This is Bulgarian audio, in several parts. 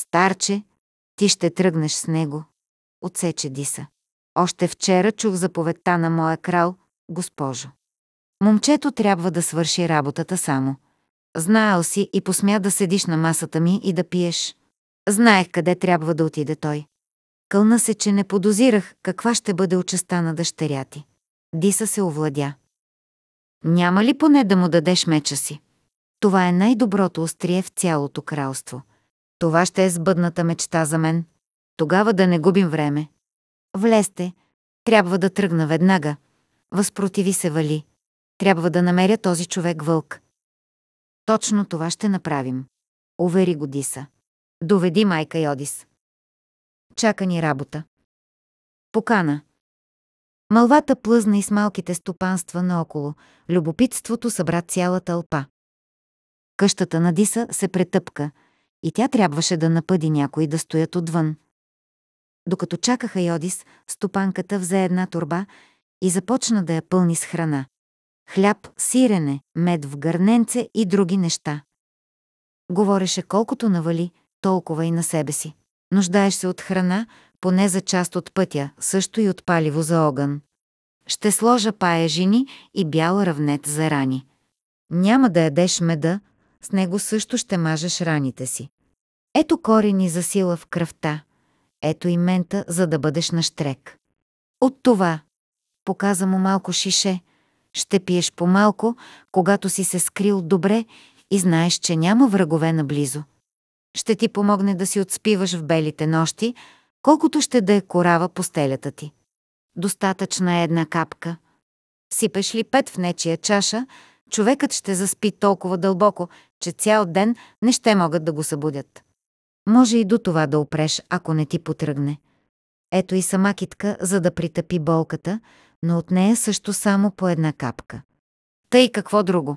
Старче, ти ще тръгнеш с него. Отсече Диса. Още вчера чух заповедта на моя крал, госпожо. Момчето трябва да свърши работата само. Знаел си и посмя да седиш на масата ми и да пиеш. Знаех къде трябва да отиде той. Кълна се, че не подозирах каква ще бъде участа на дъщеря ти. Диса се овладя. Няма ли поне да му дадеш меча си? Това е най-доброто острие в цялото кралство – това ще е сбъдната мечта за мен. Тогава да не губим време. Влезте. Трябва да тръгна веднага. Възпротиви се Вали. Трябва да намеря този човек вълк. Точно това ще направим. Увери го Диса. Доведи майка Йодис. Чака ни работа. Покана. Мълвата плъзна и с малките стопанства наоколо. Любопитството събра цяла тълпа. Къщата на Диса се претъпка – и тя трябваше да напъди някой да стоят отвън. Докато чакаха Йодис, стопанката взе една турба и започна да я пълни с храна. Хляб, сирене, мед в гърненце и други неща. Говореше колкото навали, толкова и на себе си. Нуждаеш се от храна, поне за част от пътя, също и от паливо за огън. Ще сложа пая жени и бял равнет за рани. Няма да ядеш меда, с него също ще мажеш раните си. Ето корени за сила в кръвта. Ето и мента, за да бъдеш на штрек. От това, показа му малко шише, ще пиеш по-малко, когато си се скрил добре и знаеш, че няма врагове наблизо. Ще ти помогне да си отспиваш в белите нощи, колкото ще да е корава постелята ти. Достатъчна е една капка. Сипеш ли пет в нечия чаша, човекът ще заспи толкова дълбоко, че цял ден не ще могат да го събудят. Може и до това да опреш, ако не ти потръгне. Ето и сама китка, за да притъпи болката, но от нея също само по една капка. Тъй какво друго?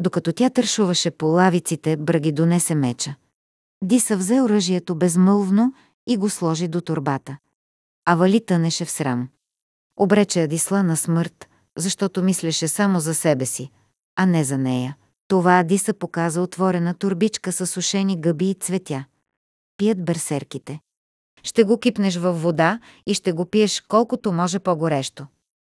Докато тя тършуваше по лавиците, Браги донесе меча. Диса взе оръжието безмълвно и го сложи до турбата. А Вали тънеше в срам. Обрече Адисла на смърт, защото мислеше само за себе си – а не за нея. Това Адиса показа отворена турбичка с сушени гъби и цветя. Пият берсерките. Ще го кипнеш във вода и ще го пиеш колкото може по-горещо.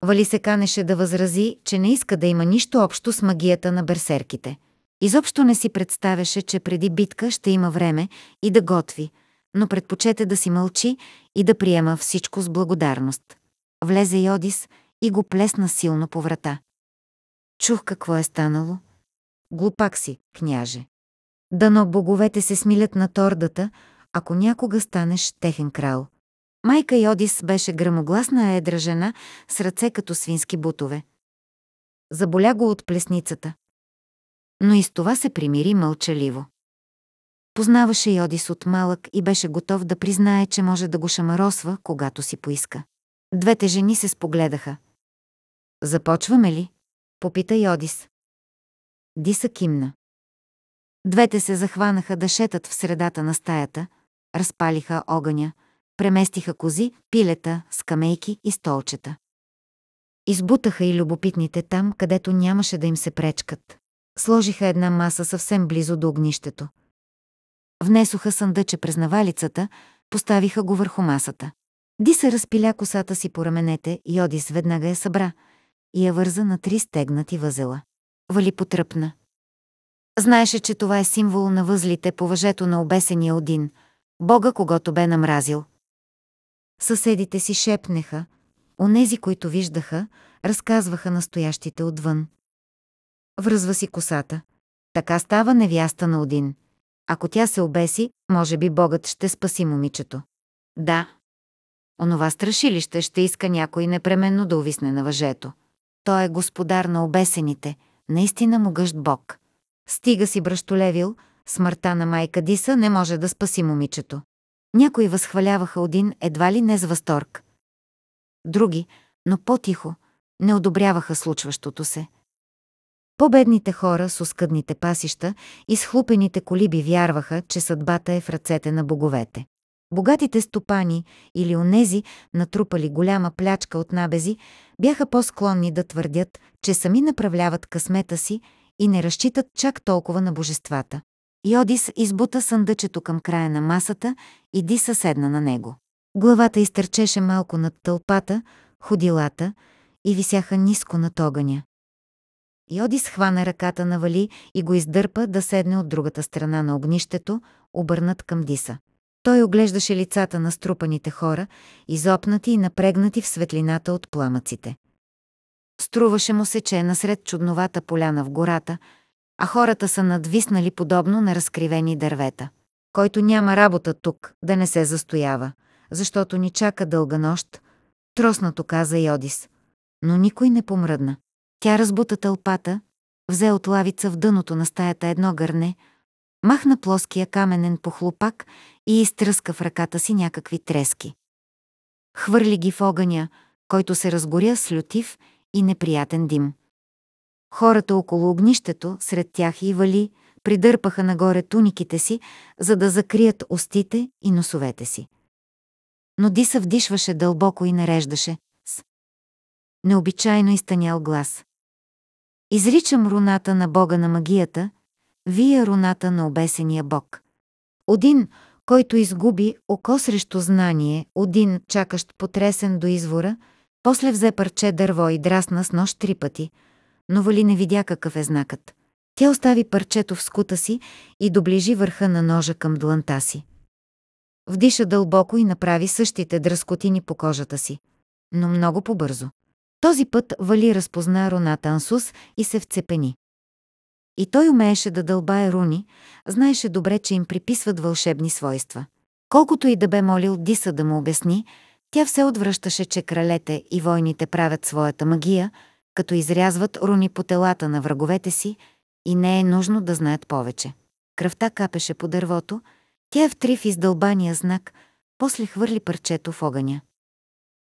Вали се канеше да възрази, че не иска да има нищо общо с магията на берсерките. Изобщо не си представяше, че преди битка ще има време и да готви, но предпочете да си мълчи и да приема всичко с благодарност. Влезе Йодис и го плесна силно по врата. Чух какво е станало. Глупак си, княже. Дано боговете се смилят на тордата, ако някога станеш техен крал. Майка Йодис беше грамогласна едра жена с ръце като свински бутове. Заболя го от плесницата. Но и с това се примири мълчаливо. Познаваше Йодис от малък и беше готов да признае, че може да го шамаросва, когато си поиска. Двете жени се спогледаха. Започваме ли? Попита Йодис. Диса кимна. Двете се захванаха да шетат в средата на стаята, разпалиха огъня, преместиха кози, пилета, скамейки и столчета. Избутаха и любопитните там, където нямаше да им се пречкат. Сложиха една маса съвсем близо до огнището. Внесоха съндъче през навалицата, поставиха го върху масата. Диса разпиля косата си по раменете и Одис веднага я събра – и я върза на три стегнати възела. Вали потръпна. Знаеше, че това е символ на възлите по въжето на обесения Один, бога, когато бе намразил. Съседите си шепнеха, онези, които виждаха, разказваха настоящите отвън. Връзва си косата. Така става невяста на Один. Ако тя се обеси, може би богът ще спаси момичето. Да. Онова страшилище ще иска някой непременно да увисне на въжето. Той е господар на обесените, наистина могъщ бог. Стига си бръщолевил, смъртта на майка Диса не може да спаси момичето. Някои възхваляваха Один едва ли не с възторг. Други, но по-тихо, не одобряваха случващото се. Победните хора с оскъдните пасища и схлупените колиби вярваха, че съдбата е в ръцете на боговете. Богатите стопани или онези, натрупали голяма плячка от набези, бяха по-склонни да твърдят, че сами направляват късмета си и не разчитат чак толкова на божествата. Йодис избута съндъчето към края на масата и Ди съседна на него. Главата изтърчеше малко над тълпата, ходилата и висяха ниско над огъня. Йодис хвана ръката на Вали и го издърпа да седне от другата страна на огнището, обърнат към Диса. Той оглеждаше лицата на струпаните хора, изопнати и напрегнати в светлината от пламъците. Струваше му се, че е насред чудновата поляна в гората, а хората са надвиснали подобно на разкривени дървета. Който няма работа тук, да не се застоява, защото ни чака дълга нощ, троснато каза Йодис. Но никой не помръдна. Тя разбута тълпата, взе от лавица в дъното на стаята едно гърне, махна плоския каменен похлопак и изтръска в ръката си някакви трески. Хвърли ги в огъня, който се разгоря с лютив и неприятен дим. Хората около огнището, сред тях и вали, придърпаха нагоре туниките си, за да закрият устите и носовете си. Но Диса вдишваше дълбоко и нареждаше с необичайно изтънял глас. Изричам руната на бога на магията, вие руната на обесения бог. Один, който изгуби око срещу знание, один, чакащ потресен до извора, после взе парче дърво и драсна с нож три пъти, но Вали не видя какъв е знакът. Тя остави парчето в скута си и доближи върха на ножа към дланта си. Вдиша дълбоко и направи същите дръскотини по кожата си, но много побързо. Този път Вали разпозна роната Ансус и се вцепени. И той умееше да дълбае руни, знаеше добре, че им приписват вълшебни свойства. Колкото и да бе молил Диса да му обясни, тя все отвръщаше, че кралете и войните правят своята магия, като изрязват руни по телата на враговете си и не е нужно да знаят повече. Кръвта капеше по дървото, тя е втри в издълбания знак, после хвърли парчето в огъня.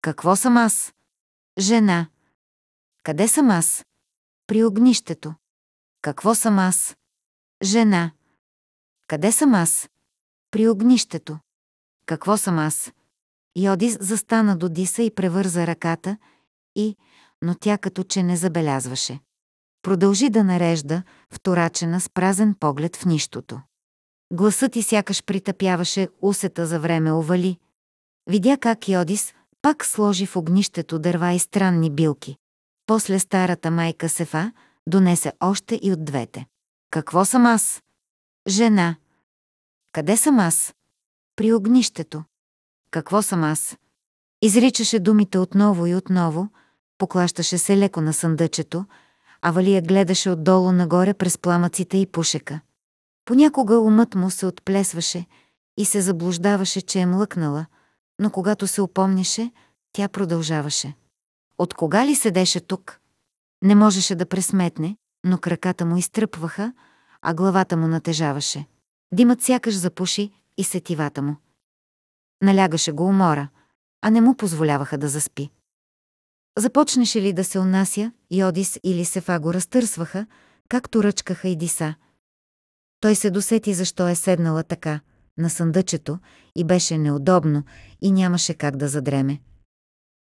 Какво съм аз? Жена. Къде съм аз? При огнището. Какво съм аз? Жена. Къде съм аз? При огнището. Какво съм аз? Йодис застана до Диса и превърза ръката и, но тя като че не забелязваше. Продължи да нарежда, вторачена с празен поглед в нищото. Гласът и сякаш притъпяваше усета за време овали. Видя как Йодис пак сложи в огнището дърва и странни билки. После старата майка Сефа, Донесе още и от двете. Какво съм аз? Жена. Къде съм аз? При огнището. Какво съм аз? Изричаше думите отново и отново, поклащаше се леко на съндъчето, а Валия гледаше отдолу нагоре през пламъците и пушека. Понякога умът му се отплесваше и се заблуждаваше, че е млъкнала, но когато се упомняше, тя продължаваше. От кога ли седеше тук? Не можеше да пресметне, но краката му изтръпваха, а главата му натежаваше. Димът сякаш запуши и сетивата му. Налягаше го умора, а не му позволяваха да заспи. Започнеше ли да се унася, Йодис или Сефа го разтърсваха, както ръчкаха и Диса. Той се досети защо е седнала така, на съндъчето, и беше неудобно, и нямаше как да задреме.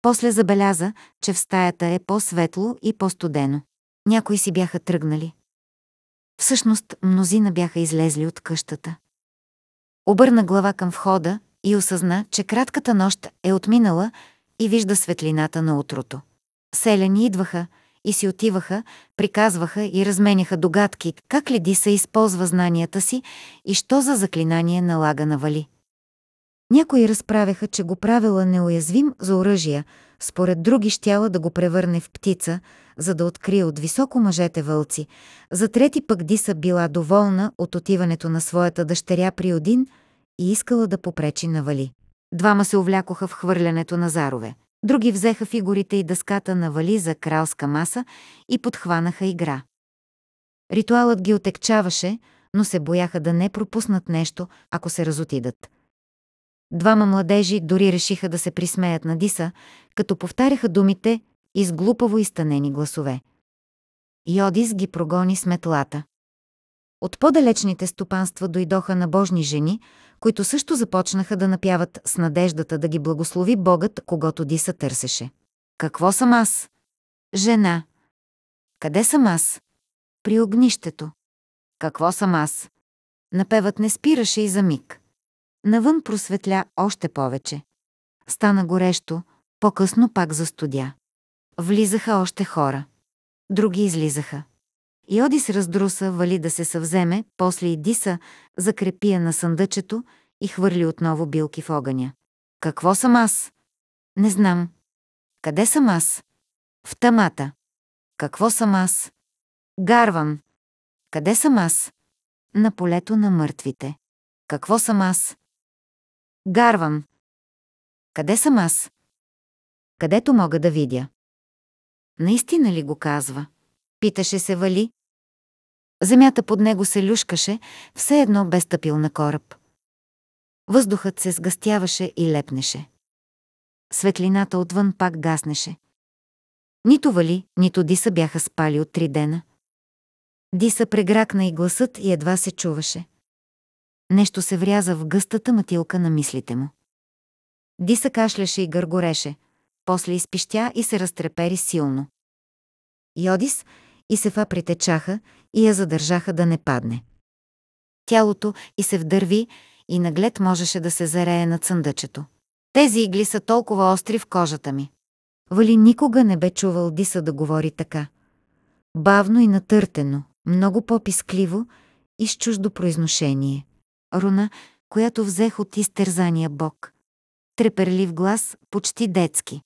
После забеляза, че в стаята е по-светло и по-студено. Някои си бяха тръгнали. Всъщност, мнозина бяха излезли от къщата. Обърна глава към входа и осъзна, че кратката нощ е отминала и вижда светлината на утрото. Селени идваха и си отиваха, приказваха и разменяха догадки как леди се използва знанията си и що за заклинание налага на Вали. Някои разправяха, че го правила неуязвим за оръжия, според други щяла да го превърне в птица, за да открие от високо мъжете вълци. За трети пък Диса била доволна от отиването на своята дъщеря при Один и искала да попречи на Вали. Двама се увлякоха в хвърлянето на зарове. Други взеха фигурите и дъската на Вали за кралска маса и подхванаха игра. Ритуалът ги отекчаваше, но се бояха да не пропуснат нещо, ако се разотидат. Двама младежи дори решиха да се присмеят на Диса, като повтаряха думите из глупаво изтънени гласове. Йодис ги прогони с метлата. От по-далечните стопанства дойдоха набожни жени, които също започнаха да напяват с надеждата да ги благослови Богът, когато Диса търсеше. Какво съм аз? Жена. Къде съм аз? При огнището. Какво съм аз? Напевът не спираше и за миг. Навън просветля още повече. Стана горещо, по-късно пак застудя. Влизаха още хора. Други излизаха. И Одис раздруса вали да се съвземе, после и диса, закрепи я на съндъчето и хвърли отново билки в огъня. Какво съм аз? Не знам. Къде съм аз? В тамата. Какво съм аз? Гарван. Къде съм аз? На полето на мъртвите. Какво съм аз? Гарвам. Къде съм аз? Където мога да видя. Наистина ли го казва? Питаше се Вали. Земята под него се люшкаше, все едно бе стъпил на кораб. Въздухът се сгъстяваше и лепнеше. Светлината отвън пак гаснеше. Нито Вали, нито Диса бяха спали от три дена. Диса прегракна и гласът и едва се чуваше. Нещо се вряза в гъстата матилка на мислите му. Диса кашляше и гъргореше, после изпищя и се разтрепери силно. Йодис и Сефа притечаха и я задържаха да не падне. Тялото и се вдърви и наглед можеше да се зарее на цъндъчето. Тези игли са толкова остри в кожата ми. Вали никога не бе чувал Диса да говори така. Бавно и натъртено, много по-пискливо и с чуждо произношение руна, която взех от изтерзания бог. Треперлив глас, почти детски.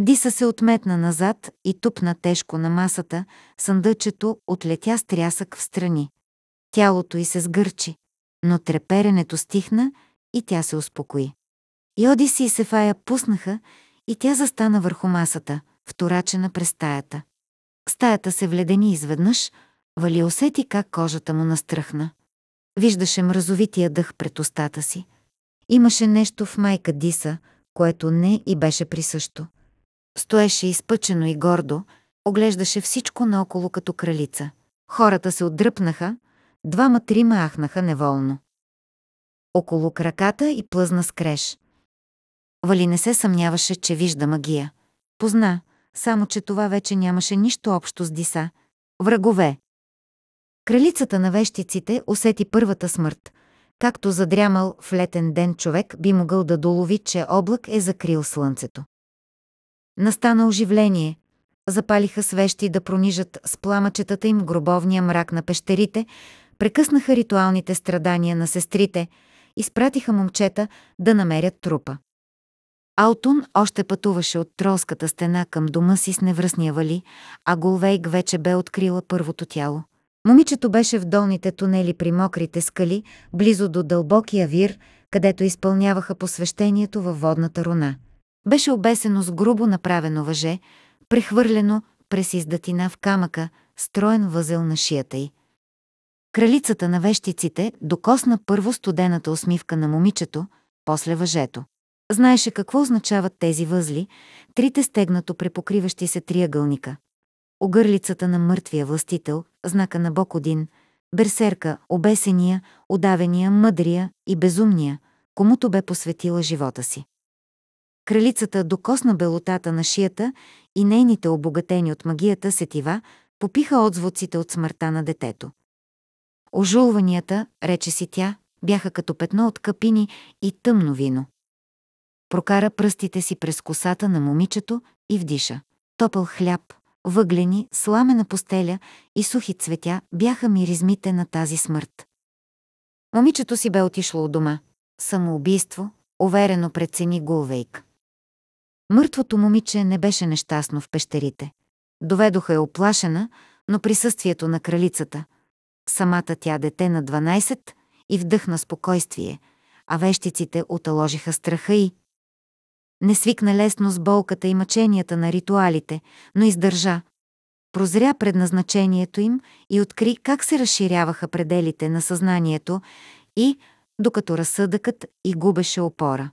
Диса се отметна назад и тупна тежко на масата, съндъчето отлетя с трясък в страни. Тялото й се сгърчи, но треперенето стихна и тя се успокои. Йодис и Сефая пуснаха и тя застана върху масата, вторачена през стаята. Стаята се вледени изведнъж, Вали усети как кожата му настръхна. Виждаше мразовития дъх пред устата си. Имаше нещо в майка Диса, което не и беше присъщо. Стоеше изпъчено и гордо, оглеждаше всичко наоколо като кралица. Хората се отдръпнаха, двама-трима ахнаха неволно. Около краката и плъзна с Вали не се съмняваше, че вижда магия. Позна, само че това вече нямаше нищо общо с Диса. Врагове, Кралицата на вещиците усети първата смърт. Както задрямал в летен ден човек би могъл да долови, че облак е закрил слънцето. Настана оживление. Запалиха свещи да пронижат с пламъчетата им гробовния мрак на пещерите, прекъснаха ритуалните страдания на сестрите, изпратиха момчета да намерят трупа. Алтун още пътуваше от тролската стена към дома си с невръсния вали, а Голвейг вече бе открила първото тяло. Момичето беше в долните тунели при мокрите скали, близо до дълбокия вир, където изпълняваха посвещението във водната руна. Беше обесено с грубо направено въже, прехвърлено през издатина в камъка, строен възел на шията й. Кралицата на вещиците докосна първо студената усмивка на момичето, после въжето. Знаеше какво означават тези възли, трите стегнато препокриващи се триъгълника огърлицата на мъртвия властител, знака на Бог Один, берсерка, обесения, удавения, мъдрия и безумния, комуто бе посветила живота си. Кралицата докосна белотата на шията и нейните обогатени от магията сетива попиха отзвуците от смъртта на детето. Ожулванията, рече си тя, бяха като петно от капини и тъмно вино. Прокара пръстите си през косата на момичето и вдиша. Топъл хляб, въглени, сламена постеля и сухи цветя бяха миризмите на тази смърт. Момичето си бе отишло от дома. Самоубийство, уверено прецени Гулвейк. Мъртвото момиче не беше нещастно в пещерите. Доведоха е оплашена, но присъствието на кралицата. Самата тя дете на 12 и вдъхна спокойствие, а вещиците оталожиха страха и не свикна лесно с болката и мъченията на ритуалите, но издържа. Прозря предназначението им и откри как се разширяваха пределите на съзнанието и, докато разсъдъкът и губеше опора.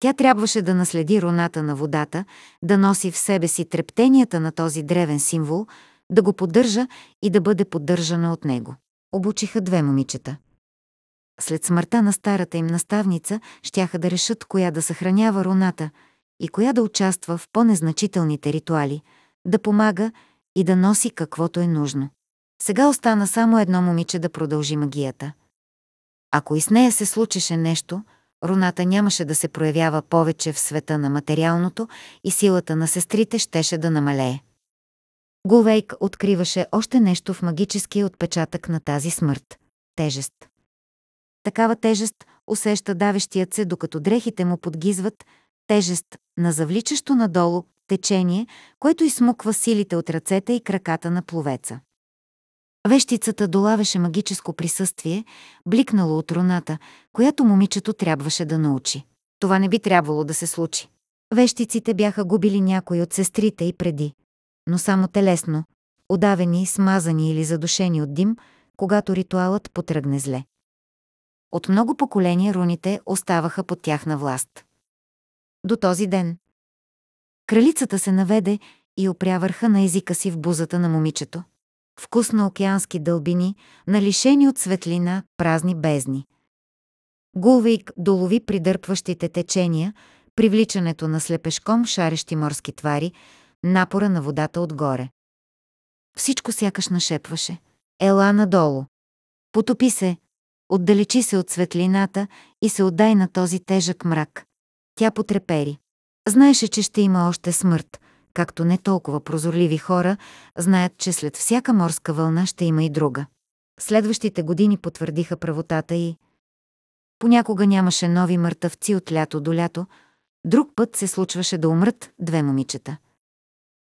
Тя трябваше да наследи руната на водата, да носи в себе си трептенията на този древен символ, да го поддържа и да бъде поддържана от него. Обучиха две момичета. След смъртта на старата им наставница щяха да решат коя да съхранява руната и коя да участва в по-незначителните ритуали, да помага и да носи каквото е нужно. Сега остана само едно момиче да продължи магията. Ако и с нея се случеше нещо, руната нямаше да се проявява повече в света на материалното и силата на сестрите щеше да намалее. Гувейк откриваше още нещо в магическия отпечатък на тази смърт – тежест. Такава тежест усеща давещият се, докато дрехите му подгизват, тежест на завличащо надолу течение, което измуква силите от ръцете и краката на пловеца. Вещицата долавеше магическо присъствие, бликнало от руната, която момичето трябваше да научи. Това не би трябвало да се случи. Вещиците бяха губили някой от сестрите и преди, но само телесно, удавени, смазани или задушени от дим, когато ритуалът потръгне зле. От много поколения руните оставаха под тяхна власт. До този ден. Кралицата се наведе и опря върха на езика си в бузата на момичето. Вкус на океански дълбини, налишени от светлина, празни бездни. Гулвейк долови придърпващите течения, привличането на слепешком шарещи морски твари, напора на водата отгоре. Всичко сякаш нашепваше. Ела надолу. Потопи се, Отдалечи се от светлината и се отдай на този тежък мрак. Тя потрепери. Знаеше, че ще има още смърт, както не толкова прозорливи хора знаят, че след всяка морска вълна ще има и друга. Следващите години потвърдиха правотата и. Понякога нямаше нови мъртъвци от лято до лято, друг път се случваше да умрат две момичета.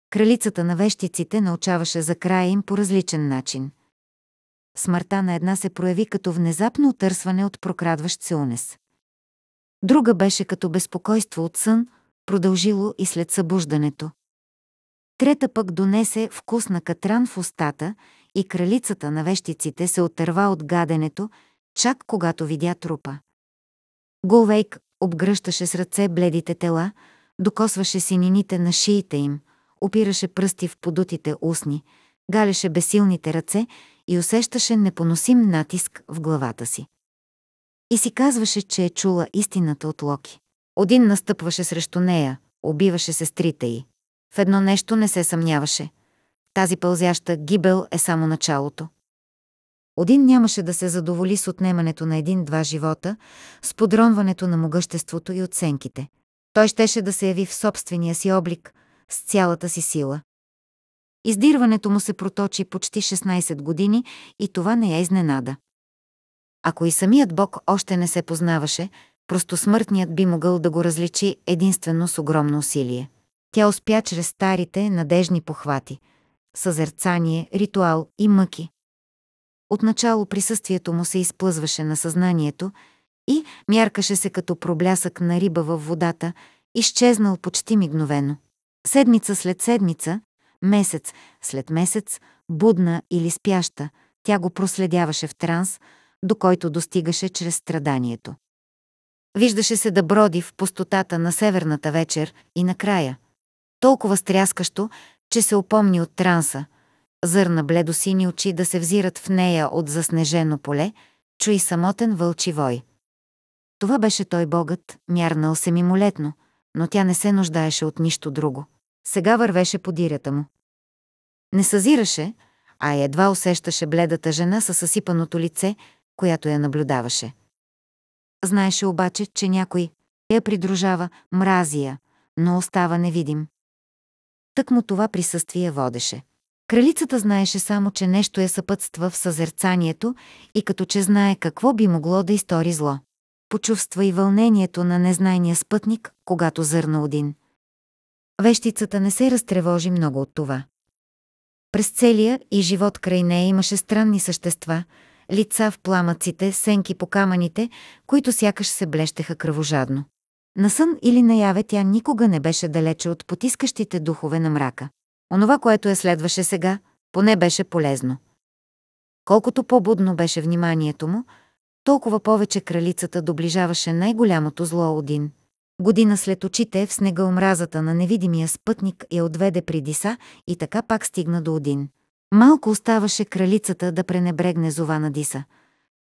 Кралицата на вещиците научаваше за края им по различен начин смъртта на една се прояви като внезапно отърсване от прокрадващ се унес. Друга беше като безпокойство от сън, продължило и след събуждането. Трета пък донесе вкус на катран в устата и кралицата на вещиците се отърва от гаденето, чак когато видя трупа. Голвейк обгръщаше с ръце бледите тела, докосваше синините на шиите им, опираше пръсти в подутите устни, галеше бесилните ръце и усещаше непоносим натиск в главата си. И си казваше, че е чула истината от Локи. Один настъпваше срещу нея, убиваше сестрите й. В едно нещо не се съмняваше. Тази пълзяща гибел е само началото. Один нямаше да се задоволи с отнемането на един-два живота, с подронването на могъществото и оценките. Той щеше да се яви в собствения си облик, с цялата си сила. Издирването му се проточи почти 16 години и това не я изненада. Ако и самият Бог още не се познаваше, просто смъртният би могъл да го различи единствено с огромно усилие. Тя успя чрез старите надежни похвати – съзерцание, ритуал и мъки. Отначало присъствието му се изплъзваше на съзнанието и мяркаше се като проблясък на риба във водата, изчезнал почти мигновено. Седмица след седмица, Месец след месец, будна или спяща, тя го проследяваше в транс, до който достигаше чрез страданието. Виждаше се да броди в пустотата на северната вечер и накрая, толкова стряскащо, че се опомни от транса, зърна бледосини очи да се взират в нея от заснежено поле, чуй самотен вълчи вой. Това беше той богът, мярнал се мимолетно, но тя не се нуждаеше от нищо друго сега вървеше по дирята му. Не съзираше, а едва усещаше бледата жена със съсипаното лице, която я наблюдаваше. Знаеше обаче, че някой я придружава, мразия, но остава невидим. Тък му това присъствие водеше. Кралицата знаеше само, че нещо я съпътства в съзерцанието и като че знае какво би могло да изтори зло. Почувства и вълнението на незнайния спътник, когато зърна Один. Вещицата не се разтревожи много от това. През целия и живот край нея имаше странни същества, лица в пламъците, сенки по камъните, които сякаш се блещеха кръвожадно. На сън или наяве тя никога не беше далече от потискащите духове на мрака. Онова, което я следваше сега, поне беше полезно. Колкото по-будно беше вниманието му, толкова повече кралицата доближаваше най-голямото зло Один – Година след очите в снега омразата на невидимия спътник я отведе при Диса и така пак стигна до Один. Малко оставаше кралицата да пренебрегне зова на Диса.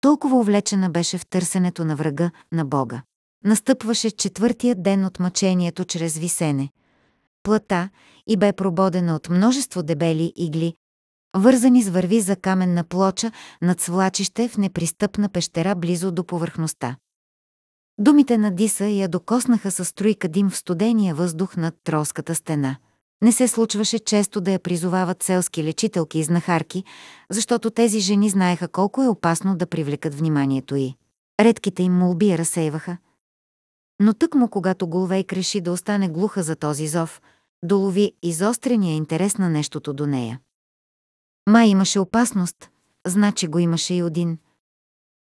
Толкова увлечена беше в търсенето на врага, на Бога. Настъпваше четвъртия ден от мъчението чрез висене. Плата и бе прободена от множество дебели игли, вързани с върви за каменна плоча над свлачище в непристъпна пещера близо до повърхността. Думите на Диса я докоснаха с струйка дим в студения въздух над тролската стена. Не се случваше често да я призовават селски лечителки и знахарки, защото тези жени знаеха колко е опасно да привлекат вниманието й. Редките им молби я разсейваха. Но тъкмо когато Голвейк реши да остане глуха за този зов, долови изострения интерес на нещото до нея. Май имаше опасност, значи го имаше и Один –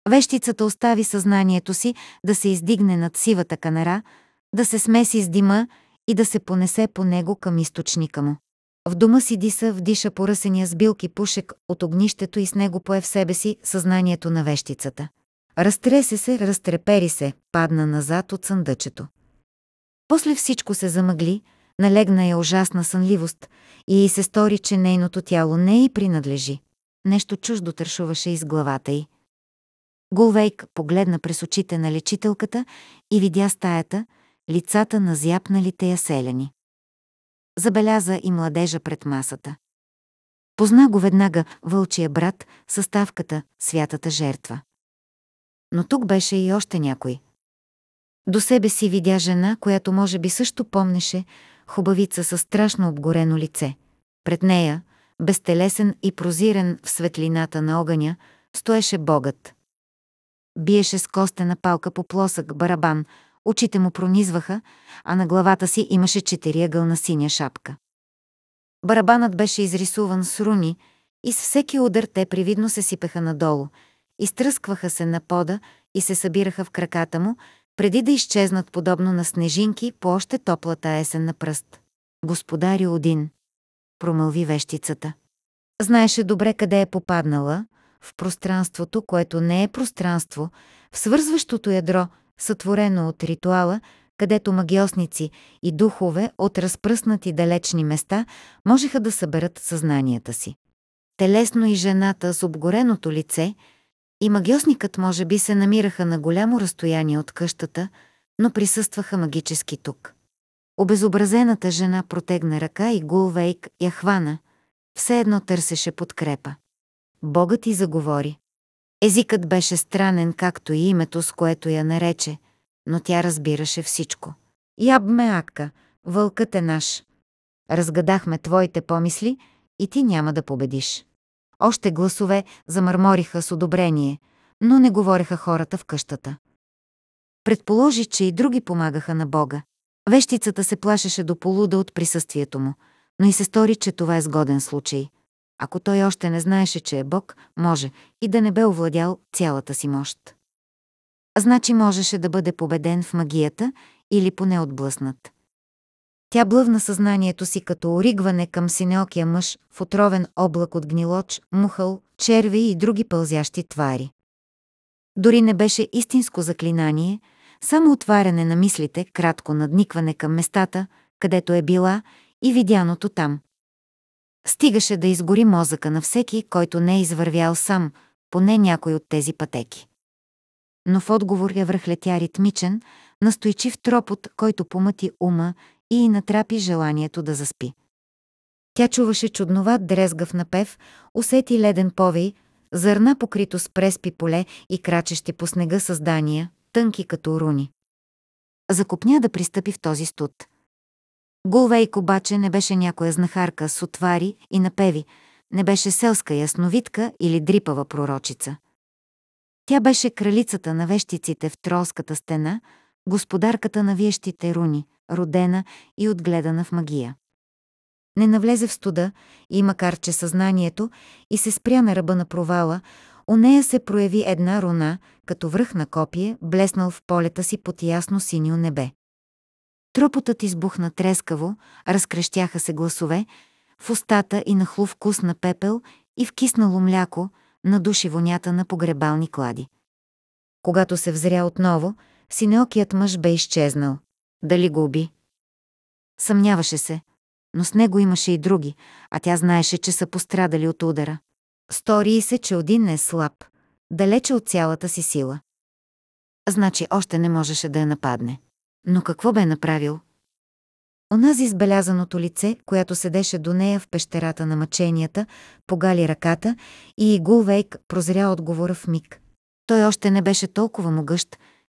Вещицата остави съзнанието си да се издигне над сивата канара, да се смеси с дима и да се понесе по него към източника му. В дома си Диса вдиша поръсения с билки пушек от огнището и с него пое в себе си съзнанието на вещицата. Разтресе се, разтрепери се, падна назад от съндъчето. После всичко се замъгли, налегна я е ужасна сънливост и се стори, че нейното тяло не й принадлежи. Нещо чуждо тършуваше из главата й. Гулвейк погледна през очите на лечителката и видя стаята, лицата на зяпналите я селяни. Забеляза и младежа пред масата. Позна го веднага вълчия брат, съставката «Святата жертва». Но тук беше и още някой. До себе си видя жена, която може би също помнеше, хубавица със страшно обгорено лице. Пред нея, безтелесен и прозирен в светлината на огъня, стоеше богът, Биеше с костена палка по плосък барабан, очите му пронизваха, а на главата си имаше четириъгълна синя шапка. Барабанът беше изрисуван с руни и с всеки удар те привидно се сипеха надолу, изтръскваха се на пода и се събираха в краката му, преди да изчезнат подобно на снежинки по още топлата есен на пръст. Господарю Один, промълви вещицата. Знаеше добре къде е попаднала, в пространството, което не е пространство, в свързващото ядро, сътворено от ритуала, където магиосници и духове от разпръснати далечни места можеха да съберат съзнанията си. Телесно и жената с обгореното лице и магиосникът може би се намираха на голямо разстояние от къщата, но присъстваха магически тук. Обезобразената жена протегна ръка и Гулвейк я хвана. Все едно търсеше подкрепа. Богът и заговори. Езикът беше странен, както и името, с което я нарече, но тя разбираше всичко. Ябме Акка, вълкът е наш. Разгадахме твоите помисли и ти няма да победиш. Още гласове замърмориха с одобрение, но не говореха хората в къщата. Предположи, че и други помагаха на Бога. Вещицата се плашеше до полуда от присъствието му, но и се стори, че това е сгоден случай – ако той още не знаеше, че е Бог, може и да не бе овладял цялата си мощ. значи можеше да бъде победен в магията или поне отблъснат. Тя блъвна съзнанието си като оригване към синеокия мъж в отровен облак от гнилоч, мухъл, черви и други пълзящи твари. Дори не беше истинско заклинание, само отваряне на мислите, кратко надникване към местата, където е била и видяното там – Стигаше да изгори мозъка на всеки, който не е извървял сам, поне някой от тези пътеки. Но в отговор я връхлетя ритмичен, настойчив тропот, който помъти ума и натрапи желанието да заспи. Тя чуваше чудноват дрезгав напев, усети леден повей, зърна покрито с преспи поле и крачещи по снега създания, тънки като руни. Закопня да пристъпи в този студ. Гулвейк обаче не беше някоя знахарка с отвари и напеви, не беше селска ясновидка или дрипава пророчица. Тя беше кралицата на вещиците в Тролската стена, господарката на виещите руни, родена и отгледана в магия. Не навлезе в студа и макар че съзнанието и се спря на ръба на провала, у нея се прояви една руна, като връх на копие, блеснал в полета си под ясно синьо небе. Тропотът избухна трескаво, разкрещяха се гласове, в устата и нахлу вкус на пепел и вкиснало мляко, надуши вонята на погребални клади. Когато се взря отново, синеокият мъж бе изчезнал. Дали го уби? Съмняваше се, но с него имаше и други, а тя знаеше, че са пострадали от удара. Стори и се, че один е слаб, далече от цялата си сила. Значи още не можеше да я нападне. Но какво бе направил? Онази избелязаното лице, която седеше до нея в пещерата на мъченията, погали ръката и Игулвейк прозря отговора в миг. Той още не беше толкова могъщ,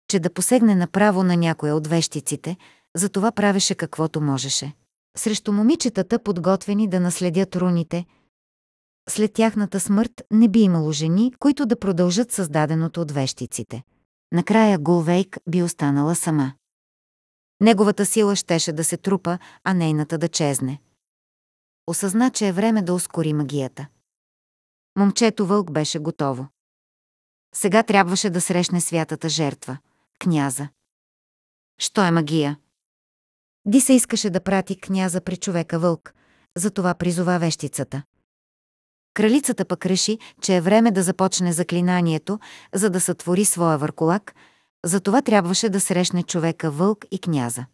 че да посегне направо на някоя от вещиците, затова правеше каквото можеше. Срещу момичетата, подготвени да наследят руните, след тяхната смърт не би имало жени, които да продължат създаденото от вещиците. Накрая Гулвейк би останала сама. Неговата сила щеше да се трупа, а нейната да чезне. Осъзна, че е време да ускори магията. Момчето вълк беше готово. Сега трябваше да срещне святата жертва – княза. Що е магия? Диса искаше да прати княза при човека вълк, затова призова вещицата. Кралицата пък реши, че е време да започне заклинанието, за да сътвори своя върколак – затова трябваше да срещне човека вълк и княза.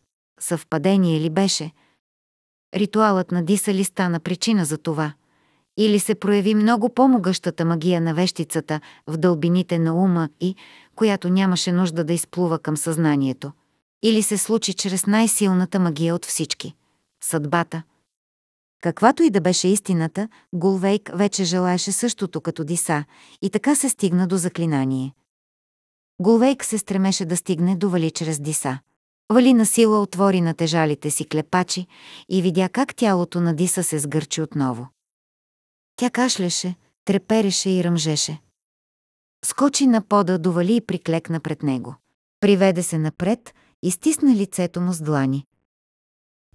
Съвпадение ли беше? Ритуалът на Диса ли стана причина за това? Или се прояви много по-могъщата магия на вещицата в дълбините на ума и, която нямаше нужда да изплува към съзнанието? Или се случи чрез най-силната магия от всички – съдбата? Каквато и да беше истината, Гулвейк вече желаеше същото като Диса и така се стигна до заклинание. Голвейк се стремеше да стигне до Вали чрез Диса. Вали на сила отвори на тежалите си клепачи и видя как тялото на Диса се сгърчи отново. Тя кашляше, трепереше и ръмжеше. Скочи на пода до Вали и приклекна пред него. Приведе се напред и стисна лицето му с длани.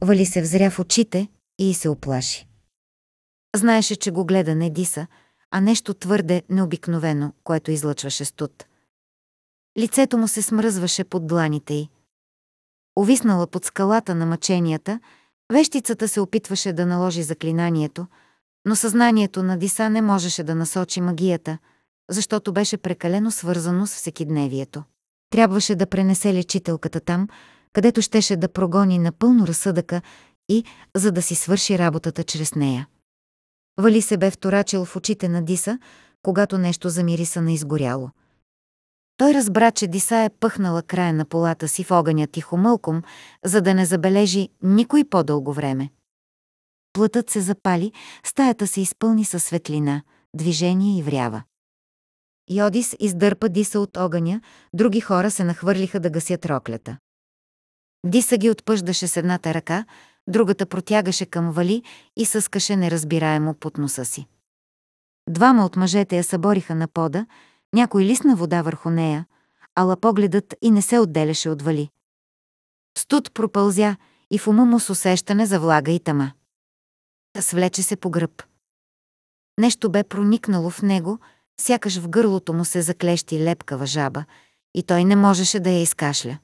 Вали се взря в очите и се оплаши. Знаеше, че го гледа не Диса, а нещо твърде необикновено, което излъчваше студ – Лицето му се смръзваше под дланите й. Овиснала под скалата на мъченията, вещицата се опитваше да наложи заклинанието, но съзнанието на Диса не можеше да насочи магията, защото беше прекалено свързано с всекидневието. Трябваше да пренесе лечителката там, където щеше да прогони напълно разсъдъка и за да си свърши работата чрез нея. Вали се бе вторачил в очите на Диса, когато нещо замириса на изгоряло – той разбра, че Диса е пъхнала края на полата си в огъня тихомълком, за да не забележи никой по-дълго време. Плътът се запали, стаята се изпълни със светлина, движение и врява. Йодис издърпа Диса от огъня, други хора се нахвърлиха да гасят роклята. Диса ги отпъждаше с едната ръка, другата протягаше към Вали и съскаше неразбираемо под носа си. Двама от мъжете я събориха на пода, някой лисна вода върху нея, ала погледът и не се отделяше от вали. Студ пропълзя и в ума му с усещане за влага и тъма. Свлече се по гръб. Нещо бе проникнало в него, сякаш в гърлото му се заклещи лепкава жаба и той не можеше да я изкашля.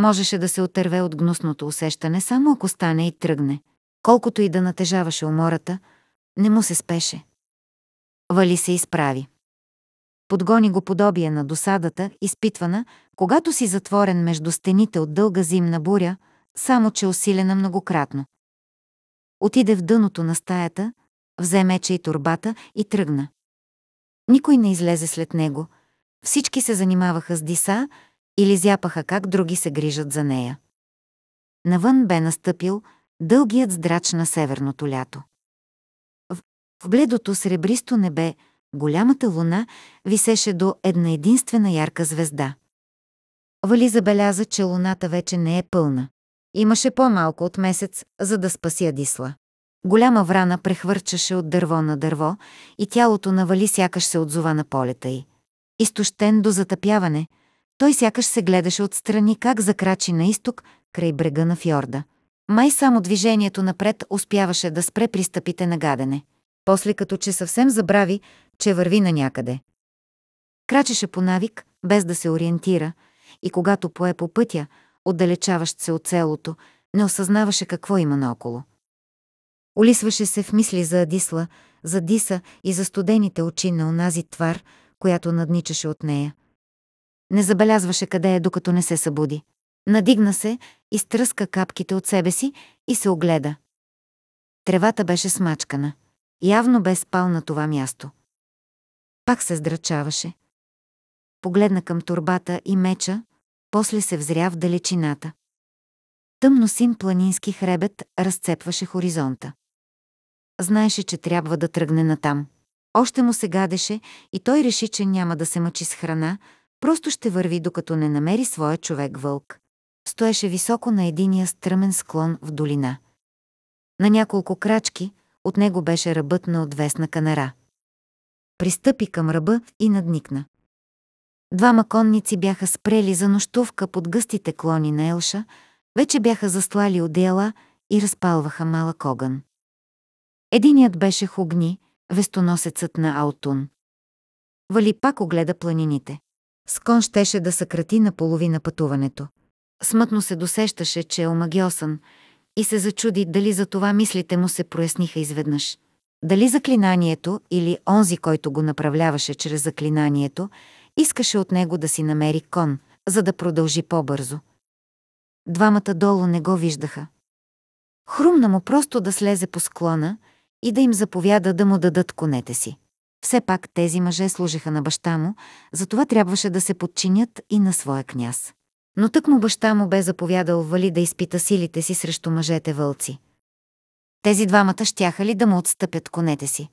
Можеше да се отърве от гнусното усещане, само ако стане и тръгне. Колкото и да натежаваше умората, не му се спеше. Вали се изправи подгони го подобие на досадата, изпитвана, когато си затворен между стените от дълга зимна буря, само че усилена многократно. Отиде в дъното на стаята, взе меча и турбата и тръгна. Никой не излезе след него. Всички се занимаваха с диса или зяпаха как други се грижат за нея. Навън бе настъпил дългият здрач на северното лято. В, в бледото сребристо небе голямата луна висеше до една единствена ярка звезда. Вали забеляза, че луната вече не е пълна. Имаше по-малко от месец, за да спаси Адисла. Голяма врана прехвърчаше от дърво на дърво и тялото на Вали сякаш се отзова на полета й. Изтощен до затъпяване, той сякаш се гледаше отстрани как закрачи на изток край брега на фьорда. Май само движението напред успяваше да спре пристъпите на гадене. После като че съвсем забрави, че върви на някъде. Крачеше по навик, без да се ориентира, и когато пое по пътя, отдалечаващ се от селото, не осъзнаваше какво има наоколо. Олисваше се в мисли за Адисла, за Диса и за студените очи на онази твар, която надничаше от нея. Не забелязваше къде е, докато не се събуди. Надигна се, изтръска капките от себе си и се огледа. Тревата беше смачкана. Явно бе спал на това място. Пак се здрачаваше. Погледна към турбата и меча, после се взря в далечината. Тъмно син планински хребет разцепваше хоризонта. Знаеше, че трябва да тръгне натам. Още му се гадеше и той реши, че няма да се мъчи с храна, просто ще върви, докато не намери своя човек-вълк. Стоеше високо на единия стръмен склон в долина. На няколко крачки от него беше ръбът на отвесна канара – пристъпи към ръба и надникна. Двама конници бяха спрели за нощувка под гъстите клони на Елша, вече бяха заслали одеяла и разпалваха малък огън. Единият беше Хугни, вестоносецът на Аутун. Вали пак огледа планините. С кон щеше да съкрати наполовина пътуването. Смътно се досещаше, че е омагиосан и се зачуди дали за това мислите му се проясниха изведнъж. Дали заклинанието или онзи, който го направляваше чрез заклинанието, искаше от него да си намери кон, за да продължи по-бързо. Двамата долу не го виждаха. Хрумна му просто да слезе по склона и да им заповяда да му дадат конете си. Все пак тези мъже служиха на баща му, затова трябваше да се подчинят и на своя княз. Но тък му баща му бе заповядал Вали да изпита силите си срещу мъжете вълци. Тези двамата щяха ли да му отстъпят конете си?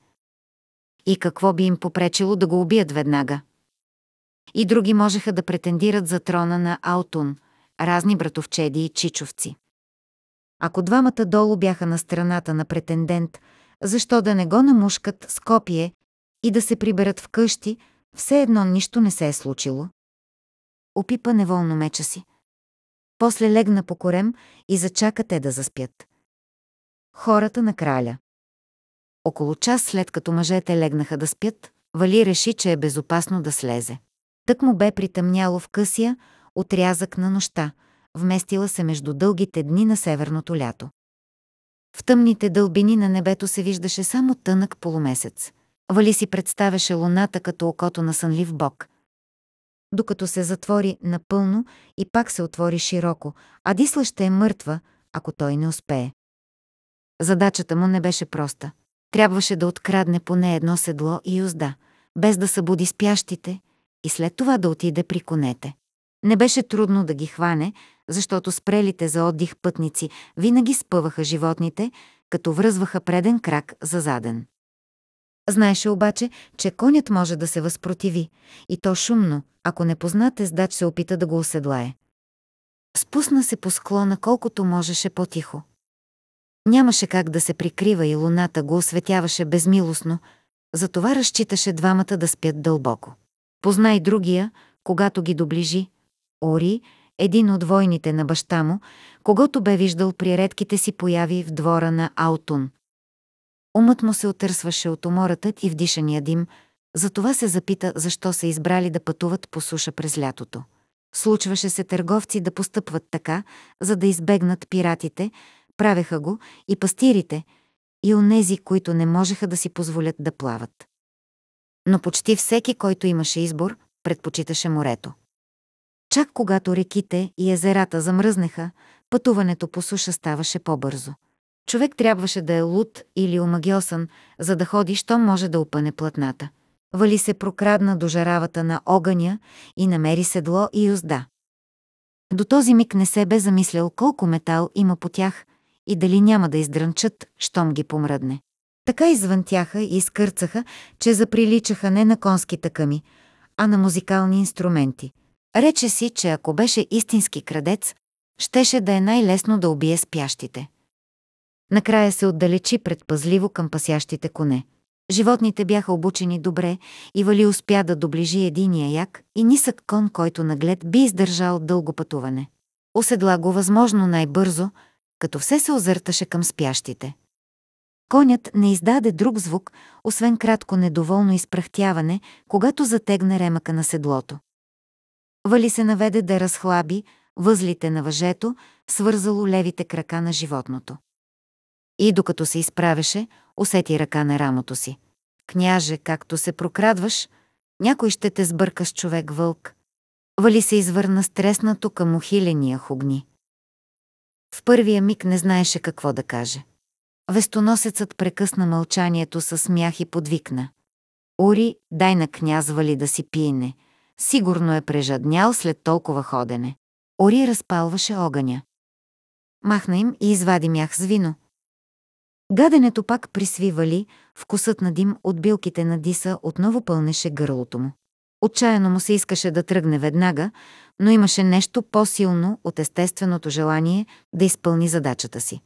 И какво би им попречило да го убият веднага? И други можеха да претендират за трона на Аутун, разни братовчеди и чичовци. Ако двамата долу бяха на страната на претендент, защо да не го намушкат с копие и да се приберат в къщи, все едно нищо не се е случило. Опипа неволно меча си. После легна по корем и зачака те да заспят. Хората на краля. Около час след като мъжете легнаха да спят, Вали реши, че е безопасно да слезе. Тък му бе притъмняло в късия, отрязък на нощта, вместила се между дългите дни на северното лято. В тъмните дълбини на небето се виждаше само тънък полумесец. Вали си представяше луната като окото на сънлив бог. Докато се затвори напълно и пак се отвори широко, Адисла ще е мъртва, ако той не успее. Задачата му не беше проста. Трябваше да открадне поне едно седло и узда, без да събуди спящите, и след това да отиде при конете. Не беше трудно да ги хване, защото спрелите за отдих пътници винаги спъваха животните, като връзваха преден крак за заден. Знаеше обаче, че конят може да се възпротиви, и то шумно, ако непознат ездач се опита да го оседлае. Спусна се по склона колкото можеше по-тихо. Нямаше как да се прикрива и луната го осветяваше безмилостно, затова разчиташе двамата да спят дълбоко. Познай другия, когато ги доближи. Ори, един от войните на баща му, когато бе виждал при редките си появи в двора на Аутун. Умът му се отърсваше от умората и вдишания дим, затова се запита защо са избрали да пътуват по суша през лятото. Случваше се търговци да постъпват така, за да избегнат пиратите, правеха го и пастирите, и онези, които не можеха да си позволят да плават. Но почти всеки, който имаше избор, предпочиташе морето. Чак когато реките и езерата замръзнеха, пътуването по суша ставаше по-бързо. Човек трябваше да е луд или омагиосан, за да ходи, що може да опъне платната. Вали се прокрадна до жаравата на огъня и намери седло и юзда. До този миг не се бе замислял колко метал има по тях и дали няма да издрънчат, щом ги помръдне. Така извънтяха и изкърцаха, че заприличаха не на конски тъкъми, а на музикални инструменти. Рече си, че ако беше истински крадец, щеше да е най-лесно да убие спящите. Накрая се отдалечи предпазливо към пасящите коне. Животните бяха обучени добре и Вали успя да доближи единия як и нисък кон, който наглед би издържал дълго пътуване. Оседла го възможно най-бързо – като все се озърташе към спящите. Конят не издаде друг звук, освен кратко недоволно изпрахтяване, когато затегна ремъка на седлото. Вали се наведе да разхлаби възлите на въжето, свързало левите крака на животното. И докато се изправеше, усети ръка на рамото си. Княже, както се прокрадваш, някой ще те сбърка с човек-вълк. Вали се извърна стреснато към ухиления хугни. В първия миг не знаеше какво да каже. Вестоносецът прекъсна мълчанието със смях и подвикна. Ори, дай на князва ли да си пиене. Сигурно е прежаднял след толкова ходене. Ори разпалваше огъня. Махна им и извади мях с вино. Гаденето пак присвивали, вкусът на дим от билките на диса отново пълнеше гърлото му. Отчаяно му се искаше да тръгне веднага, но имаше нещо по-силно от естественото желание да изпълни задачата си.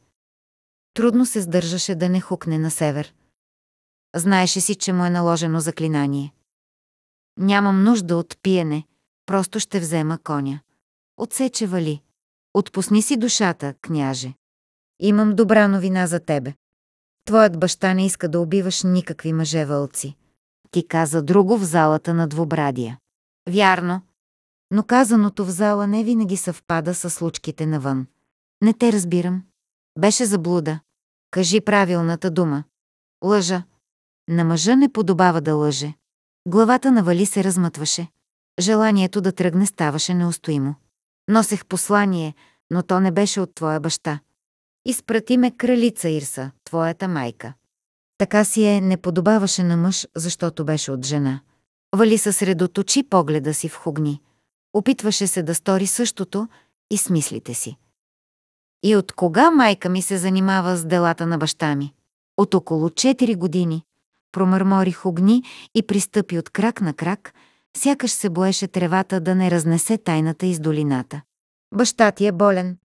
Трудно се сдържаше да не хукне на север. Знаеше си, че му е наложено заклинание. Нямам нужда от пиене, просто ще взема коня. Отсече вали. Отпусни си душата, княже. Имам добра новина за тебе. Твоят баща не иска да убиваш никакви мъже вълци ти каза друго в залата на двобрадия. Вярно. Но казаното в зала не винаги съвпада с случките навън. Не те разбирам. Беше заблуда. Кажи правилната дума. Лъжа. На мъжа не подобава да лъже. Главата на Вали се размътваше. Желанието да тръгне ставаше неустоимо. Носех послание, но то не беше от твоя баща. Изпрати ме кралица Ирса, твоята майка. Така си е не подобаваше на мъж, защото беше от жена. Вали съсредоточи погледа си в хугни. Опитваше се да стори същото и с мислите си. И от кога майка ми се занимава с делата на баща ми? От около 4 години. Промърмори хугни и пристъпи от крак на крак, сякаш се боеше тревата да не разнесе тайната из долината. Баща ти е болен.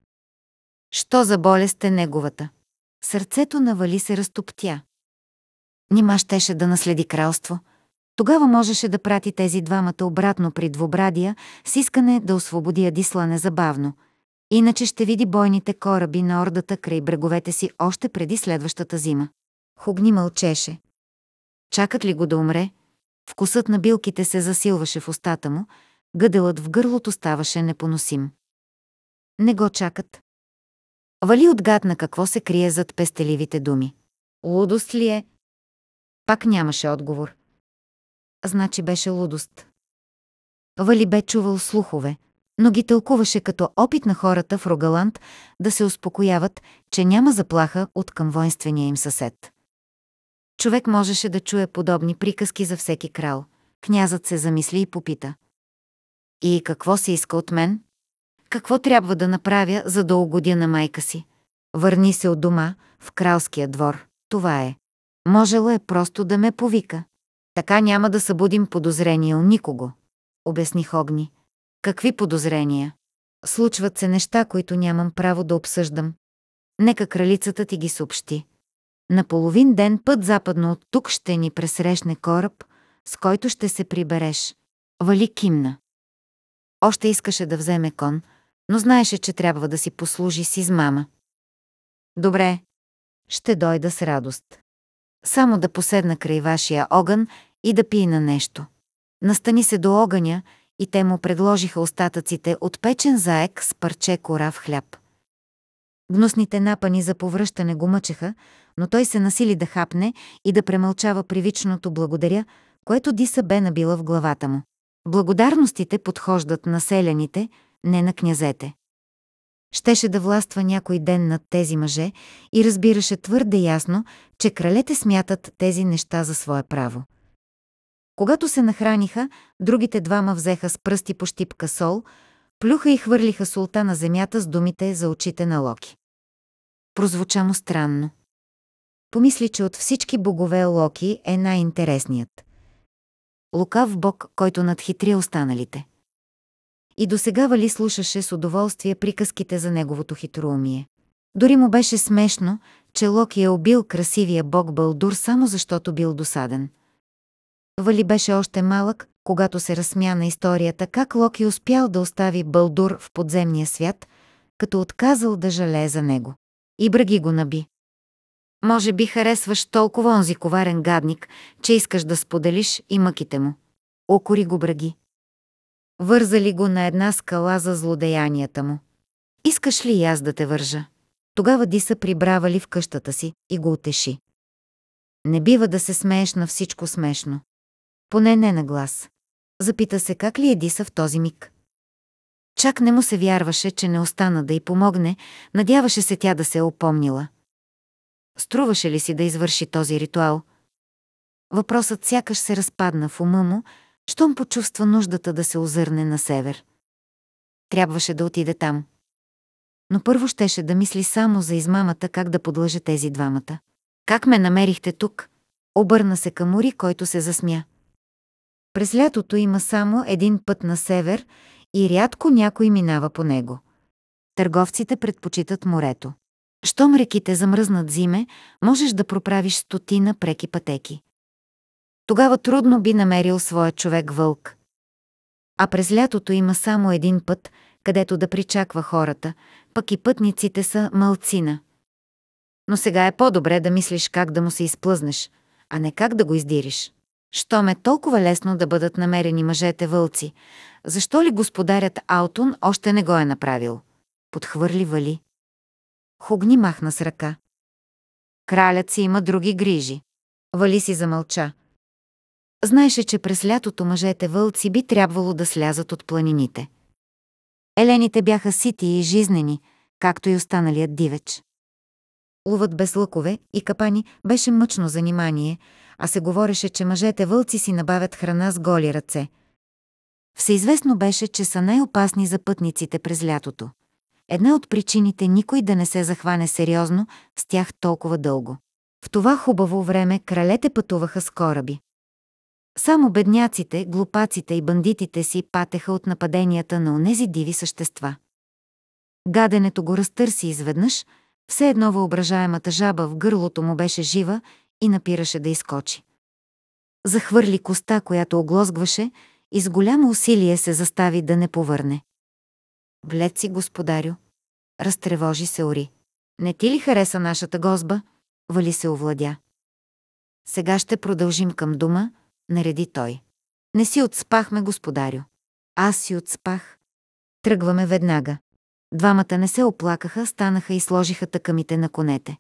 Що за болест е неговата? Сърцето на Вали се разтоптя. Нима щеше да наследи кралство. Тогава можеше да прати тези двамата обратно при двобрадия с искане да освободи Адисла незабавно. Иначе ще види бойните кораби на ордата край бреговете си още преди следващата зима. Хугни мълчеше. Чакат ли го да умре? Вкусът на билките се засилваше в устата му, гъделът в гърлото ставаше непоносим. Не го чакат. Вали отгадна какво се крие зад пестеливите думи. Лудост ли е, пак нямаше отговор. Значи беше лудост. Вали бе чувал слухове, но ги тълкуваше като опит на хората в Рогаланд да се успокояват, че няма заплаха от към воинствения им съсед. Човек можеше да чуе подобни приказки за всеки крал. Князът се замисли и попита. И какво се иска от мен? Какво трябва да направя, за да угодя на майка си? Върни се от дома, в кралския двор. Това е. Можело е просто да ме повика. Така няма да събудим подозрение у никого, обясних Огни. Какви подозрения? Случват се неща, които нямам право да обсъждам. Нека кралицата ти ги съобщи. На половин ден път западно от тук ще ни пресрещне кораб, с който ще се прибереш. Вали кимна. Още искаше да вземе кон, но знаеше, че трябва да си послужи с измама. Добре, ще дойда с радост. Само да поседна край вашия огън и да на нещо. Настани се до огъня и те му предложиха остатъците от печен заек с парче кора в хляб. Гнусните напани за повръщане го мъчеха, но той се насили да хапне и да премълчава привичното благодаря, което Диса бе набила в главата му. Благодарностите подхождат на селяните, не на князете щеше да властва някой ден над тези мъже и разбираше твърде ясно, че кралете смятат тези неща за свое право. Когато се нахраниха, другите двама взеха с пръсти по щипка сол, плюха и хвърлиха султа на земята с думите за очите на Локи. Прозвуча му странно. Помисли, че от всички богове Локи е най-интересният. Лукав бог, който надхитри останалите. И досега Вали слушаше с удоволствие приказките за неговото хитроумие. Дори му беше смешно, че Локи е убил красивия бог Балдур само защото бил досаден. Вали беше още малък, когато се разсмя на историята как Локи е успял да остави Балдур в подземния свят, като отказал да жалее за него. И браги го наби. Може би харесваш толкова онзи коварен гадник, че искаш да споделиш и мъките му. Окори го браги. Вързали го на една скала за злодеянията му. Искаш ли и аз да те вържа? Тогава Диса прибравали в къщата си и го отеши. Не бива да се смееш на всичко смешно. Поне не на глас. Запита се как ли е Диса в този миг. Чак не му се вярваше, че не остана да й помогне, надяваше се тя да се е опомнила. Струваше ли си да извърши този ритуал? Въпросът сякаш се разпадна в ума му, щом почувства нуждата да се озърне на север. Трябваше да отиде там. Но първо щеше да мисли само за измамата как да подлъже тези двамата. Как ме намерихте тук? Обърна се към Ури, който се засмя. През лятото има само един път на север и рядко някой минава по него. Търговците предпочитат морето. Щом реките замръзнат зиме, можеш да проправиш стотина преки пътеки тогава трудно би намерил своя човек вълк. А през лятото има само един път, където да причаква хората, пък и пътниците са мълцина. Но сега е по-добре да мислиш как да му се изплъзнеш, а не как да го издириш. Щом е толкова лесно да бъдат намерени мъжете вълци, защо ли господарят Аутун още не го е направил? Подхвърли Вали. Хугни махна с ръка. Кралят си има други грижи. Вали си замълча. Знаеше, че през лятото мъжете вълци би трябвало да слязат от планините. Елените бяха сити и жизнени, както и останалият дивеч. Ловът без лъкове и капани беше мъчно занимание, а се говореше, че мъжете вълци си набавят храна с голи ръце. Всеизвестно беше, че са най-опасни за пътниците през лятото. Една от причините никой да не се захване сериозно с тях толкова дълго. В това хубаво време кралете пътуваха с кораби. Само бедняците, глупаците и бандитите си патеха от нападенията на онези диви същества. Гаденето го разтърси изведнъж, все едно въображаемата жаба в гърлото му беше жива и напираше да изкочи. Захвърли коста, която оглозгваше, и с голямо усилие се застави да не повърне. Влед си, господарю. Разтревожи се Ори. Не ти ли хареса нашата гозба? Вали се овладя. Сега ще продължим към дума, нареди той. Не си отспахме, господарю. Аз си отспах. Тръгваме веднага. Двамата не се оплакаха, станаха и сложиха тъкамите на конете.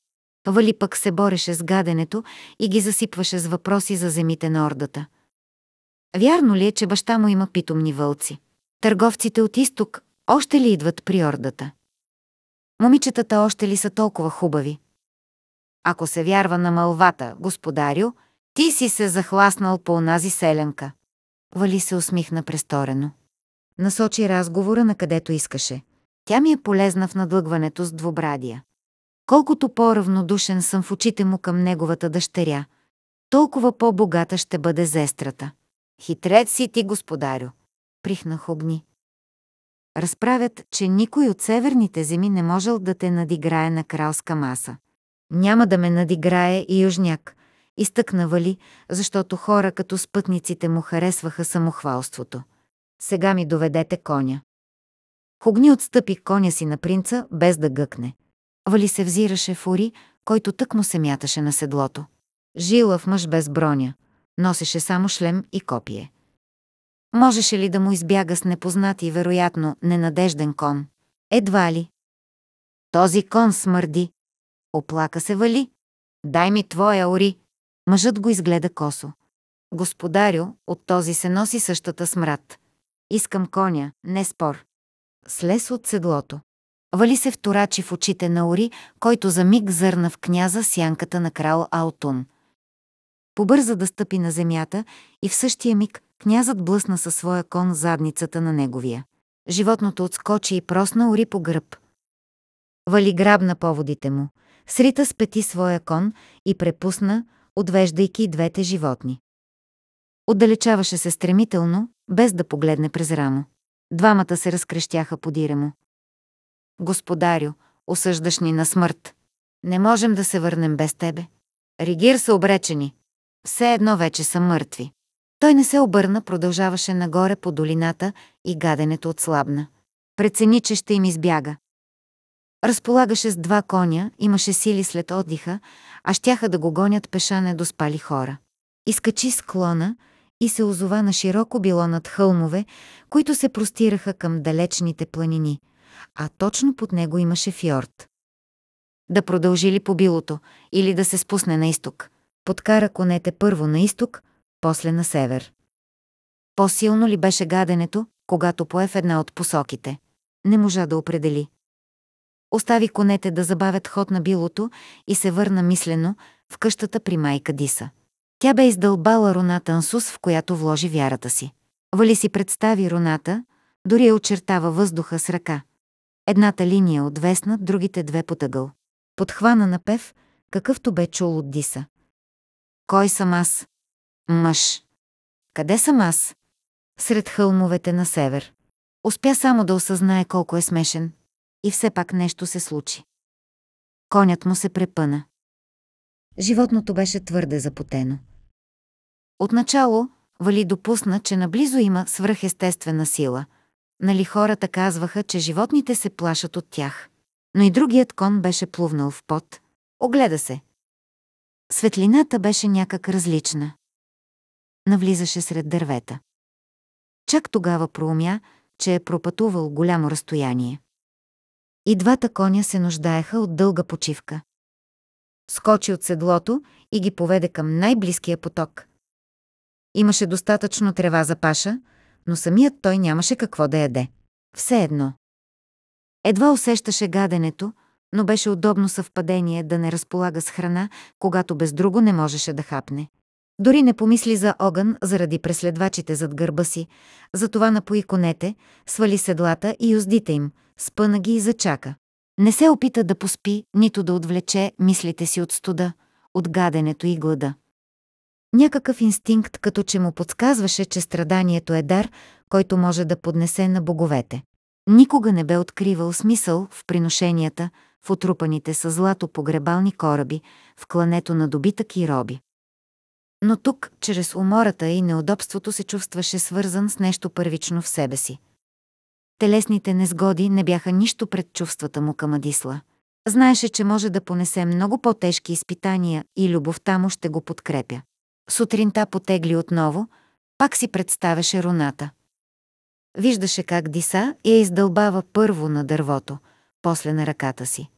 Вали пък се бореше с гаденето и ги засипваше с въпроси за земите на ордата. Вярно ли е, че баща му има питомни вълци? Търговците от изток още ли идват при ордата? Момичетата още ли са толкова хубави? Ако се вярва на мълвата, господарю, ти си се захласнал по онази селенка. Вали се усмихна престорено. Насочи разговора на където искаше. Тя ми е полезна в надлъгването с двобрадия. Колкото по-равнодушен съм в очите му към неговата дъщеря, толкова по-богата ще бъде зестрата. Хитрец си ти, господарю, прихнах огни. Разправят, че никой от северните земи не можел да те надиграе на кралска маса. Няма да ме надиграе и южняк, Изтъкна Вали, защото хора като спътниците му харесваха самохвалството. Сега ми доведете коня. Хогни отстъпи коня си на принца, без да гъкне. Вали се взираше в Ори, който тък му се мяташе на седлото. Жилав мъж без броня. Носеше само шлем и копие. Можеше ли да му избяга с непознат и вероятно ненадежден кон? Едва ли. Този кон смърди. Оплака се вали. Дай ми твоя ори, Мъжът го изгледа косо. Господарю, от този се носи същата смрад. Искам коня, не спор. Слез от седлото. Вали се вторачи в очите на Ори, който за миг зърна в княза сянката на крал Алтун. Побърза да стъпи на земята и в същия миг князът блъсна със своя кон задницата на неговия. Животното отскочи и просна Ори по гръб. Вали грабна поводите му, срита спети своя кон и препусна, отвеждайки двете животни. Отдалечаваше се стремително, без да погледне през рамо. Двамата се разкрещяха подире му. Господарю, осъждаш ни на смърт. Не можем да се върнем без тебе. Ригир са обречени. Все едно вече са мъртви. Той не се обърна, продължаваше нагоре по долината и гаденето отслабна. Прецени, че ще им избяга. Разполагаше с два коня, имаше сили след отдиха, а щяха да го гонят пеша недоспали хора. Изкачи склона и се озова на широко било над хълмове, които се простираха към далечните планини, а точно под него имаше фьорд. Да продължи ли по билото или да се спусне на изток? Подкара конете първо на изток, после на север. По-силно ли беше гаденето, когато пое в една от посоките? Не можа да определи. Остави конете да забавят ход на билото и се върна мислено в къщата при майка Диса. Тя бе издълбала руната Ансус, в която вложи вярата си. Вали си представи руната, дори я очертава въздуха с ръка. Едната линия е от весна, другите две потъгъл. Подхвана на пев, какъвто бе чул от Диса. Кой съм аз? Мъж. Къде съм аз? Сред хълмовете на север. Успя само да осъзнае колко е смешен. И все пак нещо се случи. Конят му се препъна. Животното беше твърде запотено. Отначало Вали допусна, че наблизо има свръхестествена сила. Нали хората казваха, че животните се плашат от тях. Но и другият кон беше плувнал в пот. Огледа се. Светлината беше някак различна. Навлизаше сред дървета. Чак тогава проумя, че е пропътувал голямо разстояние и двата коня се нуждаеха от дълга почивка. Скочи от седлото и ги поведе към най-близкия поток. Имаше достатъчно трева за паша, но самият той нямаше какво да яде. Все едно. Едва усещаше гаденето, но беше удобно съвпадение да не разполага с храна, когато без друго не можеше да хапне. Дори не помисли за огън заради преследвачите зад гърба си, затова напои конете, свали седлата и юздите им – спъна ги и зачака. Не се опита да поспи, нито да отвлече мислите си от студа, от гаденето и глада. Някакъв инстинкт като че му подсказваше, че страданието е дар, който може да поднесе на боговете. Никога не бе откривал смисъл в приношенията, в отрупаните с злато погребални кораби, в клането на добитък и роби. Но тук, чрез умората и неудобството, се чувстваше свързан с нещо първично в себе си – Телесните незгоди не бяха нищо пред чувствата му към Адисла. Знаеше, че може да понесе много по-тежки изпитания и любовта му ще го подкрепя. Сутринта потегли отново, пак си представяше руната. Виждаше как Диса я издълбава първо на дървото, после на ръката си.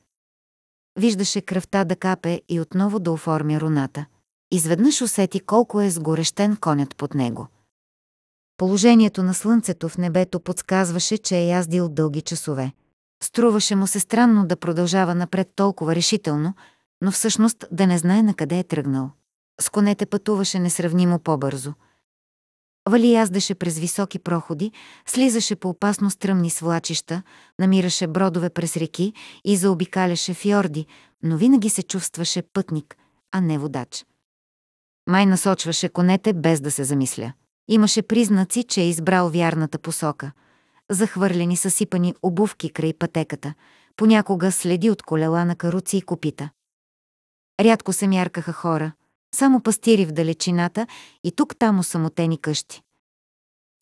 Виждаше кръвта да капе и отново да оформя руната. Изведнъж усети колко е сгорещен конят под него – Положението на слънцето в небето подсказваше, че е яздил дълги часове. Струваше му се странно да продължава напред толкова решително, но всъщност да не знае на къде е тръгнал. С конете пътуваше несравнимо по-бързо. Вали яздаше през високи проходи, слизаше по опасно стръмни свлачища, намираше бродове през реки и заобикаляше фьорди, но винаги се чувстваше пътник, а не водач. Май насочваше конете без да се замисля. Имаше признаци, че е избрал вярната посока. Захвърлени са сипани обувки край пътеката, понякога следи от колела на каруци и копита. Рядко се мяркаха хора, само пастири в далечината и тук-тамо самотени къщи.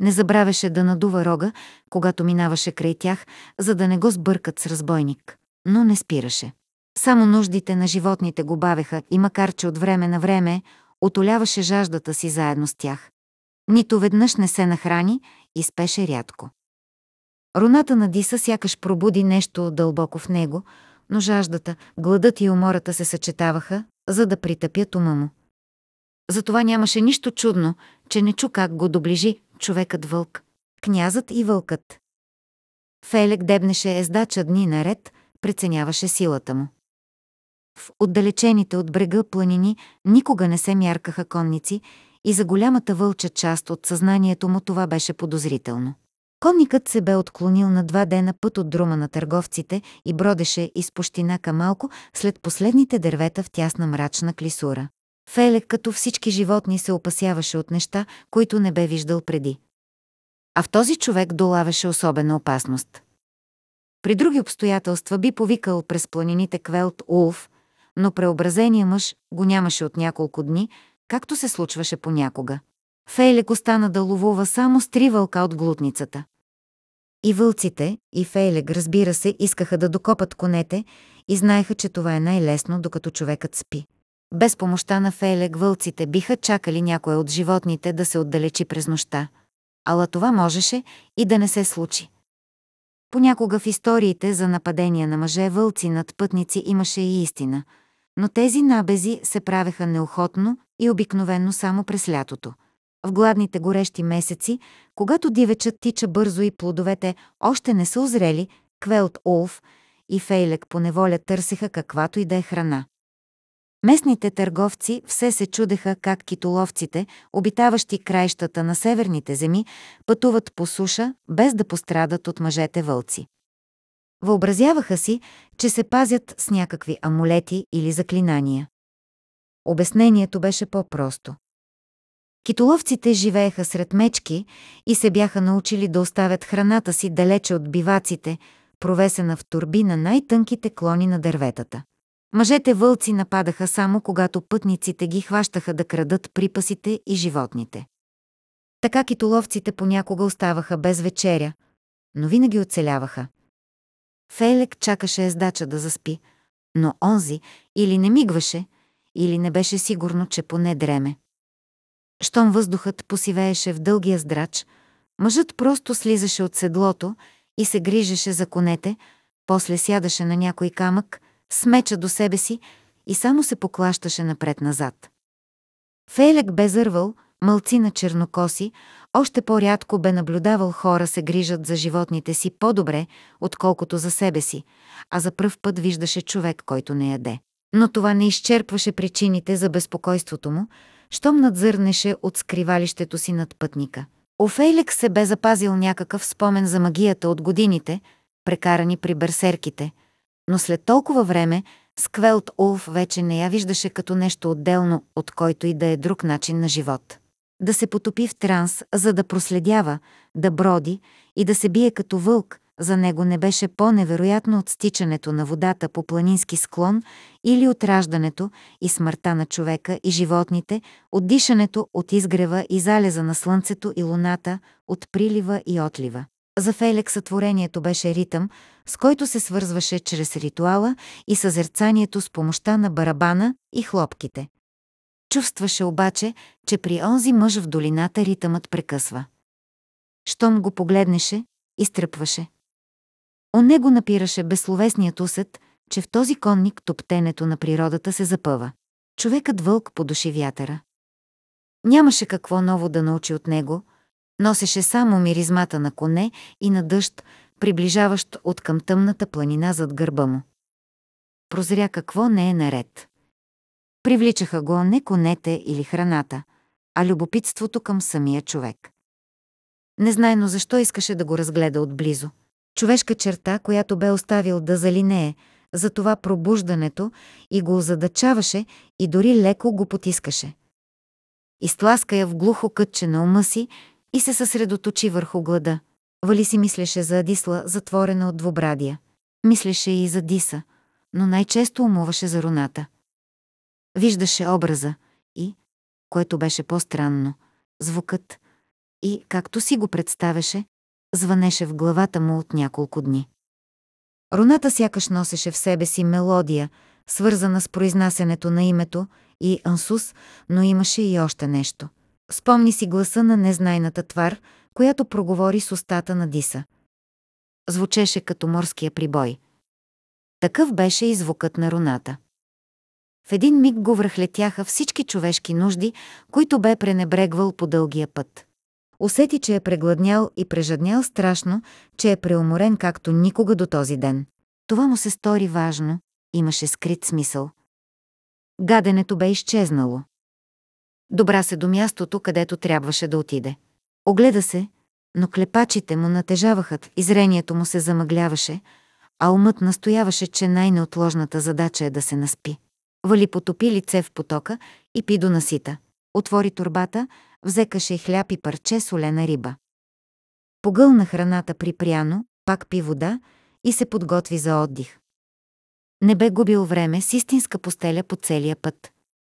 Не забравяше да надува рога, когато минаваше край тях, за да не го сбъркат с разбойник. Но не спираше. Само нуждите на животните го бавеха и макар че от време на време отоляваше жаждата си заедно с тях. Нито веднъж не се нахрани и спеше рядко. Руната на Диса сякаш пробуди нещо дълбоко в него, но жаждата, гладът и умората се съчетаваха, за да притъпят ума му. Затова нямаше нищо чудно, че не чу как го доближи човекът-вълк, князът и вълкът. Фелек дебнеше ездача дни наред, преценяваше силата му. В отдалечените от брега планини никога не се мяркаха конници и за голямата вълча част от съзнанието му това беше подозрително. Конникът се бе отклонил на два дена път от друма на търговците и бродеше из пущинака малко след последните дървета в тясна мрачна клисура. Фелек като всички животни се опасяваше от неща, които не бе виждал преди. А в този човек долавеше особена опасност. При други обстоятелства би повикал през планините Квелт Улф, но преобразения мъж го нямаше от няколко дни – както се случваше понякога. Фейлек остана да ловува само с три вълка от глутницата. И вълците, и Фейлек, разбира се, искаха да докопат конете и знаеха, че това е най-лесно, докато човекът спи. Без помощта на Фейлек вълците биха чакали някое от животните да се отдалечи през нощта. Ала това можеше и да не се случи. Понякога в историите за нападения на мъже вълци над пътници имаше и истина – но тези набези се правеха неохотно и обикновенно само през лятото. В гладните горещи месеци, когато дивечът тича бързо и плодовете още не са озрели, Квелт Олф и Фейлек по неволя търсеха каквато и да е храна. Местните търговци все се чудеха как китоловците, обитаващи краищата на северните земи, пътуват по суша, без да пострадат от мъжете вълци. Въобразяваха си, че се пазят с някакви амулети или заклинания. Обяснението беше по-просто. Китоловците живееха сред мечки и се бяха научили да оставят храната си далече от биваците, провесена в турби на най-тънките клони на дърветата. Мъжете вълци нападаха само когато пътниците ги хващаха да крадат припасите и животните. Така китоловците понякога оставаха без вечеря, но винаги оцеляваха. Фейлек чакаше ездача да заспи, но онзи или не мигваше, или не беше сигурно, че поне дреме. Щом въздухът посивееше в дългия здрач, мъжът просто слизаше от седлото и се грижеше за конете, после сядаше на някой камък, смеча до себе си и само се поклащаше напред-назад. Фейлек бе зървал мълци на чернокоси, още по-рядко бе наблюдавал хора се грижат за животните си по-добре, отколкото за себе си, а за пръв път виждаше човек, който не яде. Но това не изчерпваше причините за безпокойството му, щом надзърнеше от скривалището си над пътника. Офейлек се бе запазил някакъв спомен за магията от годините, прекарани при берсерките, но след толкова време Сквелт Улф вече не я виждаше като нещо отделно, от който и да е друг начин на живот да се потопи в транс, за да проследява, да броди и да се бие като вълк, за него не беше по-невероятно от стичането на водата по планински склон или от раждането и смъртта на човека и животните, от дишането, от изгрева и залеза на слънцето и луната, от прилива и отлива. За Фелек сътворението беше ритъм, с който се свързваше чрез ритуала и съзерцанието с помощта на барабана и хлопките. Чувстваше обаче, че при онзи мъж в долината ритъмът прекъсва. Щом го погледнеше, изтръпваше. О него напираше безсловесният усет, че в този конник топтенето на природата се запъва. Човекът вълк подуши вятъра. Нямаше какво ново да научи от него, носеше само миризмата на коне и на дъжд, приближаващ от към тъмната планина зад гърба му. Прозря какво не е наред. Привличаха го не конете или храната, а любопитството към самия човек. Незнайно защо искаше да го разгледа отблизо. Човешка черта, която бе оставил да залинее, затова пробуждането и го озадачаваше и дори леко го потискаше. Изтласка я в глухо кътче на ума си и се съсредоточи върху глада. Вали си мислеше за Адисла, затворена от двобрадия. Мислеше и за Диса, но най-често умуваше за руната. Виждаше образа и, което беше по-странно, звукът и, както си го представяше, звънеше в главата му от няколко дни. Руната сякаш носеше в себе си мелодия, свързана с произнасянето на името и Ансус, но имаше и още нещо. Спомни си гласа на незнайната твар, която проговори с устата на Диса. Звучеше като морския прибой. Такъв беше и звукът на руната. В един миг го връхлетяха всички човешки нужди, които бе пренебрегвал по дългия път. Усети, че е прегладнял и прежаднял страшно, че е преуморен както никога до този ден. Това му се стори важно, имаше скрит смисъл. Гаденето бе изчезнало. Добра се до мястото, където трябваше да отиде. Огледа се, но клепачите му натежаваха и зрението му се замъгляваше, а умът настояваше, че най-неотложната задача е да се наспи. Вали потопи лице в потока и пи до насита. Отвори турбата, взе каше хляб и парче солена риба. Погълна храната при пряно, пак пи вода и се подготви за отдих. Не бе губил време с истинска постеля по целия път.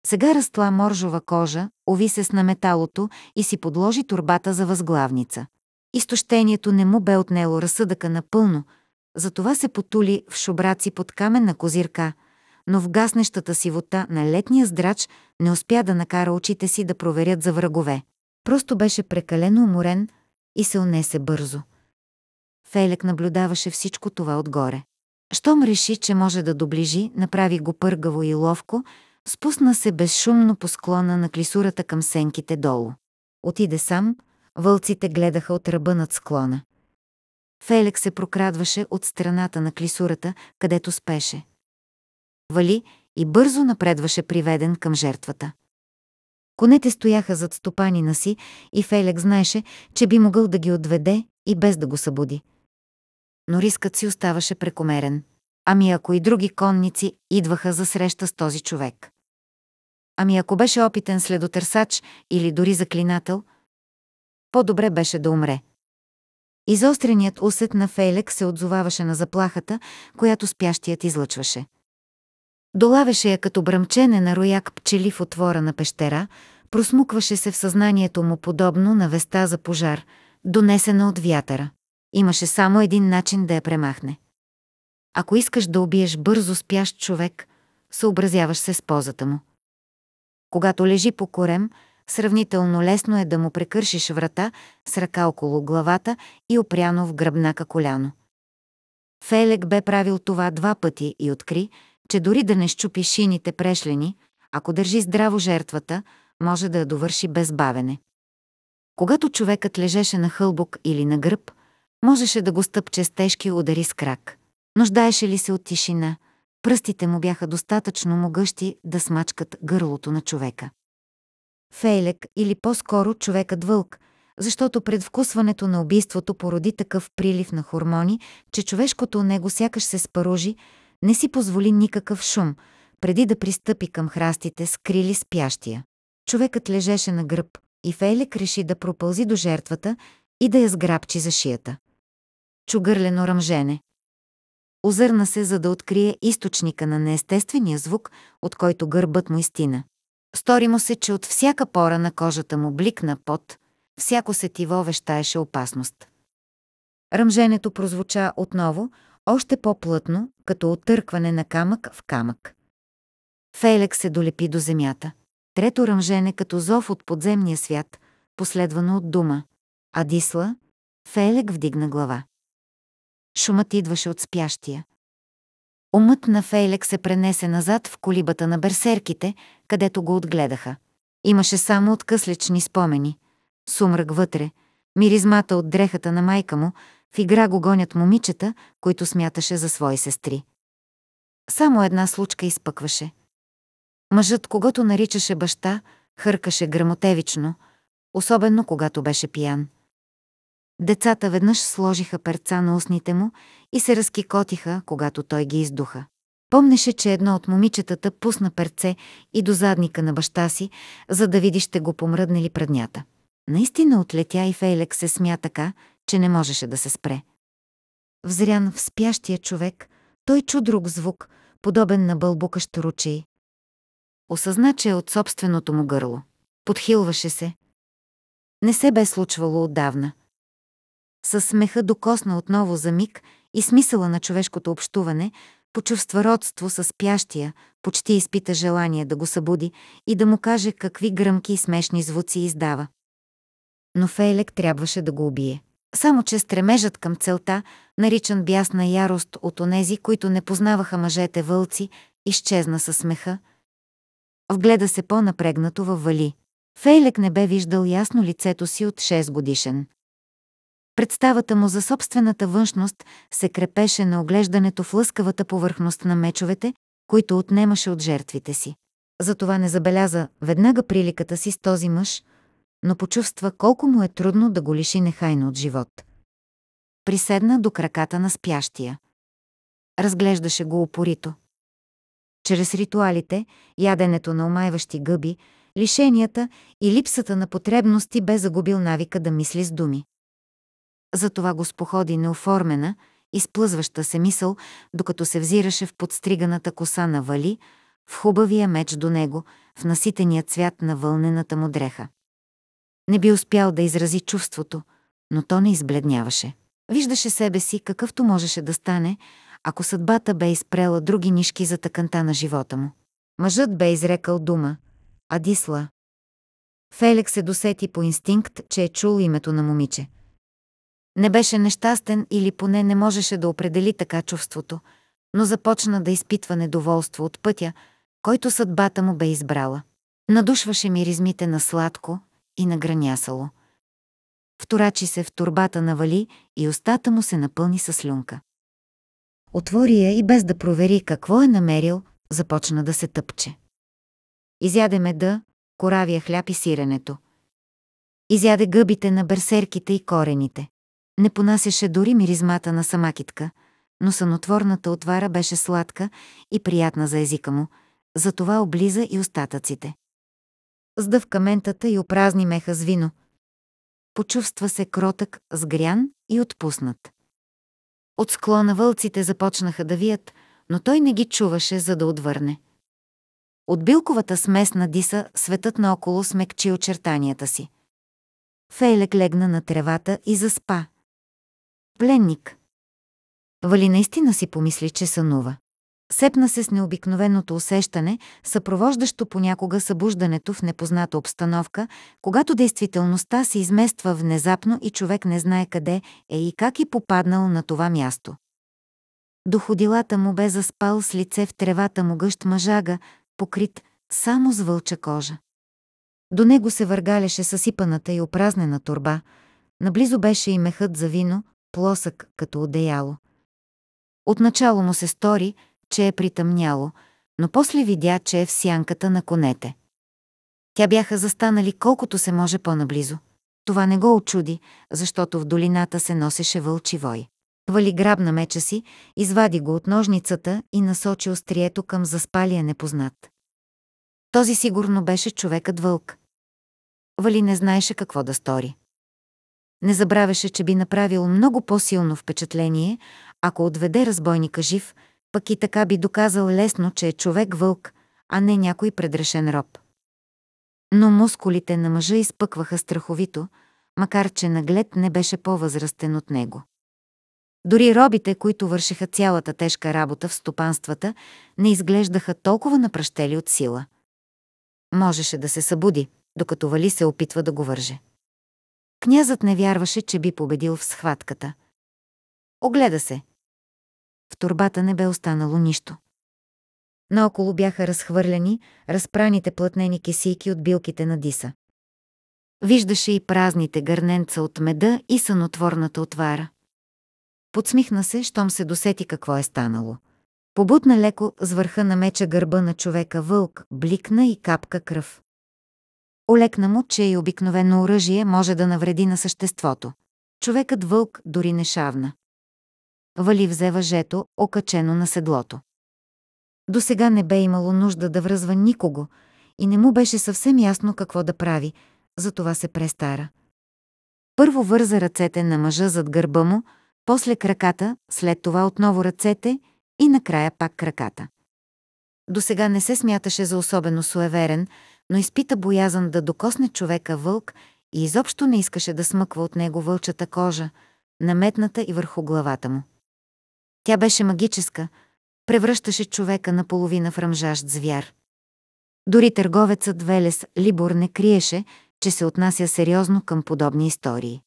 Сега разтла моржова кожа, ови се с на металото и си подложи турбата за възглавница. Изтощението не му бе отнело разсъдъка напълно, затова се потули в шобраци под каменна козирка – но в гаснещата си вода на летния здрач не успя да накара очите си да проверят за врагове. Просто беше прекалено уморен и се унесе бързо. Фелек наблюдаваше всичко това отгоре. Щом реши, че може да доближи, направи го пъргаво и ловко, спусна се безшумно по склона на клисурата към сенките долу. Отиде сам, вълците гледаха от ръба над склона. Фелек се прокрадваше от страната на клисурата, където спеше вали и бързо напредваше приведен към жертвата. Конете стояха зад стопанина си и Фелек знаеше, че би могъл да ги отведе и без да го събуди. Но рискът си оставаше прекомерен. Ами ако и други конници идваха за среща с този човек. Ами ако беше опитен следотърсач или дори заклинател, по-добре беше да умре. Изостреният усет на Фейлек се отзоваваше на заплахата, която спящият излъчваше. Долавеше я като бръмчене на рояк пчели в отвора на пещера, просмукваше се в съзнанието му подобно на веста за пожар, донесена от вятъра. Имаше само един начин да я премахне. Ако искаш да убиеш бързо спящ човек, съобразяваш се с позата му. Когато лежи по корем, сравнително лесно е да му прекършиш врата с ръка около главата и опряно в гръбнака коляно. Фелек бе правил това два пъти и откри, че дори да не щупи шините прешлени, ако държи здраво жертвата, може да я довърши без бавене. Когато човекът лежеше на хълбок или на гръб, можеше да го стъпче с тежки удари с крак. Нуждаеше ли се от тишина? Пръстите му бяха достатъчно могъщи да смачкат гърлото на човека. Фейлек или по-скоро човекът вълк, защото предвкусването на убийството породи такъв прилив на хормони, че човешкото него сякаш се спаружи, не си позволи никакъв шум, преди да пристъпи към храстите, с крили спящия. Човекът лежеше на гръб и Фейлик реши да пропълзи до жертвата и да я сграбчи за шията. Чугърлено ръмжене. Озърна се, за да открие източника на неестествения звук, от който гърбът му истина. Стори му се, че от всяка пора на кожата му бликна пот, всяко сетиво вещаеше опасност. Ръмженето прозвуча отново, още по-плътно като оттъркване на камък в камък. Фейлек се долепи до земята. Трето ръмжене като зов от подземния свят, последвано от дума. Адисла, Фейлек вдигна глава. Шумът идваше от спящия. Умът на Фейлек се пренесе назад в колибата на берсерките, където го отгледаха. Имаше само откъслични спомени. Сумрак вътре, миризмата от дрехата на майка му, в игра го гонят момичета, които смяташе за свои сестри. Само една случка изпъкваше. Мъжът, когато наричаше баща, хъркаше грамотевично, особено когато беше пиян. Децата веднъж сложиха перца на устните му и се разкикотиха, когато той ги издуха. Помнеше, че едно от момичетата пусна перце и до задника на баща си, за да види ще го помръднели преднята. Наистина отлетя и Фейлек се смя така, че не можеше да се спре. Взрян в спящия човек, той чу друг звук, подобен на бълбукащ ручей. Осъзна, че е от собственото му гърло. Подхилваше се. Не се бе случвало отдавна. Със смеха докосна отново за миг и смисъла на човешкото общуване, почувства родство с спящия, почти изпита желание да го събуди и да му каже какви гръмки и смешни звуци издава. Но Фейлек трябваше да го убие. Само, че стремежът към целта, наричан бясна ярост от онези, които не познаваха мъжете вълци, изчезна със смеха. Вгледа се по-напрегнато във вали. Фейлек не бе виждал ясно лицето си от 6 годишен. Представата му за собствената външност се крепеше на оглеждането в лъскавата повърхност на мечовете, които отнемаше от жертвите си. Затова не забеляза веднага приликата си с този мъж – но почувства колко му е трудно да го лиши нехайно от живот. Приседна до краката на спящия. Разглеждаше го опорито. Чрез ритуалите, яденето на омайващи гъби, лишенията и липсата на потребности бе загубил навика да мисли с думи. Затова го споходи неоформена, изплъзваща се мисъл, докато се взираше в подстриганата коса на Вали, в хубавия меч до него, в наситения цвят на вълнената му дреха. Не би успял да изрази чувството, но то не избледняваше. Виждаше себе си какъвто можеше да стане, ако съдбата бе изпрела други нишки за тъканта на живота му. Мъжът бе изрекал дума – Адисла. Феликс се досети по инстинкт, че е чул името на момиче. Не беше нещастен или поне не можеше да определи така чувството, но започна да изпитва недоволство от пътя, който съдбата му бе избрала. Надушваше миризмите на сладко, и награнясало. Вторачи се в турбата навали и устата му се напълни със слюнка. Отвори я и без да провери какво е намерил, започна да се тъпче. Изяде меда, коравия хляб и сиренето. Изяде гъбите на берсерките и корените. Не понасяше дори миризмата на самакитка, но сънотворната отвара беше сладка и приятна за езика му, затова облиза и остатъците сдъвка ментата и опразни меха с вино. Почувства се кротък, сгрян и отпуснат. От склона вълците започнаха да вият, но той не ги чуваше, за да отвърне. От билковата смес на диса светът наоколо смекчи очертанията си. Фейлек легна на тревата и заспа. Пленник. Вали наистина си помисли, че сънува. Сепна се с необикновеното усещане, съпровождащо понякога събуждането в непозната обстановка, когато действителността се измества внезапно и човек не знае къде е и как е попаднал на това място. Доходилата му бе заспал с лице в тревата му гъщ мъжага, покрит само с вълча кожа. До него се въргаляше съсипаната и опразнена турба, наблизо беше и мехът за вино, плосък като одеяло. Отначало му се стори, че е притъмняло, но после видя, че е в сянката на конете. Тя бяха застанали колкото се може по-наблизо. Това не го очуди, защото в долината се носеше вълчи вой. Вали грабна меча си, извади го от ножницата и насочи острието към заспалия непознат. Този сигурно беше човекът вълк. Вали не знаеше какво да стори. Не забравяше, че би направил много по-силно впечатление, ако отведе разбойника жив, пък и така би доказал лесно, че е човек-вълк, а не някой предрешен роб. Но мускулите на мъжа изпъкваха страховито, макар че наглед не беше по-възрастен от него. Дори робите, които вършиха цялата тежка работа в стопанствата, не изглеждаха толкова напръщели от сила. Можеше да се събуди, докато Вали се опитва да го върже. Князът не вярваше, че би победил в схватката. Огледа се, в турбата не бе останало нищо. Наоколо бяха разхвърляни разпраните плътнени кесийки от билките на диса. Виждаше и празните гърненца от меда и сънотворната отвара. Подсмихна се, щом се досети какво е станало. Побутна леко с върха на меча гърба на човека вълк, бликна и капка кръв. Олекна му, че и обикновено оръжие може да навреди на съществото. Човекът вълк дори не шавна. Вали взе въжето, окачено на седлото. До сега не бе имало нужда да връзва никого и не му беше съвсем ясно какво да прави, затова се престара. Първо върза ръцете на мъжа зад гърба му, после краката, след това отново ръцете и накрая пак краката. До сега не се смяташе за особено суеверен, но изпита боязан да докосне човека вълк и изобщо не искаше да смъква от него вълчата кожа, наметната и върху главата му. Тя беше магическа, превръщаше човека наполовина в ръмжащ звяр. Дори търговецът Велес Либор не криеше, че се отнася сериозно към подобни истории.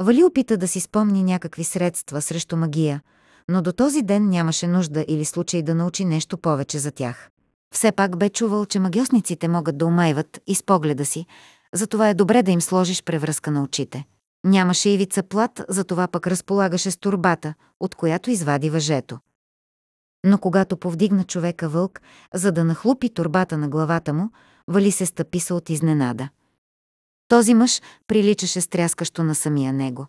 Вали опита да си спомни някакви средства срещу магия, но до този ден нямаше нужда или случай да научи нещо повече за тях. Все пак бе чувал, че магиосниците могат да умайват и с погледа си, затова е добре да им сложиш превръзка на очите. Нямаше ивица плат, затова пък разполагаше с турбата, от която извади въжето. Но когато повдигна човека вълк, за да нахлупи турбата на главата му, Вали се стъписа от изненада. Този мъж приличаше стряскащо на самия него.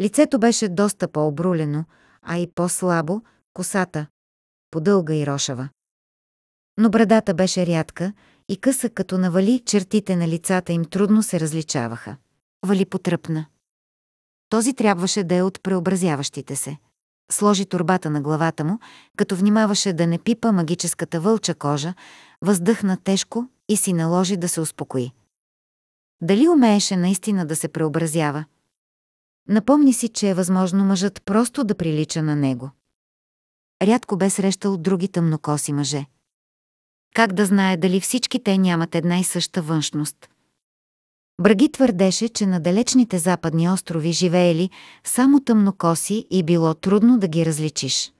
Лицето беше доста по-обрулено, а и по-слабо, косата, подълга и рошава. Но брадата беше рядка и къса, като навали чертите на лицата им трудно се различаваха. Вали потръпна. Този трябваше да е от преобразяващите се. Сложи турбата на главата му, като внимаваше да не пипа магическата вълча кожа, въздъхна тежко и си наложи да се успокои. Дали умееше наистина да се преобразява? Напомни си, че е възможно мъжът просто да прилича на него. Рядко бе срещал други тъмнокоси мъже. Как да знае дали всички те нямат една и съща външност? Браги твърдеше, че на далечните западни острови живеели само тъмнокоси и било трудно да ги различиш.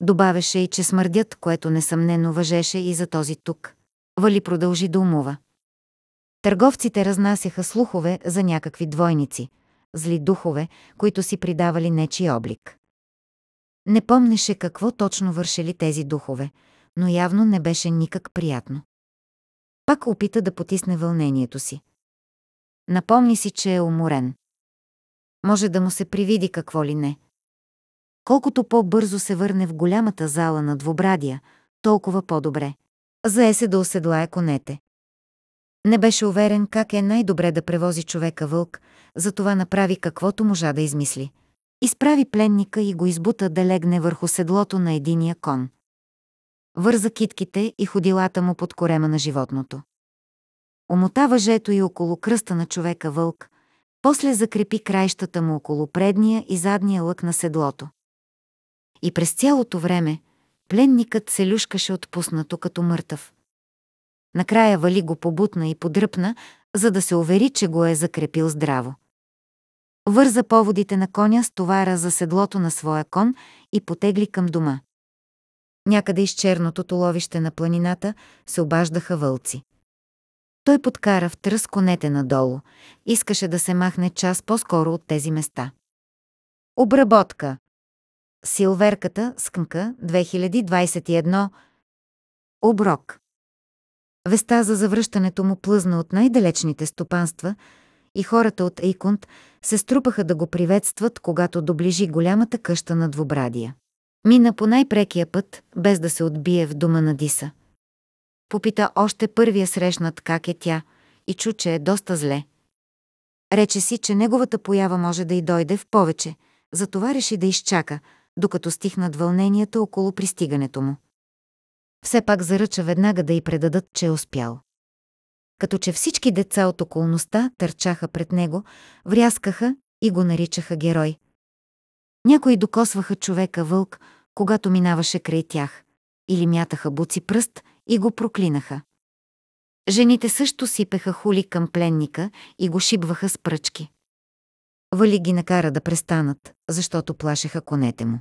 Добавеше и, че смърдят, което несъмнено въжеше и за този тук. Вали продължи да умува. Търговците разнасяха слухове за някакви двойници, зли духове, които си придавали нечи облик. Не помнеше какво точно вършили тези духове, но явно не беше никак приятно. Пак опита да потисне вълнението си. Напомни си, че е уморен. Може да му се привиди какво ли не. Колкото по-бързо се върне в голямата зала на двобрадия, толкова по-добре. Зае се да е конете. Не беше уверен как е най-добре да превози човека вълк, затова направи каквото можа да измисли. Изправи пленника и го избута да легне върху седлото на единия кон. Върза китките и ходилата му под корема на животното. Омота въжето и около кръста на човека вълк, после закрепи краищата му около предния и задния лък на седлото. И през цялото време пленникът се люшкаше отпуснато като мъртъв. Накрая Вали го побутна и подръпна, за да се увери, че го е закрепил здраво. Върза поводите на коня с товара за седлото на своя кон и потегли към дома. Някъде из черното толовище на планината се обаждаха вълци. Той подкара в тръс конете надолу. Искаше да се махне час по-скоро от тези места. Обработка. Силверката, скъмка, 2021. Оброк. Веста за завръщането му плъзна от най-далечните стопанства и хората от Ейкунд се струпаха да го приветстват, когато доближи голямата къща на двобрадия. Мина по най-прекия път, без да се отбие в дома на Диса. Попита още първия срещнат как е тя и чу, че е доста зле. Рече си, че неговата поява може да й дойде в повече, затова реши да изчака, докато стихнат вълненията около пристигането му. Все пак заръча веднага да й предадат, че е успял. Като че всички деца от околността търчаха пред него, врязкаха и го наричаха герой. Някои докосваха човека вълк, когато минаваше край тях, или мятаха буци пръст и го проклинаха. Жените също сипеха хули към пленника и го шибваха с пръчки. Вали ги накара да престанат, защото плашеха конете му.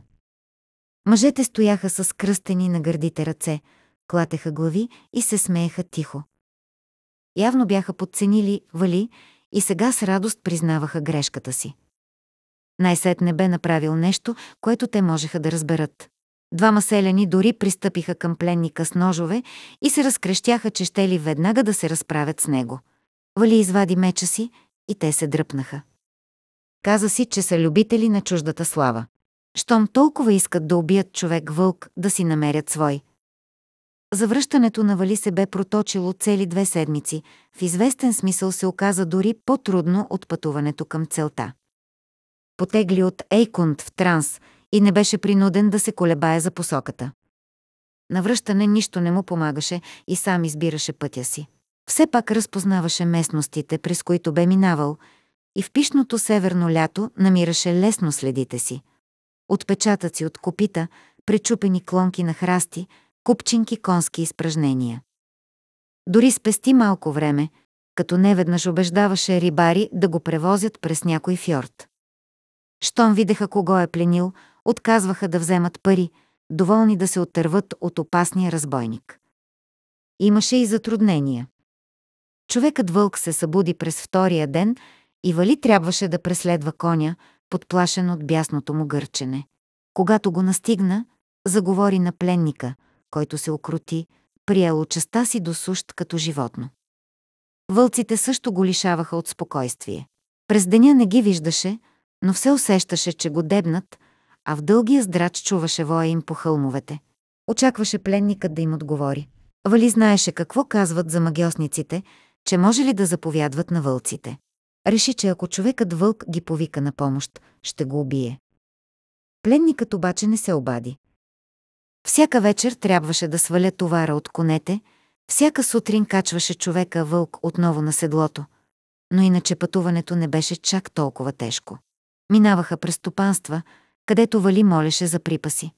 Мъжете стояха с кръстени на гърдите ръце, клатеха глави и се смееха тихо. Явно бяха подценили Вали и сега с радост признаваха грешката си. най сет не бе направил нещо, което те можеха да разберат. Двама селяни дори пристъпиха към пленника с ножове и се разкрещяха, че ще ли веднага да се разправят с него. Вали извади меча си и те се дръпнаха. Каза си, че са любители на чуждата слава. Щом толкова искат да убият човек-вълк, да си намерят свой. Завръщането на Вали се бе проточило цели две седмици, в известен смисъл се оказа дори по-трудно от пътуването към целта. Потегли от Ейкунд в транс – и не беше принуден да се колебае за посоката. Навръщане нищо не му помагаше и сам избираше пътя си. Все пак разпознаваше местностите, през които бе минавал, и в пишното северно лято намираше лесно следите си. Отпечатъци от копита, пречупени клонки на храсти, купчинки конски изпражнения. Дори спести малко време, като неведнъж убеждаваше рибари да го превозят през някой фьорд. Щом видеха кого е пленил, отказваха да вземат пари, доволни да се отърват от опасния разбойник. Имаше и затруднения. Човекът вълк се събуди през втория ден и Вали трябваше да преследва коня, подплашен от бясното му гърчене. Когато го настигна, заговори на пленника, който се окрути, приело частта си до сущ като животно. Вълците също го лишаваха от спокойствие. През деня не ги виждаше, но все усещаше, че го дебнат, а в дългия здрач чуваше воя им по хълмовете. Очакваше пленникът да им отговори. Вали знаеше какво казват за магиосниците, че може ли да заповядват на вълците. Реши, че ако човекът вълк ги повика на помощ, ще го убие. Пленникът обаче не се обади. Всяка вечер трябваше да сваля товара от конете, всяка сутрин качваше човека вълк отново на седлото, но иначе пътуването не беше чак толкова тежко. Минаваха през стопанства, където Вали молеше за припаси.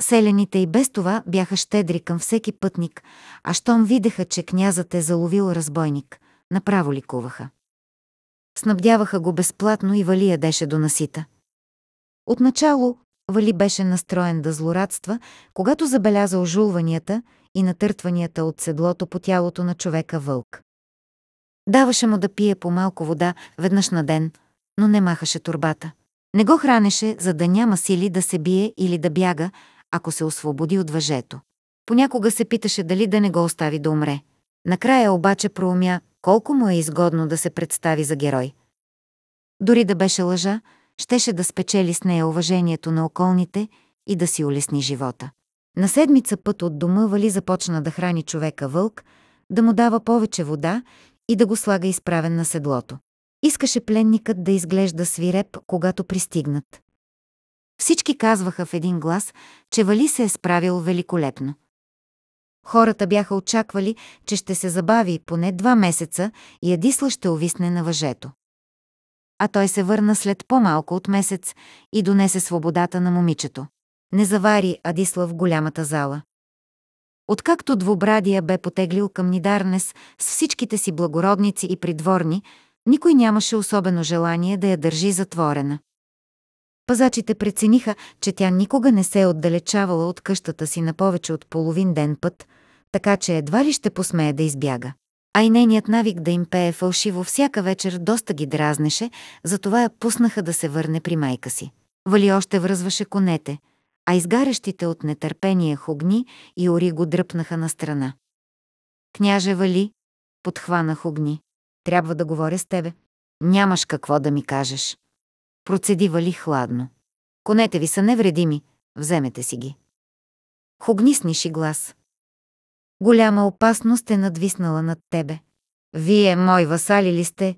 Селените и без това бяха щедри към всеки пътник, а щом видеха, че князът е заловил разбойник, направо ликуваха. Снабдяваха го безплатно и Вали ядеше до насита. Отначало Вали беше настроен да злорадства, когато забеляза ожулванията и натъртванията от седлото по тялото на човека вълк. Даваше му да пие по малко вода веднъж на ден, но не махаше турбата. Не го хранеше, за да няма сили да се бие или да бяга, ако се освободи от въжето. Понякога се питаше дали да не го остави да умре. Накрая обаче проумя колко му е изгодно да се представи за герой. Дори да беше лъжа, щеше да спечели с нея уважението на околните и да си улесни живота. На седмица път от дома Вали започна да храни човека вълк, да му дава повече вода и да го слага изправен на седлото. Искаше пленникът да изглежда свиреп, когато пристигнат. Всички казваха в един глас, че Вали се е справил великолепно. Хората бяха очаквали, че ще се забави поне два месеца и Адисла ще увисне на въжето. А той се върна след по-малко от месец и донесе свободата на момичето. Не завари Адисла в голямата зала. Откакто двобрадия бе потеглил към Нидарнес с всичките си благородници и придворни, никой нямаше особено желание да я държи затворена. Пазачите прецениха, че тя никога не се е отдалечавала от къщата си на повече от половин ден път, така че едва ли ще посмее да избяга. А и нейният навик да им пее фалшиво всяка вечер доста ги дразнеше, затова я пуснаха да се върне при майка си. Вали още връзваше конете, а изгарящите от нетърпение хугни и ори го дръпнаха на страна. Княже Вали, подхвана хугни. Трябва да говоря с тебе. Нямаш какво да ми кажеш. Процеди Вали хладно. Конете ви са невредими. Вземете си ги. Хугни сниши глас. Голяма опасност е надвиснала над тебе. Вие, мой васали ли сте?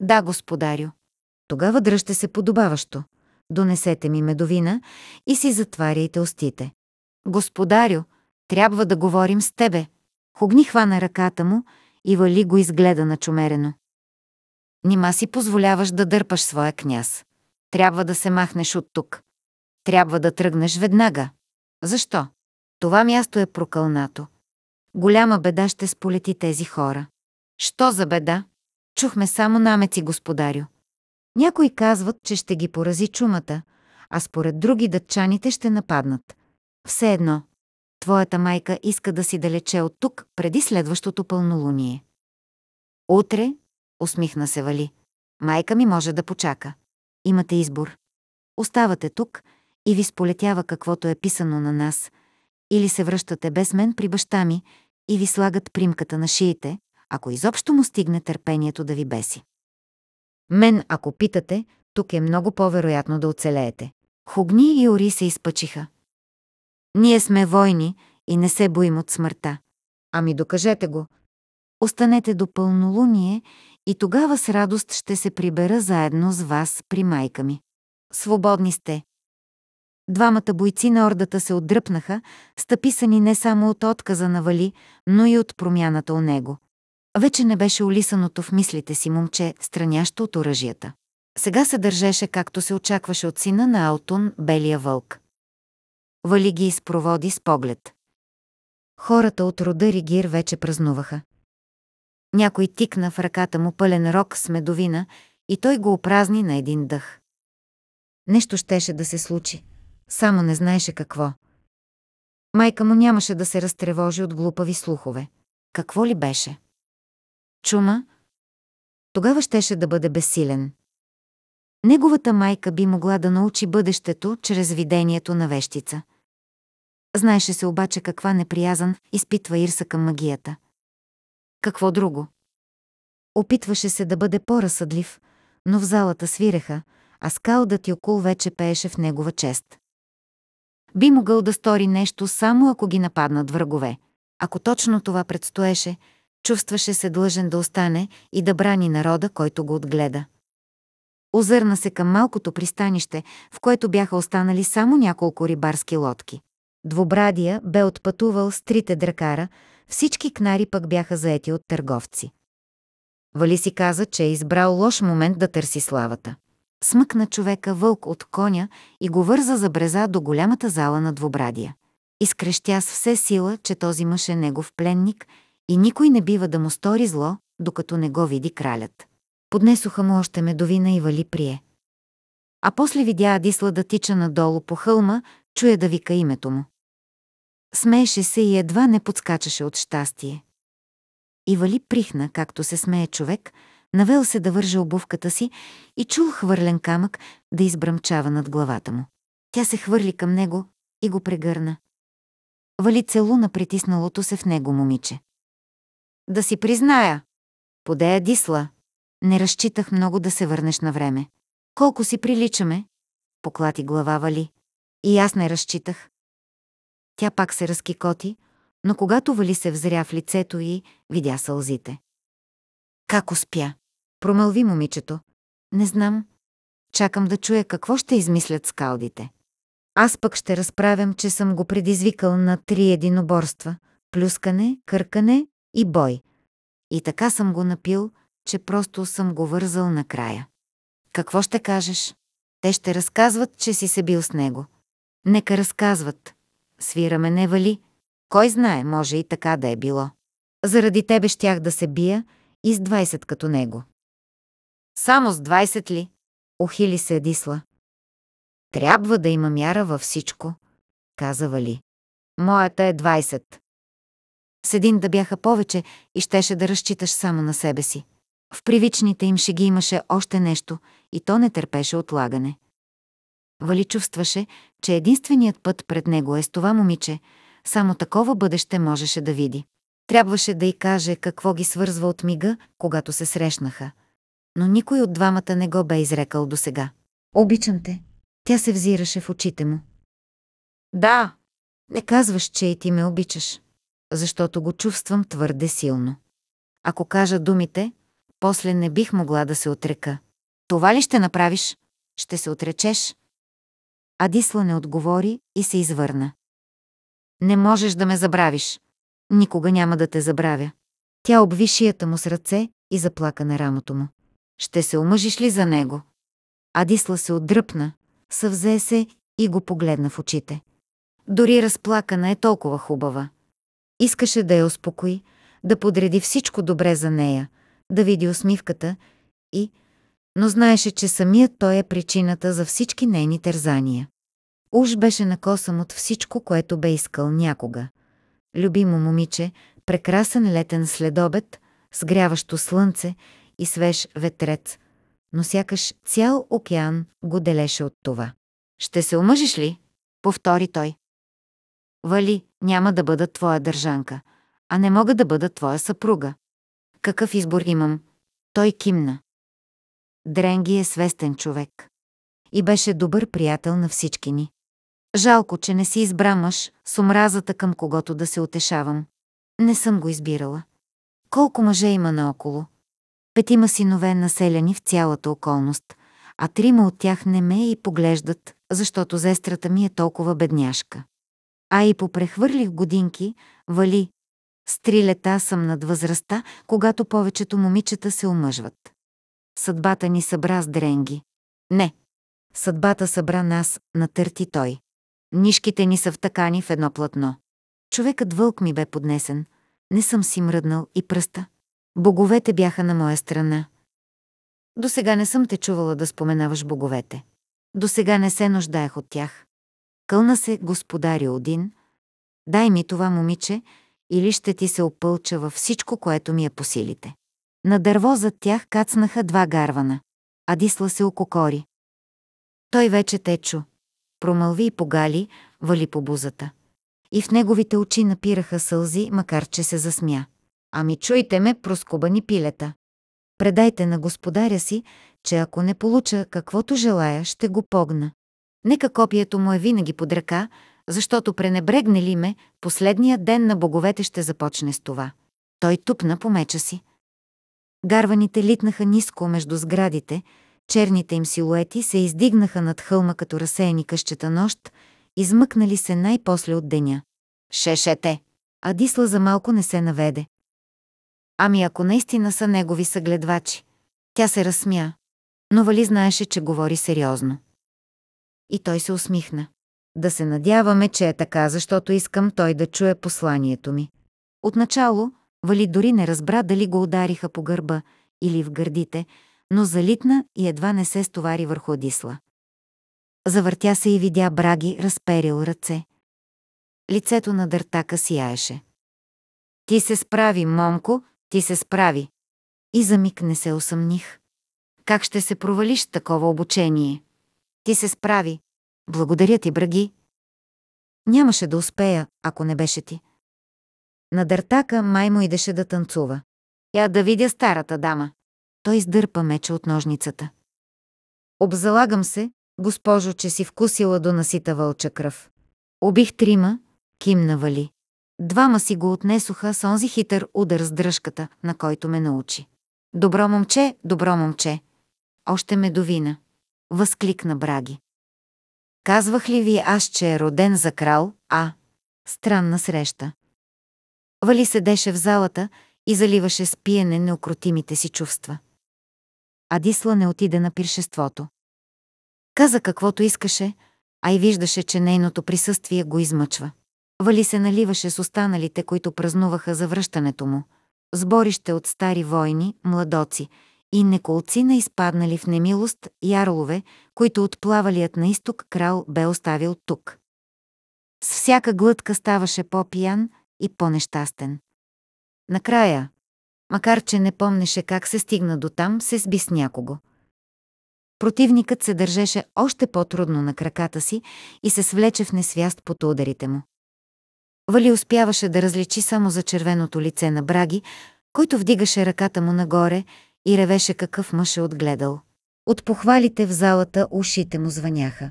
Да, господарю. Тогава дръжте се подобаващо. Донесете ми медовина и си затваряйте устите. Господарю, трябва да говорим с тебе. Хогни хвана ръката му и Вали го изгледа начумерено. Нима си позволяваш да дърпаш своя княз. Трябва да се махнеш от тук. Трябва да тръгнеш веднага. Защо? Това място е прокълнато. Голяма беда ще сполети тези хора. Що за беда? Чухме само намеци, господарю. Някои казват, че ще ги порази чумата, а според други датчаните ще нападнат. Все едно, Твоята майка иска да си далече от тук преди следващото пълнолуние. Утре, усмихна се Вали, майка ми може да почака. Имате избор. Оставате тук и ви сполетява каквото е писано на нас, или се връщате без мен при баща ми и ви слагат примката на шиите, ако изобщо му стигне търпението да ви беси. Мен, ако питате, тук е много по-вероятно да оцелеете. Хугни и Ори се изпъчиха. Ние сме войни и не се боим от смъртта. Ами докажете го. Останете до пълнолуние и тогава с радост ще се прибера заедно с вас при майка ми. Свободни сте. Двамата бойци на ордата се отдръпнаха, стъписани не само от отказа на Вали, но и от промяната у него. Вече не беше улисаното в мислите си момче, странящо от оръжията. Сега се държеше както се очакваше от сина на Алтун, белия вълк. Вали ги изпроводи с поглед. Хората от рода Ригир вече празнуваха. Някой тикна в ръката му пълен рок с медовина и той го опразни на един дъх. Нещо щеше да се случи, само не знаеше какво. Майка му нямаше да се разтревожи от глупави слухове. Какво ли беше? Чума? Тогава щеше да бъде безсилен. Неговата майка би могла да научи бъдещето чрез видението на вещица. Знаеше се обаче каква неприязан изпитва Ирса към магията. Какво друго? Опитваше се да бъде по-разсъдлив, но в залата свиреха, а скалдът Йокул вече пееше в негова чест. Би могъл да стори нещо само ако ги нападнат врагове. Ако точно това предстоеше, чувстваше се длъжен да остане и да брани народа, който го отгледа. Озърна се към малкото пристанище, в което бяха останали само няколко рибарски лодки. Двобрадия бе отпътувал с трите дракара, всички кнари пък бяха заети от търговци. Вали си каза, че е избрал лош момент да търси славата. Смъкна човека вълк от коня и го върза за бреза до голямата зала на Двобрадия. Изкрещя с все сила, че този мъж е негов пленник и никой не бива да му стори зло, докато не го види кралят. Поднесоха му още медовина и вали прие. А после видя Адисла да тича надолу по хълма, чуя да вика името му. Смееше се и едва не подскачаше от щастие. И Вали прихна, както се смее човек, навел се да върже обувката си и чул хвърлен камък да избръмчава над главата му. Тя се хвърли към него и го прегърна. Вали целуна притисналото се в него момиче. Да си призная, подея Дисла, не разчитах много да се върнеш на време. Колко си приличаме? Поклати глава Вали. И аз не разчитах. Тя пак се разкикоти, но когато Вали се взря в лицето и видя сълзите. Как успя? Промълви момичето. Не знам. Чакам да чуя какво ще измислят скалдите. Аз пък ще разправям, че съм го предизвикал на три единоборства – плюскане, къркане и бой. И така съм го напил – че просто съм го вързал накрая. Какво ще кажеш? Те ще разказват, че си се бил с него. Нека разказват. Свираме не вали. Кой знае, може и така да е било. Заради тебе щях да се бия и с 20 като него. Само с 20 ли? Охили се Адисла. Трябва да има мяра във всичко, каза Вали. Моята е 20. С един да бяха повече и щеше да разчиташ само на себе си. В привичните им шеги имаше още нещо и то не търпеше отлагане. Вали чувстваше, че единственият път пред него е с това момиче, само такова бъдеще можеше да види. Трябваше да й каже какво ги свързва от мига, когато се срещнаха. Но никой от двамата не го бе изрекал досега. Обичам те. Тя се взираше в очите му. Да. Не казваш, че и ти ме обичаш, защото го чувствам твърде силно. Ако кажа думите, после не бих могла да се отрека. Това ли ще направиш? Ще се отречеш? Адисла не отговори и се извърна. Не можеш да ме забравиш. Никога няма да те забравя. Тя обви шията му с ръце и заплака на рамото му. Ще се омъжиш ли за него? Адисла се отдръпна, съвзе се и го погледна в очите. Дори разплакана е толкова хубава. Искаше да я успокои, да подреди всичко добре за нея, да види усмивката и, но знаеше, че самият той е причината за всички нейни тързания. Уж беше накосъм от всичко, което бе искал някога. Любимо момиче, прекрасен летен следобед, сгряващо слънце и свеж ветрец, но сякаш цял океан го делеше от това. «Ще се омъжиш ли?» — повтори той. «Вали, няма да бъда твоя държанка, а не мога да бъда твоя съпруга. Какъв избор имам? Той кимна. Дренги е свестен човек. И беше добър приятел на всички ни. Жалко, че не си избра мъж с омразата към когото да се утешавам. Не съм го избирала. Колко мъже има наоколо? Петима синове населени в цялата околност, а трима от тях не ме и поглеждат, защото зестрата ми е толкова бедняшка. А и попрехвърлих годинки, вали, с три лета съм над възрастта, когато повечето момичета се омъжват. Съдбата ни събра с дренги. Не. Съдбата събра нас, натърти той. Нишките ни са втъкани в едно платно. Човекът вълк ми бе поднесен. Не съм си мръднал и пръста. Боговете бяха на моя страна. До сега не съм те чувала да споменаваш боговете. До сега не се нуждаех от тях. Кълна се, господари Один. Дай ми това момиче, или ще ти се опълча във всичко, което ми е по силите. На дърво зад тях кацнаха два гарвана. Адисла се ококори. Той вече те чу. Промълви и погали, вали по бузата. И в неговите очи напираха сълзи, макар че се засмя. Ами чуйте ме, проскубани пилета. Предайте на господаря си, че ако не получа каквото желая, ще го погна. Нека копието му е винаги под ръка, защото ли ме, последния ден на боговете ще започне с това. Той тупна по меча си. Гарваните литнаха ниско между сградите, черните им силуети се издигнаха над хълма като разсеяни къщета нощ, измъкнали се най-после от деня. Шешете! Адисла за малко не се наведе. Ами ако наистина са негови съгледвачи. Тя се разсмя, но Вали знаеше, че говори сериозно. И той се усмихна. Да се надяваме, че е така, защото искам той да чуе посланието ми. Отначало, Вали дори не разбра дали го удариха по гърба или в гърдите, но залитна и едва не се стовари върху Дисла. Завъртя се и видя Браги, разперил ръце. Лицето на дъртака сияеше. Ти се справи, момко, ти се справи. И за миг не се усъмних. Как ще се провалиш такова обучение? Ти се справи, благодаря ти, браги. Нямаше да успея, ако не беше ти. На дъртака май му идеше да танцува. Я да видя старата дама. Той издърпа меча от ножницата. Обзалагам се, госпожо, че си вкусила до насита вълча кръв. Обих трима, Ким навали. Двама си го отнесоха с онзи хитър удар с дръжката, на който ме научи. Добро момче, добро момче. Още ме довина. Възкликна Браги. Казвах ли ви аз, че е роден за крал, а? Странна среща. Вали седеше в залата и заливаше с пиене неукротимите си чувства. Адисла не отиде на пиршеството. Каза каквото искаше, а и виждаше, че нейното присъствие го измъчва. Вали се наливаше с останалите, които празнуваха завръщането му. Сборище от стари войни, младоци – и неколци на изпаднали в немилост ярлове, които отплавалият на изток крал бе оставил тук. С всяка глътка ставаше по-пиян и по-нещастен. Накрая, макар че не помнеше как се стигна до там, се сби с някого. Противникът се държеше още по-трудно на краката си и се свлече в несвяст под ударите му. Вали успяваше да различи само за червеното лице на Браги, който вдигаше ръката му нагоре, и ревеше какъв мъж е отгледал. От похвалите в залата ушите му звъняха.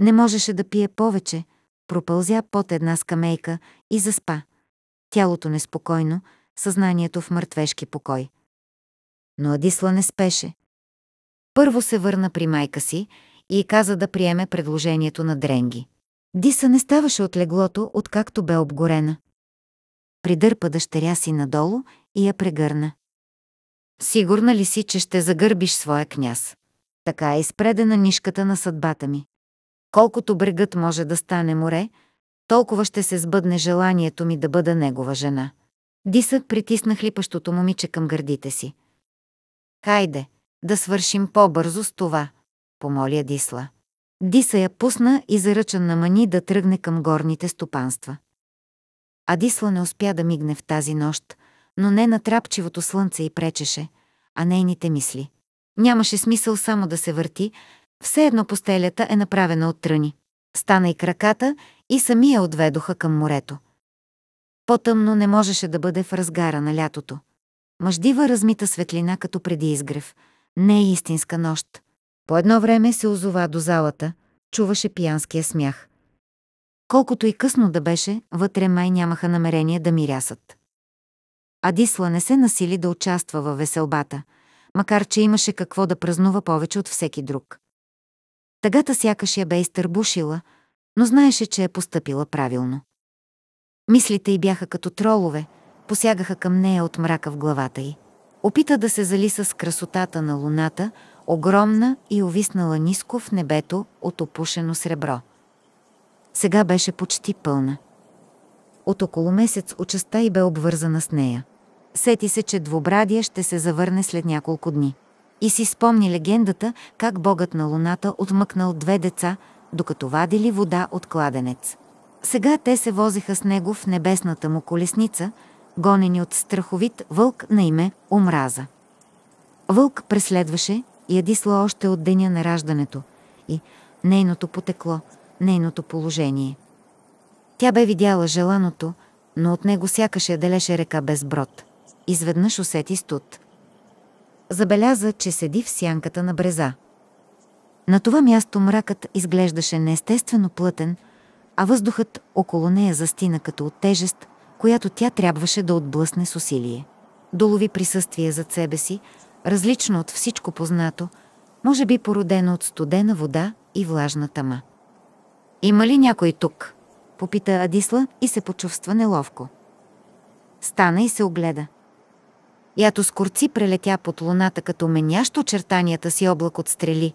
Не можеше да пие повече, пропълзя под една скамейка и заспа. Тялото неспокойно, съзнанието в мъртвешки покой. Но Адисла не спеше. Първо се върна при майка си и каза да приеме предложението на Дренги. Диса не ставаше от леглото, откакто бе обгорена. Придърпа дъщеря си надолу и я прегърна. Сигурна ли си, че ще загърбиш своя княз? Така е изпредена нишката на съдбата ми. Колкото брегът може да стане море, толкова ще се сбъдне желанието ми да бъда негова жена. Дисът притисна хлипащото момиче към гърдите си. Хайде, да свършим по-бързо с това, помоля Дисла. Диса я пусна и заръча на Мани да тръгне към горните стопанства. А Дисла не успя да мигне в тази нощ, но не на трапчивото слънце и пречеше, а нейните мисли. Нямаше смисъл само да се върти, все едно постелята е направена от тръни. Стана и краката и сами я отведоха към морето. По-тъмно не можеше да бъде в разгара на лятото. Мъждива размита светлина като преди изгрев. Не е истинска нощ. По едно време се озова до залата, чуваше пиянския смях. Колкото и късно да беше, вътре май нямаха намерение да мирясат. Адисла не се насили да участва във веселбата, макар че имаше какво да празнува повече от всеки друг. Тъгата сякаш я бе изтърбушила, но знаеше, че е постъпила правилно. Мислите й бяха като тролове, посягаха към нея от мрака в главата й. Опита да се залиса с красотата на луната, огромна и овиснала ниско в небето от опушено сребро. Сега беше почти пълна. От около месец участта й бе обвързана с нея. Сети се, че Двобрадия ще се завърне след няколко дни. И си спомни легендата, как богът на луната отмъкнал две деца, докато вадили вода от кладенец. Сега те се возиха с него в небесната му колесница, гонени от страховит вълк на име Омраза. Вълк преследваше Ядисла още от деня на раждането и нейното потекло, нейното положение. Тя бе видяла желаното, но от него сякаше далеше река без брод изведнъж усети студ. Забеляза, че седи в сянката на бреза. На това място мракът изглеждаше неестествено плътен, а въздухът около нея застина като от тежест, която тя трябваше да отблъсне с усилие. Долови присъствие зад себе си, различно от всичко познато, може би породено от студена вода и влажна тъма. «Има ли някой тук?» – попита Адисла и се почувства неловко. Стана и се огледа. Ято скорци прелетя под луната като менящо очертанията си облак от стрели.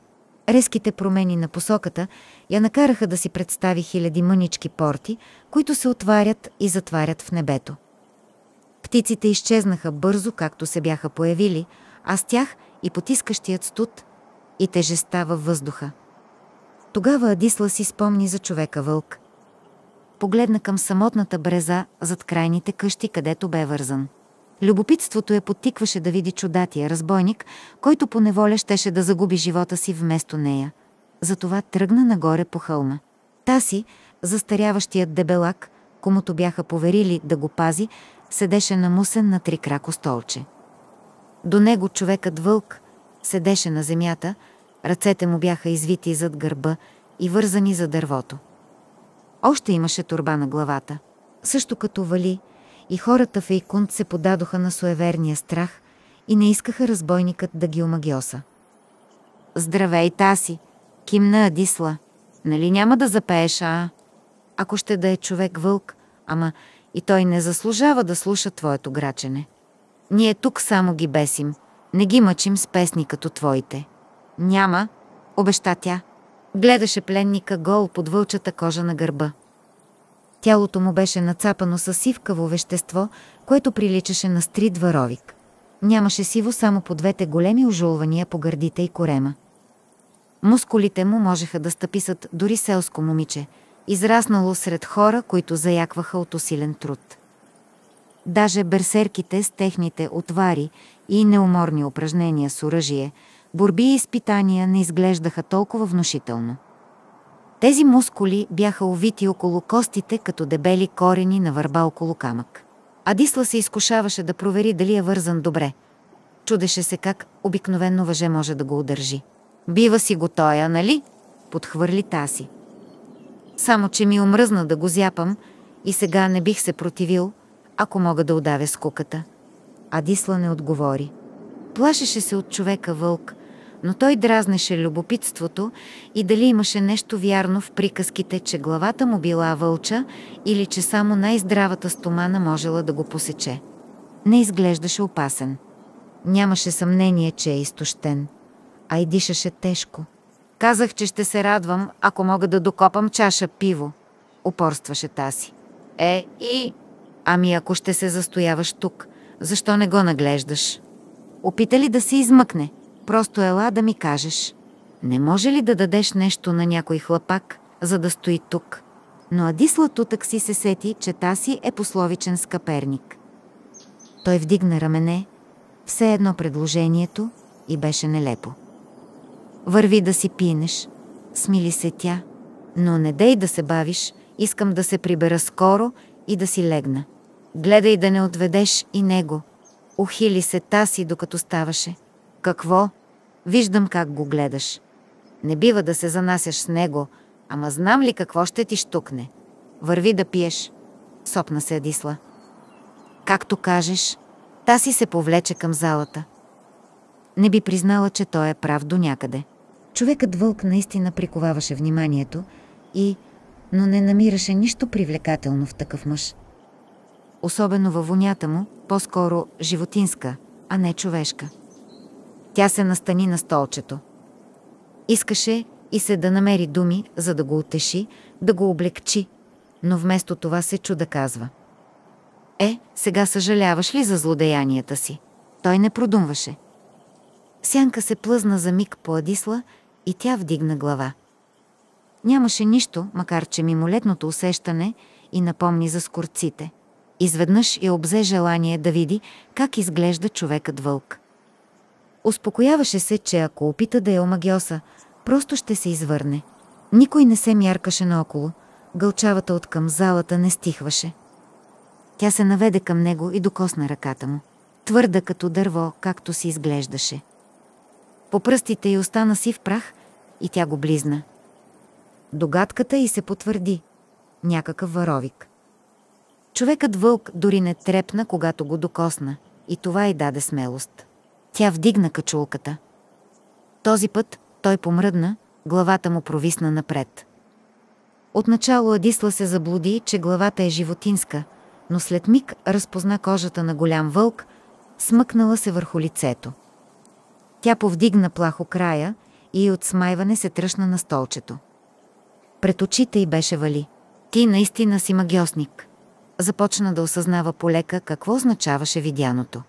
Резките промени на посоката я накараха да си представи хиляди мънички порти, които се отварят и затварят в небето. Птиците изчезнаха бързо, както се бяха появили, а с тях и потискащият студ, и тежеста във въздуха. Тогава Адисла си спомни за човека-вълк. Погледна към самотната бреза зад крайните къщи, където бе вързан. Любопитството я подтикваше да види чудатия разбойник, който по неволя щеше да загуби живота си вместо нея. Затова тръгна нагоре по хълма. Таси, застаряващият дебелак, комуто бяха поверили да го пази, седеше намусен на три крако столче. До него човекът вълк седеше на земята, ръцете му бяха извити зад гърба и вързани за дървото. Още имаше турба на главата. Също като Вали, и хората в Ейкунт се подадоха на суеверния страх и не искаха разбойникът да ги омагиоса. Здравей, Таси! Кимна Адисла. Нали няма да запееш, а? Ако ще да е човек-вълк, ама и той не заслужава да слуша твоето грачене. Ние тук само ги бесим, не ги мъчим с песни като твоите. Няма, обеща тя. Гледаше пленника гол под вълчата кожа на гърба. Тялото му беше нацапано с сивкаво вещество, което приличаше на стрит варовик. Нямаше сиво само по двете големи ожулвания по гърдите и корема. Мускулите му можеха да стъписат дори селско момиче, израснало сред хора, които заякваха от усилен труд. Даже берсерките с техните отвари и неуморни упражнения с оръжие, борби и изпитания не изглеждаха толкова внушително. Тези мускули бяха увити около костите като дебели корени на върба около камък. Адисла се изкушаваше да провери дали е вързан добре. Чудеше се как обикновено въже може да го удържи. Бива си го тоя, нали? Подхвърли Таси. Само, че ми омръзна да го зяпам и сега не бих се противил, ако мога да удавя скуката. Адисла не отговори. Плашеше се от човека вълк, но той дразнеше любопитството и дали имаше нещо вярно в приказките, че главата му била вълча или че само най-здравата стомана можела да го посече. Не изглеждаше опасен. Нямаше съмнение, че е изтощен. А и дишаше тежко. Казах, че ще се радвам, ако мога да докопам чаша пиво. Упорстваше Таси. Е, и... Ами ако ще се застояваш тук, защо не го наглеждаш? Опита ли да се измъкне? Просто ела да ми кажеш. Не може ли да дадеш нещо на някой хлапак, за да стои тук? Но Адисла тутък си се сети, че Таси е пословичен скъперник. Той вдигна рамене, все едно предложението, и беше нелепо. Върви да си пинеш, смили се тя, но не дей да се бавиш, искам да се прибера скоро и да си легна. Гледай да не отведеш и него. Ухили се Таси, докато ставаше. Какво? Виждам как го гледаш. Не бива да се занасяш с него, ама знам ли какво ще ти штукне. Върви да пиеш. Сопна се Адисла. Както кажеш, та си се повлече към залата. Не би признала, че той е прав до някъде. Човекът вълк наистина приковаваше вниманието и, но не намираше нищо привлекателно в такъв мъж. Особено във вонята му, по-скоро животинска, а не човешка. Тя се настани на столчето. Искаше и се да намери думи, за да го утеши, да го облегчи, но вместо това се чуда казва. Е, сега съжаляваш ли за злодеянията си? Той не продумваше. Сянка се плъзна за миг по Адисла и тя вдигна глава. Нямаше нищо, макар че мимолетното усещане и напомни за скорците. Изведнъж я обзе желание да види как изглежда човекът вълк. Успокояваше се, че ако опита да я омагиоса, просто ще се извърне. Никой не се мяркаше наоколо, гълчавата от към залата не стихваше. Тя се наведе към него и докосна ръката му. Твърда като дърво, както си изглеждаше. По пръстите й остана си в прах и тя го близна. Догадката й се потвърди. Някакъв варовик. Човекът вълк дори не трепна, когато го докосна, и това й даде смелост. Тя вдигна качулката. Този път той помръдна, главата му провисна напред. Отначало Адисла се заблуди, че главата е животинска, но след миг разпозна кожата на голям вълк, смъкнала се върху лицето. Тя повдигна плахо края и от смайване се тръщна на столчето. Пред очите й беше вали. Ти наистина си магиосник. Започна да осъзнава полека какво означаваше видяното.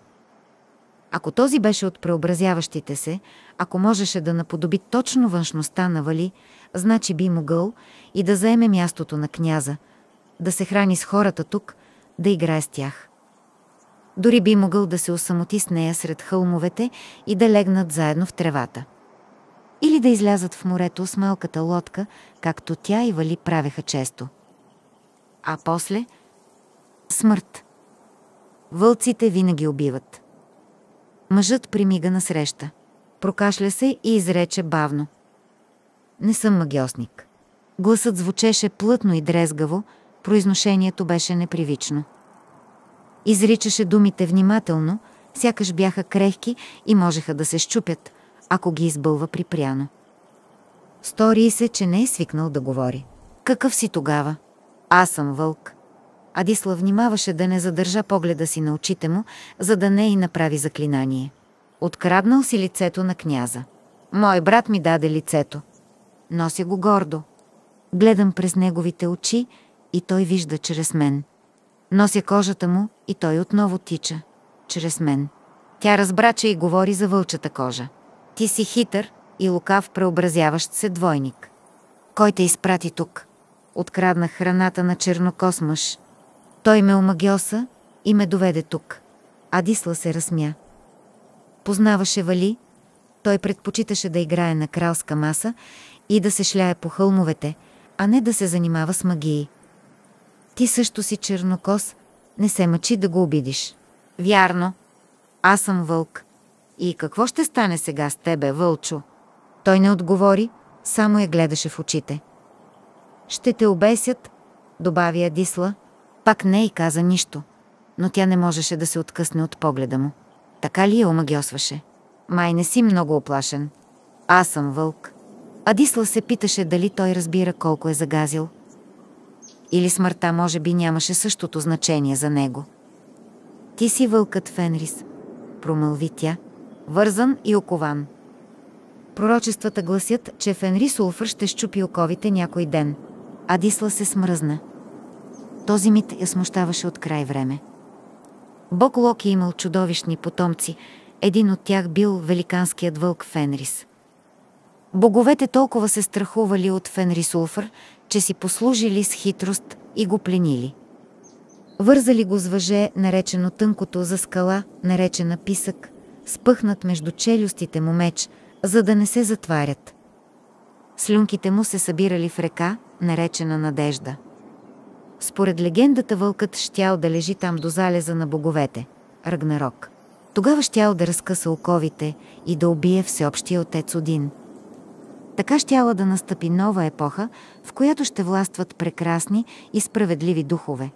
Ако този беше от преобразяващите се, ако можеше да наподоби точно външността на Вали, значи би могъл и да заеме мястото на княза, да се храни с хората тук, да играе с тях. Дори би могъл да се осамоти с нея сред хълмовете и да легнат заедно в тревата. Или да излязат в морето с малката лодка, както тя и Вали правеха често. А после – смърт. Вълците винаги убиват. Мъжът примига насреща. Прокашля се и изрече бавно. Не съм магиосник. Гласът звучеше плътно и дрезгаво, произношението беше непривично. Изричаше думите внимателно, сякаш бяха крехки и можеха да се щупят, ако ги избълва припряно. Стори се, че не е свикнал да говори. Какъв си тогава? Аз съм вълк. Адисла внимаваше да не задържа погледа си на очите му, за да не й направи заклинание. Откраднал си лицето на княза. Мой брат ми даде лицето. Нося го гордо. Гледам през неговите очи и той вижда чрез мен. Нося кожата му и той отново тича. Чрез мен. Тя разбра, че и говори за вълчата кожа. Ти си хитър и лукав преобразяващ се двойник. Кой те изпрати тук? Откраднах храната на чернокос мъж. Той ме омагиоса и ме доведе тук. Адисла се разсмя. Познаваше Вали, той предпочиташе да играе на кралска маса и да се шляе по хълмовете, а не да се занимава с магии. Ти също си чернокос, не се мъчи да го обидиш. Вярно. Аз съм вълк. И какво ще стане сега с тебе, вълчо? Той не отговори, само я гледаше в очите. Ще те обесят, добави Адисла, пак не и каза нищо, но тя не можеше да се откъсне от погледа му. Така ли я омагиосваше? Май не си много оплашен. Аз съм вълк. Адисла се питаше дали той разбира колко е загазил. Или смъртта може би нямаше същото значение за него. Ти си вълкът Фенрис, промълви тя, вързан и окован. Пророчествата гласят, че Фенрис Улфър ще щупи оковите някой ден. Адисла се смръзна. Този мит я смущаваше от край време. Бог Локи е имал чудовищни потомци, един от тях бил великанският вълк Фенрис. Боговете толкова се страхували от Фенрис Улфър, че си послужили с хитрост и го пленили. Вързали го с въже, наречено тънкото за скала, наречена писък, спъхнат между челюстите му меч, за да не се затварят. Слюнките му се събирали в река, наречена Надежда. Според легендата вълкът щял да лежи там до залеза на боговете – Рагнарок. Тогава щял да разкъса оковите и да убие всеобщия отец Один. Така щяла да настъпи нова епоха, в която ще властват прекрасни и справедливи духове,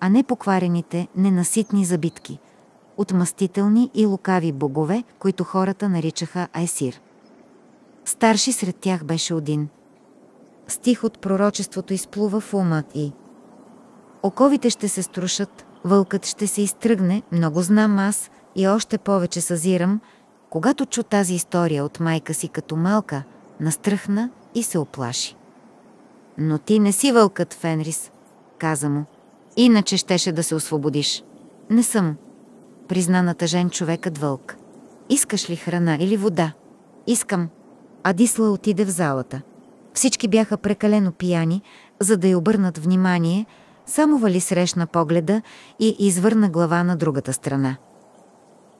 а не покварените, ненаситни забитки, отмъстителни и лукави богове, които хората наричаха Айсир. Старши сред тях беше Один. Стих от пророчеството изплува в ума и – Оковите ще се струшат, вълкът ще се изтръгне, много знам аз и още повече съзирам, когато чу тази история от майка си като малка, настръхна и се оплаши. Но ти не си вълкът, Фенрис, каза му. Иначе щеше да се освободиш. Не съм, призна натъжен човекът вълк. Искаш ли храна или вода? Искам. Адисла отиде в залата. Всички бяха прекалено пияни, за да й обърнат внимание, само Вали срещна погледа и извърна глава на другата страна.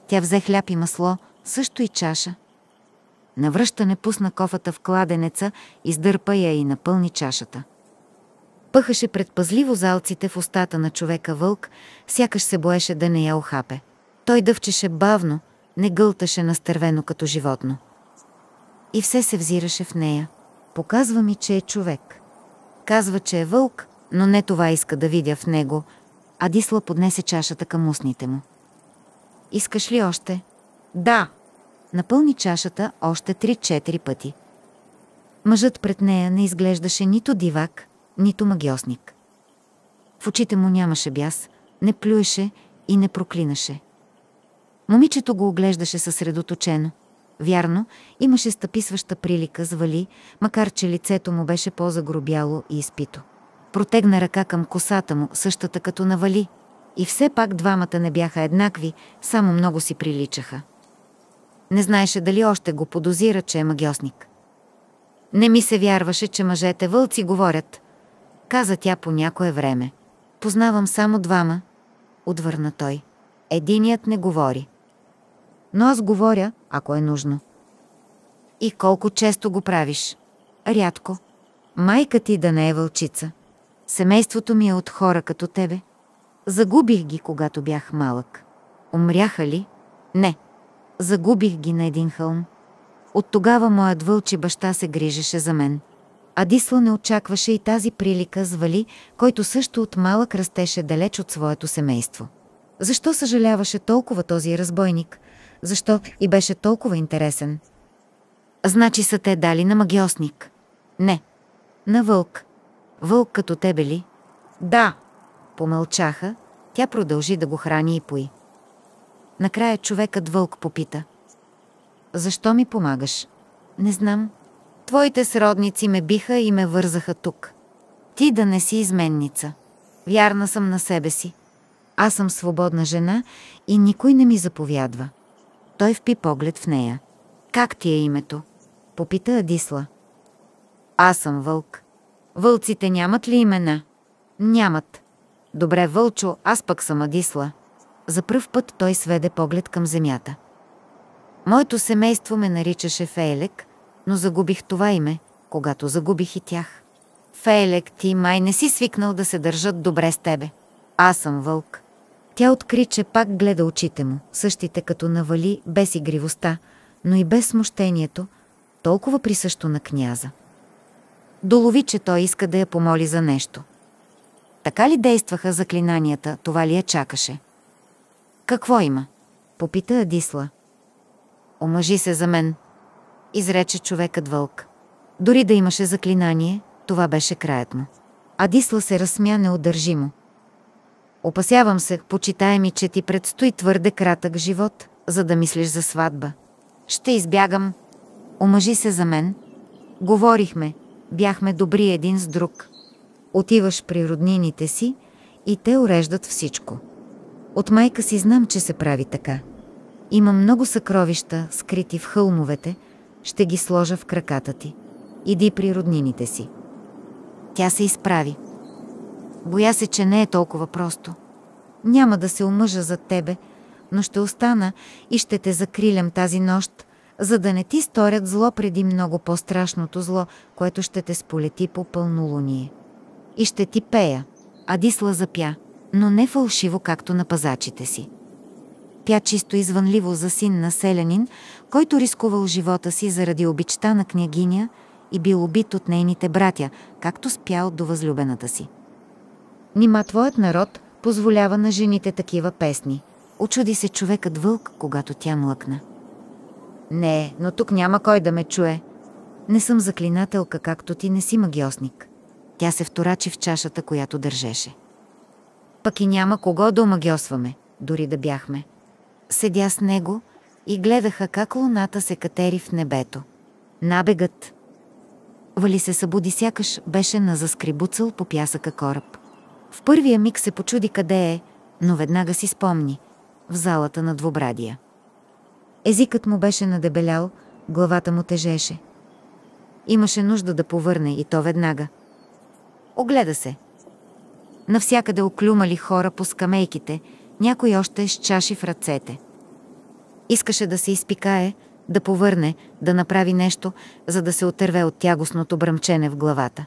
Тя взе хляб и масло, също и чаша. Навръщане пусна кофата в кладенеца, издърпа я и напълни чашата. Пъхаше предпазливо залците в устата на човека вълк, сякаш се боеше да не я охапе. Той дъвчеше бавно, не гълташе настървено като животно. И все се взираше в нея. Показва ми, че е човек. Казва, че е вълк, но не това иска да видя в него, а Дисла поднесе чашата към устните му. Искаш ли още? Да! Напълни чашата още три четири пъти. Мъжът пред нея не изглеждаше нито дивак, нито магиосник. В очите му нямаше бяс, не плюеше и не проклинаше. Момичето го оглеждаше съсредоточено. Вярно, имаше стъписваща прилика с вали, макар че лицето му беше по-загробяло и изпито протегна ръка към косата му, същата като навали. И все пак двамата не бяха еднакви, само много си приличаха. Не знаеше дали още го подозира, че е магиосник. Не ми се вярваше, че мъжете вълци говорят, каза тя по някое време. Познавам само двама, отвърна той. Единият не говори. Но аз говоря, ако е нужно. И колко често го правиш? Рядко. Майка ти да не е вълчица. Семейството ми е от хора като тебе. Загубих ги, когато бях малък. Умряха ли? Не. Загубих ги на един хълм. От тогава моят вълчи баща се грижеше за мен. Адисла не очакваше и тази прилика с Вали, който също от малък растеше далеч от своето семейство. Защо съжаляваше толкова този разбойник? Защо и беше толкова интересен? Значи са те дали на магиосник? Не. На вълк. Вълк като тебе ли? Да. Помълчаха. Тя продължи да го храни и пои. Накрая човекът вълк попита. Защо ми помагаш? Не знам. Твоите сродници ме биха и ме вързаха тук. Ти да не си изменница. Вярна съм на себе си. Аз съм свободна жена и никой не ми заповядва. Той впи поглед в нея. Как ти е името? Попита Адисла. Аз съм вълк. Вълците нямат ли имена? Нямат. Добре, Вълчо, аз пък съм Адисла. За пръв път той сведе поглед към земята. Моето семейство ме наричаше Фейлек, но загубих това име, когато загубих и тях. Фейлек, ти май не си свикнал да се държат добре с тебе. Аз съм вълк. Тя откри, че пак гледа очите му, същите като навали, без игривостта, но и без смущението, толкова присъщо на княза долови, че той иска да я помоли за нещо. Така ли действаха заклинанията, това ли я чакаше? Какво има? Попита Адисла. Омъжи се за мен, изрече човекът вълк. Дори да имаше заклинание, това беше краят му. Адисла се разсмя неудържимо. Опасявам се, почитай ми, че ти предстои твърде кратък живот, за да мислиш за сватба. Ще избягам. Омъжи се за мен. Говорихме, бяхме добри един с друг. Отиваш при роднините си и те уреждат всичко. От майка си знам, че се прави така. Има много съкровища, скрити в хълмовете, ще ги сложа в краката ти. Иди при роднините си. Тя се изправи. Боя се, че не е толкова просто. Няма да се омъжа за тебе, но ще остана и ще те закрилям тази нощ, за да не ти сторят зло преди много по-страшното зло, което ще те сполети по пълнолуние. И ще ти пея. Адисла запя, но не фалшиво, както на пазачите си. Пя чисто извънливо за син на селянин, който рискувал живота си заради обичта на княгиня и бил убит от нейните братя, както спял до възлюбената си. Нима твоят народ позволява на жените такива песни. Очуди се човекът вълк, когато тя млъкна. Не, но тук няма кой да ме чуе. Не съм заклинателка, както ти не си магиосник. Тя се вторачи в чашата, която държеше. Пък и няма кого да омагиосваме, дори да бяхме. Седя с него и гледаха как луната се катери в небето. Набегът. Вали се събуди сякаш беше на заскрибуцал по пясъка кораб. В първия миг се почуди къде е, но веднага си спомни. В залата на двобрадия. Езикът му беше надебелял, главата му тежеше. Имаше нужда да повърне и то веднага. Огледа се. Навсякъде оклюмали хора по скамейките, някой още с чаши в ръцете. Искаше да се изпикае, да повърне, да направи нещо, за да се отърве от тягостното бръмчене в главата.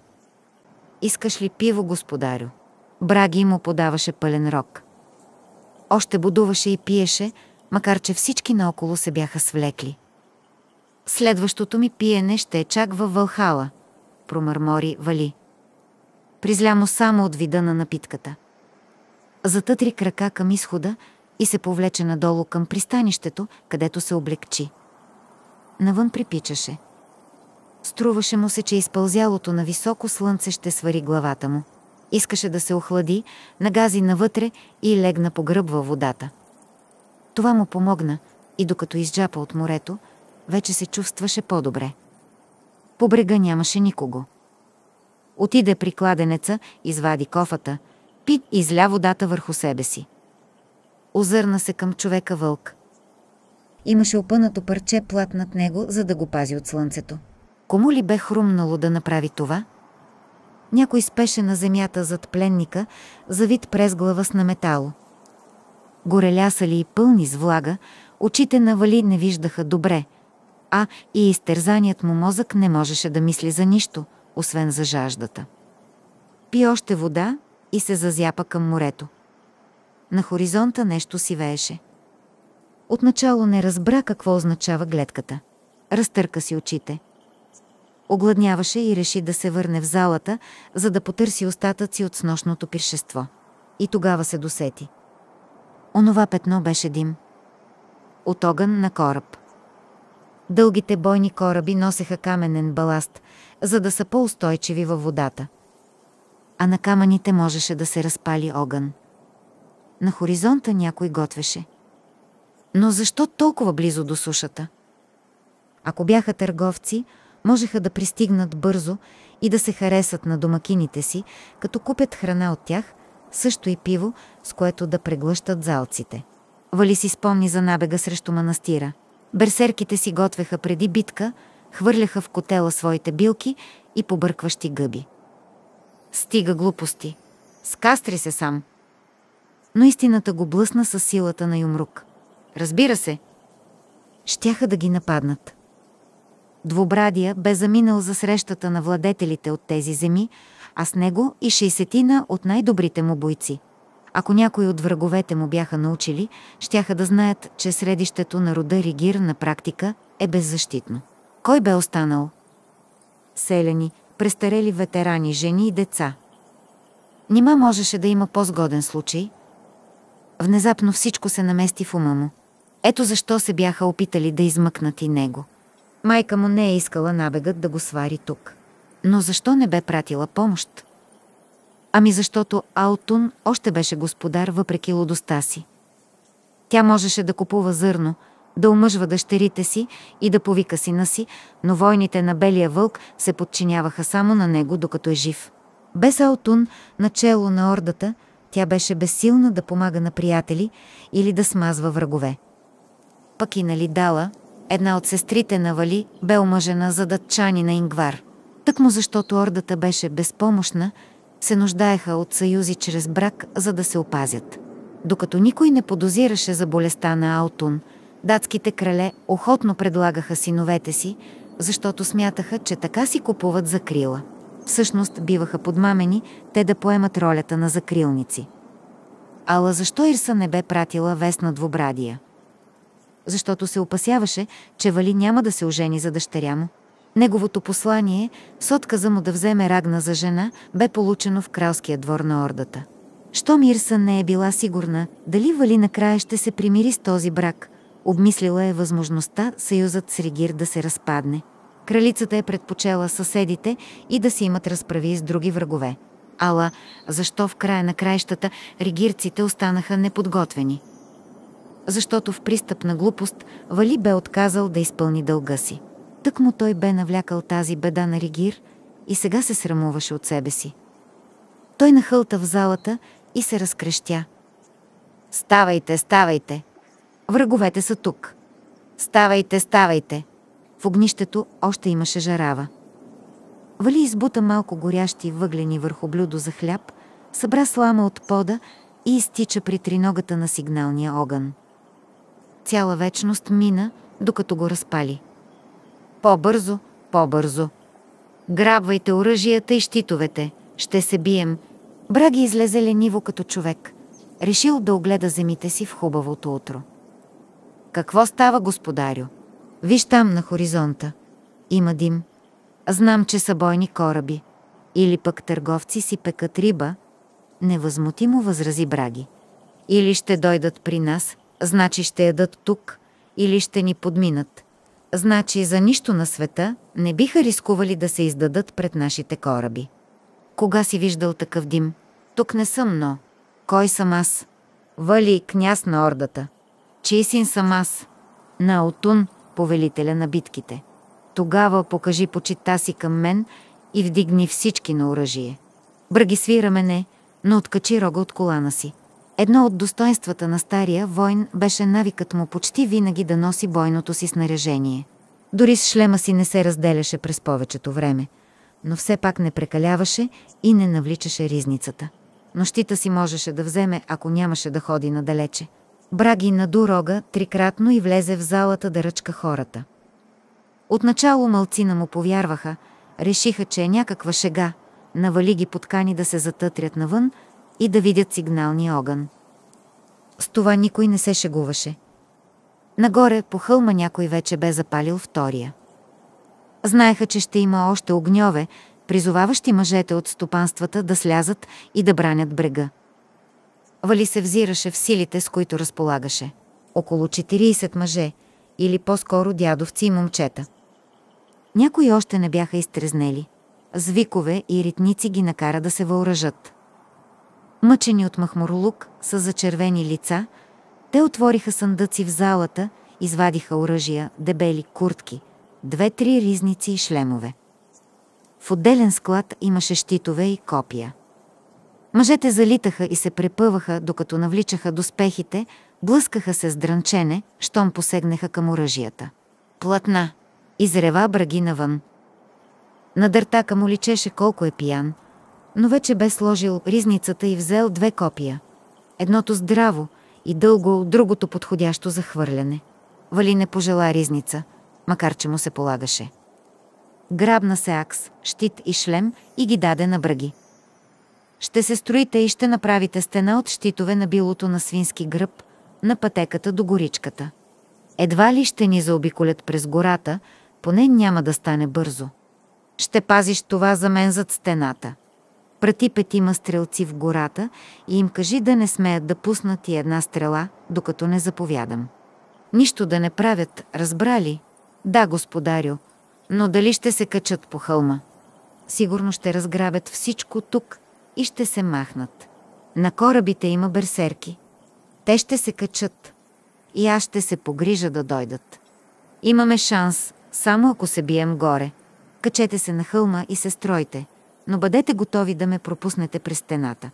Искаш ли пиво, господарю? Браги му подаваше пълен рок. Още будуваше и пиеше, макар че всички наоколо се бяха свлекли. Следващото ми пиене ще е чак във Вълхала, промърмори Вали. Призлямо само от вида на напитката. Затътри крака към изхода и се повлече надолу към пристанището, където се облегчи. Навън припичаше. Струваше му се, че изпълзялото на високо слънце ще свари главата му. Искаше да се охлади, нагази навътре и легна по гръб във водата. Това му помогна и докато изджапа от морето, вече се чувстваше по-добре. По брега нямаше никого. Отиде при кладенеца, извади кофата, пит изля водата върху себе си. Озърна се към човека вълк. Имаше опънато парче плат над него, за да го пази от слънцето. Кому ли бе хрумнало да направи това? Някой спеше на земята зад пленника, завид през глава с на метало горелясали и пълни с влага, очите на Вали не виждаха добре, а и изтързаният му мозък не можеше да мисли за нищо, освен за жаждата. Пи още вода и се зазяпа към морето. На хоризонта нещо си вееше. Отначало не разбра какво означава гледката. Разтърка си очите. Огладняваше и реши да се върне в залата, за да потърси остатъци от снощното пиршество. И тогава се досети – Онова петно беше дим. От огън на кораб. Дългите бойни кораби носеха каменен баласт, за да са по-устойчиви във водата. А на камъните можеше да се разпали огън. На хоризонта някой готвеше. Но защо толкова близо до сушата? Ако бяха търговци, можеха да пристигнат бързо и да се харесат на домакините си, като купят храна от тях – също и пиво, с което да преглъщат залците. Вали си спомни за набега срещу манастира. Берсерките си готвеха преди битка, хвърляха в котела своите билки и побъркващи гъби. Стига глупости. Скастри се сам. Но истината го блъсна със силата на юмрук. Разбира се. Щяха да ги нападнат. Двобрадия бе заминал за срещата на владетелите от тези земи, а с него и шейсетина от най-добрите му бойци. Ако някои от враговете му бяха научили, щяха да знаят, че средището на рода Ригир на практика е беззащитно. Кой бе останал? Селени, престарели ветерани, жени и деца. Нима можеше да има по-сгоден случай? Внезапно всичко се намести в ума му. Ето защо се бяха опитали да измъкнат и него. Майка му не е искала набегът да го свари тук. Но защо не бе пратила помощ? Ами защото Алтун още беше господар въпреки лудостта си. Тя можеше да купува зърно, да омъжва дъщерите си и да повика сина си, но войните на Белия вълк се подчиняваха само на него, докато е жив. Без Алтун, начело на ордата, тя беше безсилна да помага на приятели или да смазва врагове. Пък и на Лидала, една от сестрите на Вали, бе омъжена за датчани на Ингвар. Тъкмо защото ордата беше безпомощна, се нуждаеха от съюзи чрез брак, за да се опазят. Докато никой не подозираше за болестта на Аутун, датските крале охотно предлагаха синовете си, защото смятаха, че така си купуват закрила. Всъщност биваха подмамени те да поемат ролята на закрилници. Ала защо Ирса не бе пратила вест на двобрадия? Защото се опасяваше, че Вали няма да се ожени за дъщеря му, Неговото послание, с отказа му да вземе Рагна за жена, бе получено в кралския двор на ордата. Що Мирса не е била сигурна, дали Вали накрая ще се примири с този брак, обмислила е възможността съюзът с Ригир да се разпадне. Кралицата е предпочела съседите и да си имат разправи с други врагове. Ала, защо в края на краищата ригирците останаха неподготвени? Защото в пристъп на глупост Вали бе отказал да изпълни дълга си. Тъкмо той бе навлякал тази беда на Ригир и сега се срамуваше от себе си. Той нахълта в залата и се разкрещя. «Ставайте, ставайте! Враговете са тук! Ставайте, ставайте!» В огнището още имаше жарава. Вали избута малко горящи въглени върху блюдо за хляб, събра слама от пода и изтича при триногата на сигналния огън. Цяла вечност мина, докато го разпали. По-бързо, по-бързо. Грабвайте оръжията и щитовете. Ще се бием. Браги излезе лениво като човек. Решил да огледа земите си в хубавото утро. Какво става, господарю? Виж там на хоризонта. Има дим. Знам, че са бойни кораби. Или пък търговци си пекат риба. Невъзмутимо възрази Браги. Или ще дойдат при нас, значи ще ядат тук, или ще ни подминат значи за нищо на света не биха рискували да се издадат пред нашите кораби. Кога си виждал такъв дим? Тук не съм, но... Кой съм аз? Вали, княз на ордата. Чий син съм аз? На Отун, повелителя на битките. Тогава покажи почита си към мен и вдигни всички на оръжие. Браги свирамене, но откачи рога от колана си. Едно от достоинствата на стария войн беше навикът му почти винаги да носи бойното си снаряжение. Дори с шлема си не се разделяше през повечето време, но все пак не прекаляваше и не навличаше ризницата. Нощита си можеше да вземе, ако нямаше да ходи надалече. Браги наду рога трикратно и влезе в залата да ръчка хората. Отначало малцина му повярваха, решиха, че е някаква шега, навали ги поткани да се затътрят навън, и да видят сигналния огън. С това никой не се шегуваше. Нагоре по хълма някой вече бе запалил втория. Знаеха, че ще има още огньове, призоваващи мъжете от стопанствата да слязат и да бранят брега. Вали се взираше в силите, с които разполагаше. Около 40 мъже, или по-скоро дядовци и момчета. Някои още не бяха изтрезнели. Звикове и ритници ги накара да се въоръжат мъчени от махмуролук, с зачервени лица, те отвориха съндъци в залата, извадиха оръжия, дебели куртки, две-три ризници и шлемове. В отделен склад имаше щитове и копия. Мъжете залитаха и се препъваха, докато навличаха доспехите, блъскаха се с дрънчене, щом посегнаха към оръжията. Платна. Изрева браги навън. На дъртака му личеше колко е пиян, но вече бе сложил ризницата и взел две копия. Едното здраво и дълго, другото подходящо за хвърляне. Вали не пожела ризница, макар че му се полагаше. Грабна се акс, щит и шлем и ги даде на браги. Ще се строите и ще направите стена от щитове на билото на свински гръб, на пътеката до горичката. Едва ли ще ни заобиколят през гората, поне няма да стане бързо. Ще пазиш това за мен зад стената прати петима стрелци в гората и им кажи да не смеят да пуснат и една стрела, докато не заповядам. Нищо да не правят, разбрали? Да, господарю, но дали ще се качат по хълма? Сигурно ще разграбят всичко тук и ще се махнат. На корабите има берсерки. Те ще се качат. И аз ще се погрижа да дойдат. Имаме шанс, само ако се бием горе. Качете се на хълма и се стройте но бъдете готови да ме пропуснете през стената.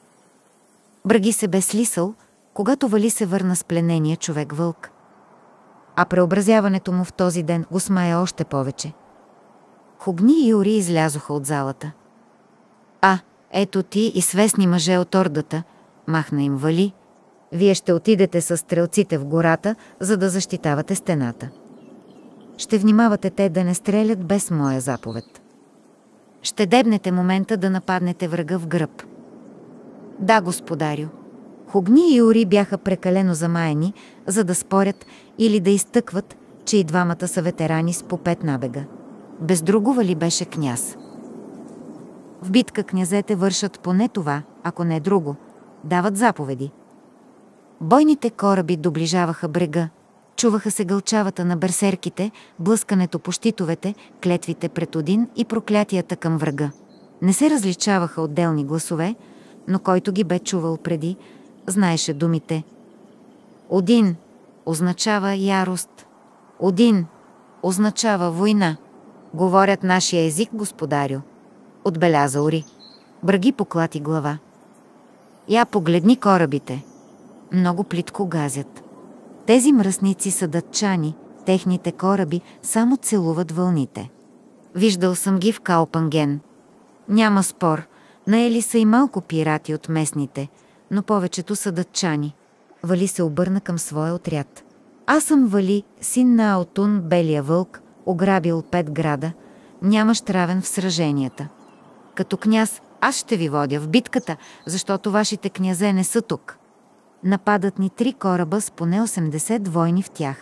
Браги се бе слисал, когато Вали се върна с пленения човек-вълк. А преобразяването му в този ден го смая още повече. Хогни и Ори излязоха от залата. А, ето ти и свестни мъже от ордата, махна им Вали. Вие ще отидете с стрелците в гората, за да защитавате стената. Ще внимавате те да не стрелят без моя заповед ще дебнете момента да нападнете врага в гръб. Да, господарю. Хогни и Ори бяха прекалено замаяни, за да спорят или да изтъкват, че и двамата са ветерани с по пет набега. Без другова ли беше княз? В битка князете вършат поне това, ако не е друго. Дават заповеди. Бойните кораби доближаваха брега, Чуваха се гълчавата на берсерките, блъскането по щитовете, клетвите пред один и проклятията към врага. Не се различаваха отделни гласове, но който ги бе чувал преди, знаеше думите. Один означава ярост. Один означава война. Говорят нашия език, господарю. Отбеляза Ори. Браги поклати глава. Я погледни корабите. Много плитко газят. Тези мръсници са датчани, техните кораби само целуват вълните. Виждал съм ги в Калпанген. Няма спор, наели са и малко пирати от местните, но повечето са датчани. Вали се обърна към своя отряд. Аз съм Вали, син на Аутун Белия вълк, ограбил пет града, нямаш травен в сраженията. Като княз аз ще ви водя в битката, защото вашите князе не са тук. Нападат ни три кораба с поне 80 войни в тях.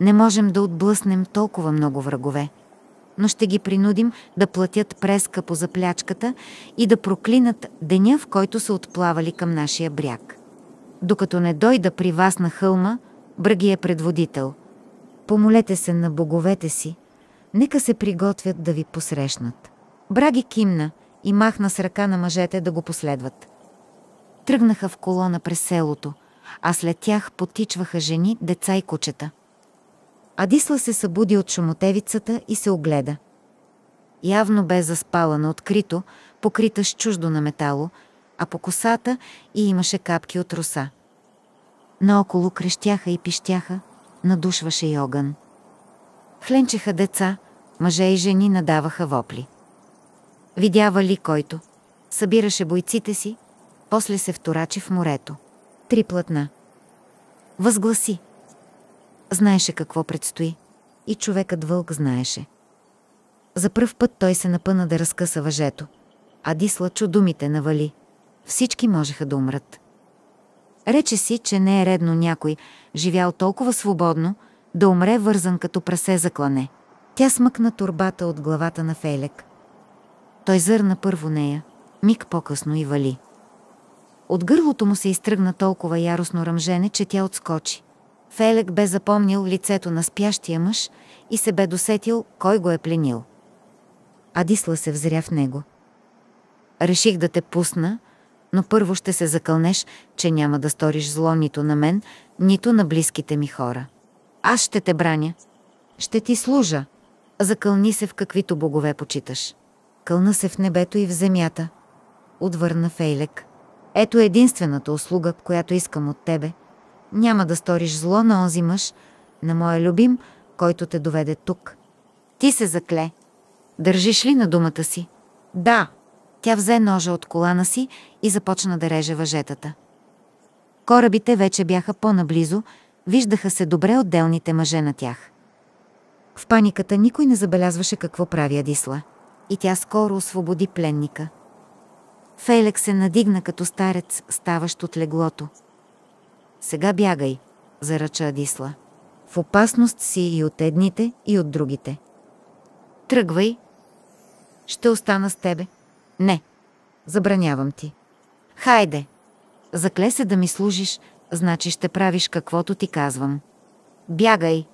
Не можем да отблъснем толкова много врагове, но ще ги принудим да платят преска за плячката и да проклинат деня, в който са отплавали към нашия бряг. Докато не дойда при вас на хълма, е предводител. Помолете се на боговете си, нека се приготвят да ви посрещнат. Браги кимна и махна с ръка на мъжете да го последват тръгнаха в колона през селото, а след тях потичваха жени, деца и кучета. Адисла се събуди от шумотевицата и се огледа. Явно бе заспала на открито, покрита с чуждо на метало, а по косата и имаше капки от роса. Наоколо крещяха и пищяха, надушваше и огън. Хленчеха деца, мъже и жени надаваха вопли. Видява ли който? Събираше бойците си, после се вторачи в морето. Три плътна. Възгласи. Знаеше какво предстои. И човекът вълк знаеше. За пръв път той се напъна да разкъса въжето. Адисла чу думите навали. Всички можеха да умрат. Рече си, че не е редно някой, живял толкова свободно, да умре вързан като прасе за клане. Тя смъкна турбата от главата на Фелек. Той зърна първо нея, миг по-късно и вали. От гърлото му се изтръгна толкова яростно ръмжене, че тя отскочи. Фелек бе запомнил лицето на спящия мъж и се бе досетил, кой го е пленил. Адисла се взря в него. Реших да те пусна, но първо ще се закълнеш, че няма да сториш зло нито на мен, нито на близките ми хора. Аз ще те браня. Ще ти служа. Закълни се в каквито богове почиташ. Кълна се в небето и в земята. Отвърна Фейлек. Ето единствената услуга, която искам от тебе. Няма да сториш зло на онзи мъж, на моя любим, който те доведе тук. Ти се закле. Държиш ли на думата си? Да. Тя взе ножа от колана си и започна да реже въжетата. Корабите вече бяха по-наблизо, виждаха се добре отделните мъже на тях. В паниката никой не забелязваше какво прави Адисла. И тя скоро освободи пленника – Фейлек се надигна като старец, ставащ от леглото. Сега бягай, заръча Адисла. В опасност си и от едните, и от другите. Тръгвай. Ще остана с тебе. Не. Забранявам ти. Хайде. Закле се да ми служиш, значи ще правиш каквото ти казвам. Бягай.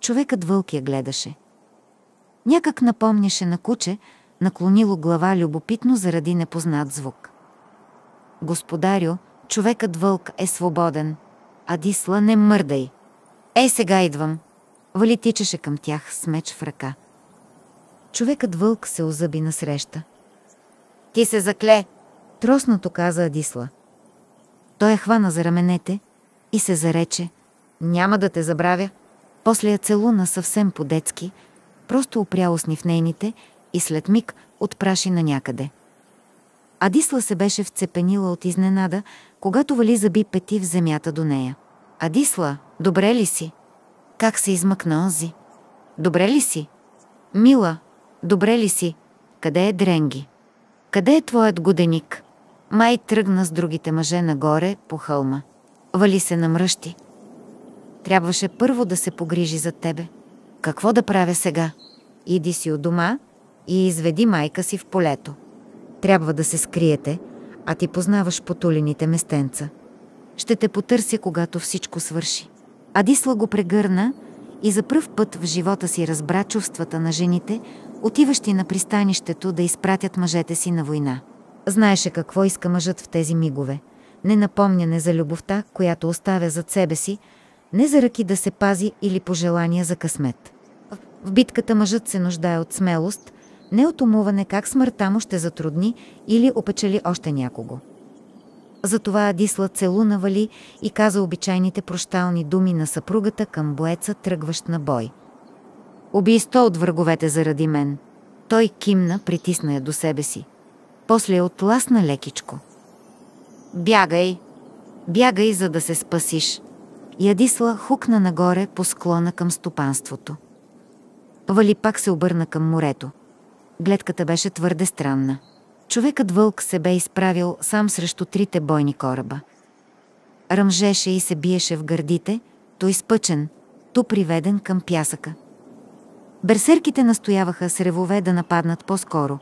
Човекът вълк я гледаше. Някак напомняше на куче, наклонило глава любопитно заради непознат звук. Господарю, човекът вълк е свободен. Адисла, не мърдай. Ей сега идвам. Вали тичаше към тях с меч в ръка. Човекът вълк се озъби насреща. Ти се закле! Троснато каза Адисла. Той я е хвана за раменете и се зарече. Няма да те забравя. После я е целуна съвсем по-детски, просто опря усни в нейните и след миг отпраши на някъде. Адисла се беше вцепенила от изненада, когато Вали заби пети в земята до нея. «Адисла, добре ли си?» Как се измъкна онзи? «Добре ли си?» «Мила, добре ли си? Къде е Дренги? Къде е твоят годеник?» Май тръгна с другите мъже нагоре по хълма. Вали се намръщи. Трябваше първо да се погрижи за тебе. Какво да правя сега? Иди си от дома, и изведи майка си в полето. Трябва да се скриете, а ти познаваш потулените местенца. Ще те потърся, когато всичко свърши. Адисла го прегърна и за пръв път в живота си разбра чувствата на жените, отиващи на пристанището да изпратят мъжете си на война. Знаеше какво иска мъжът в тези мигове. Не напомняне за любовта, която оставя зад себе си, не за ръки да се пази или пожелания за късмет. В битката мъжът се нуждае от смелост, не от умуване как смъртта му ще затрудни или опечели още някого. Затова Адисла целу навали и каза обичайните прощални думи на съпругата към боеца, тръгващ на бой. «Оби сто от враговете заради мен!» Той кимна, притисна я до себе си. После е отласна лекичко. «Бягай! Бягай, за да се спасиш!» Ядисла хукна нагоре по склона към стопанството. Вали пак се обърна към морето – гледката беше твърде странна. Човекът вълк се бе изправил сам срещу трите бойни кораба. Ръмжеше и се биеше в гърдите, то изпъчен, то приведен към пясъка. Берсерките настояваха с ревове да нападнат по-скоро,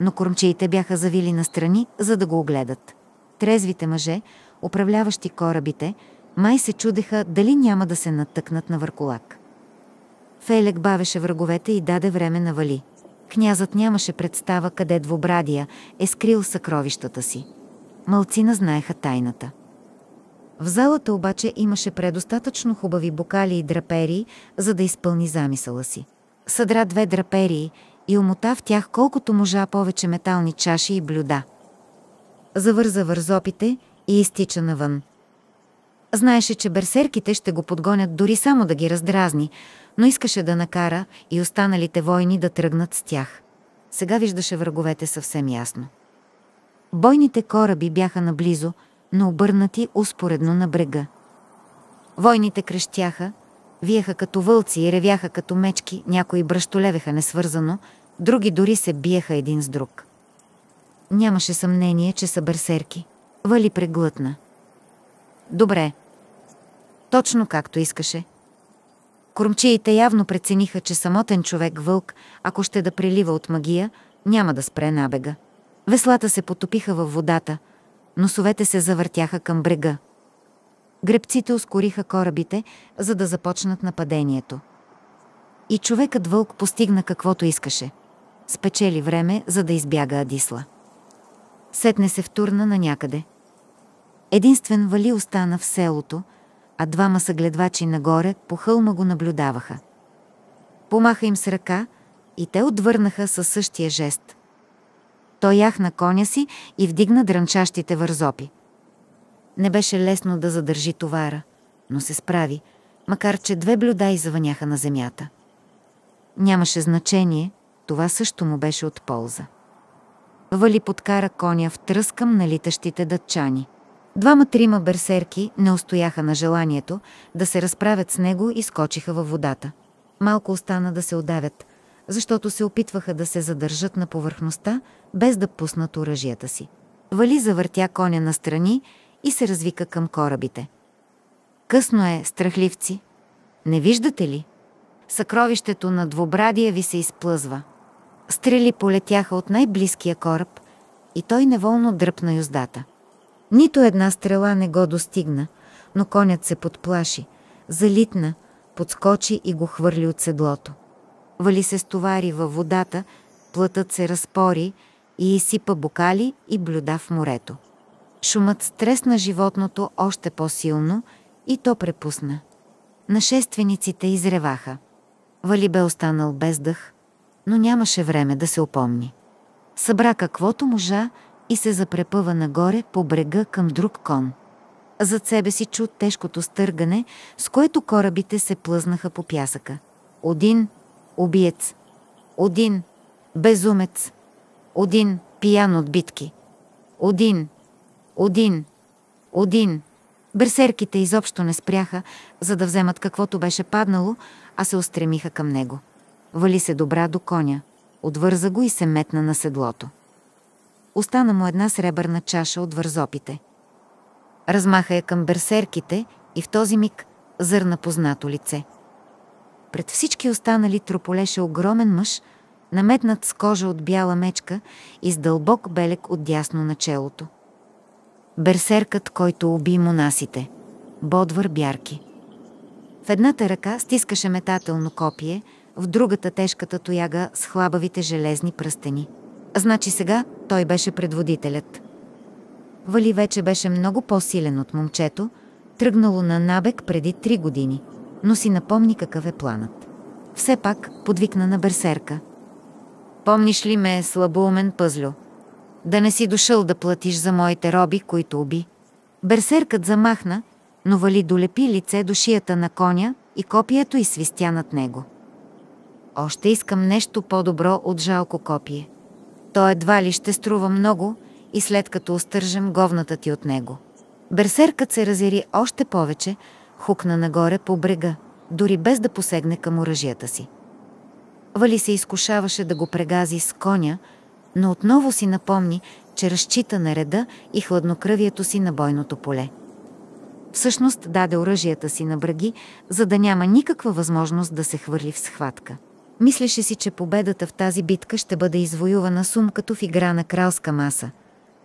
но кормчиите бяха завили настрани, за да го огледат. Трезвите мъже, управляващи корабите, май се чудеха дали няма да се натъкнат на върколак. Фейлек бавеше враговете и даде време на Вали – Князът нямаше представа къде двобрадия е скрил съкровищата си. Малцина знаеха тайната. В залата обаче имаше предостатъчно хубави бокали и драперии, за да изпълни замисъла си. Съдра две драперии и умота в тях колкото можа повече метални чаши и блюда. Завърза вързопите и изтича навън. Знаеше, че берсерките ще го подгонят дори само да ги раздразни, но искаше да накара и останалите войни да тръгнат с тях. Сега виждаше враговете съвсем ясно. Бойните кораби бяха наблизо, но обърнати успоредно на брега. Войните крещяха, виеха като вълци и ревяха като мечки, някои бръщолевеха несвързано, други дори се биеха един с друг. Нямаше съмнение, че са берсерки. Вали преглътна. Добре. Точно както искаше, Кормчиите явно прецениха, че самотен човек-вълк, ако ще да прелива от магия, няма да спре набега. Веслата се потопиха във водата, носовете се завъртяха към брега. Гребците ускориха корабите, за да започнат нападението. И човекът-вълк постигна каквото искаше. Спечели време, за да избяга Адисла. Сетне се втурна на някъде. Единствен Вали остана в селото – а двама съгледвачи нагоре по хълма го наблюдаваха. Помаха им с ръка и те отвърнаха със същия жест. Той яхна коня си и вдигна дрънчащите вързопи. Не беше лесно да задържи товара, но се справи, макар че две блюда извъняха на земята. Нямаше значение, това също му беше от полза. Вали подкара коня в тръскам на литащите датчани. Двама-трима берсерки не устояха на желанието да се разправят с него и скочиха във водата. Малко остана да се удавят, защото се опитваха да се задържат на повърхността, без да пуснат оръжията си. Вали завъртя коня настрани и се развика към корабите. Късно е, страхливци. Не виждате ли? Съкровището на двобрадия ви се изплъзва. Стрели полетяха от най-близкия кораб и той неволно дръпна юздата. Нито една стрела не го достигна, но конят се подплаши, залитна, подскочи и го хвърли от седлото. Вали се стовари във водата, плътът се разпори и изсипа бокали и блюда в морето. Шумът стресна животното още по-силно и то препусна. Нашествениците изреваха. Вали бе останал без дъх, но нямаше време да се опомни. Събра каквото можа и се запрепъва нагоре по брега към друг кон. Зад себе си чу тежкото стъргане, с което корабите се плъзнаха по пясъка. Один – убиец. Один – безумец. Один – пиян от битки. Один. Один. Один. Берсерките изобщо не спряха, за да вземат каквото беше паднало, а се устремиха към него. Вали се добра до коня. Отвърза го и се метна на седлото остана му една сребърна чаша от вързопите. Размаха я към берсерките и в този миг зърна познато лице. Пред всички останали трополеше огромен мъж, наметнат с кожа от бяла мечка и с дълбок белек от дясно на челото. Берсеркът, който уби монасите. Бодвър Бярки. В едната ръка стискаше метателно копие, в другата тежката тояга с хлабавите железни пръстени. Значи сега той беше предводителят. Вали вече беше много по-силен от момчето, тръгнало на набег преди три години, но си напомни какъв е планът. Все пак подвикна на берсерка. Помниш ли ме, слабоумен пъзлю? Да не си дошъл да платиш за моите роби, които уби. Берсеркът замахна, но Вали долепи лице до шията на коня и копието и свистя над него. Още искам нещо по-добро от жалко копие то едва ли ще струва много и след като остържем говната ти от него. Берсеркът се разяри още повече, хукна нагоре по брега, дори без да посегне към оръжията си. Вали се изкушаваше да го прегази с коня, но отново си напомни, че разчита на реда и хладнокръвието си на бойното поле. Всъщност даде оръжията си на браги, за да няма никаква възможност да се хвърли в схватка. Мислеше си, че победата в тази битка ще бъде извоювана сум като в игра на кралска маса.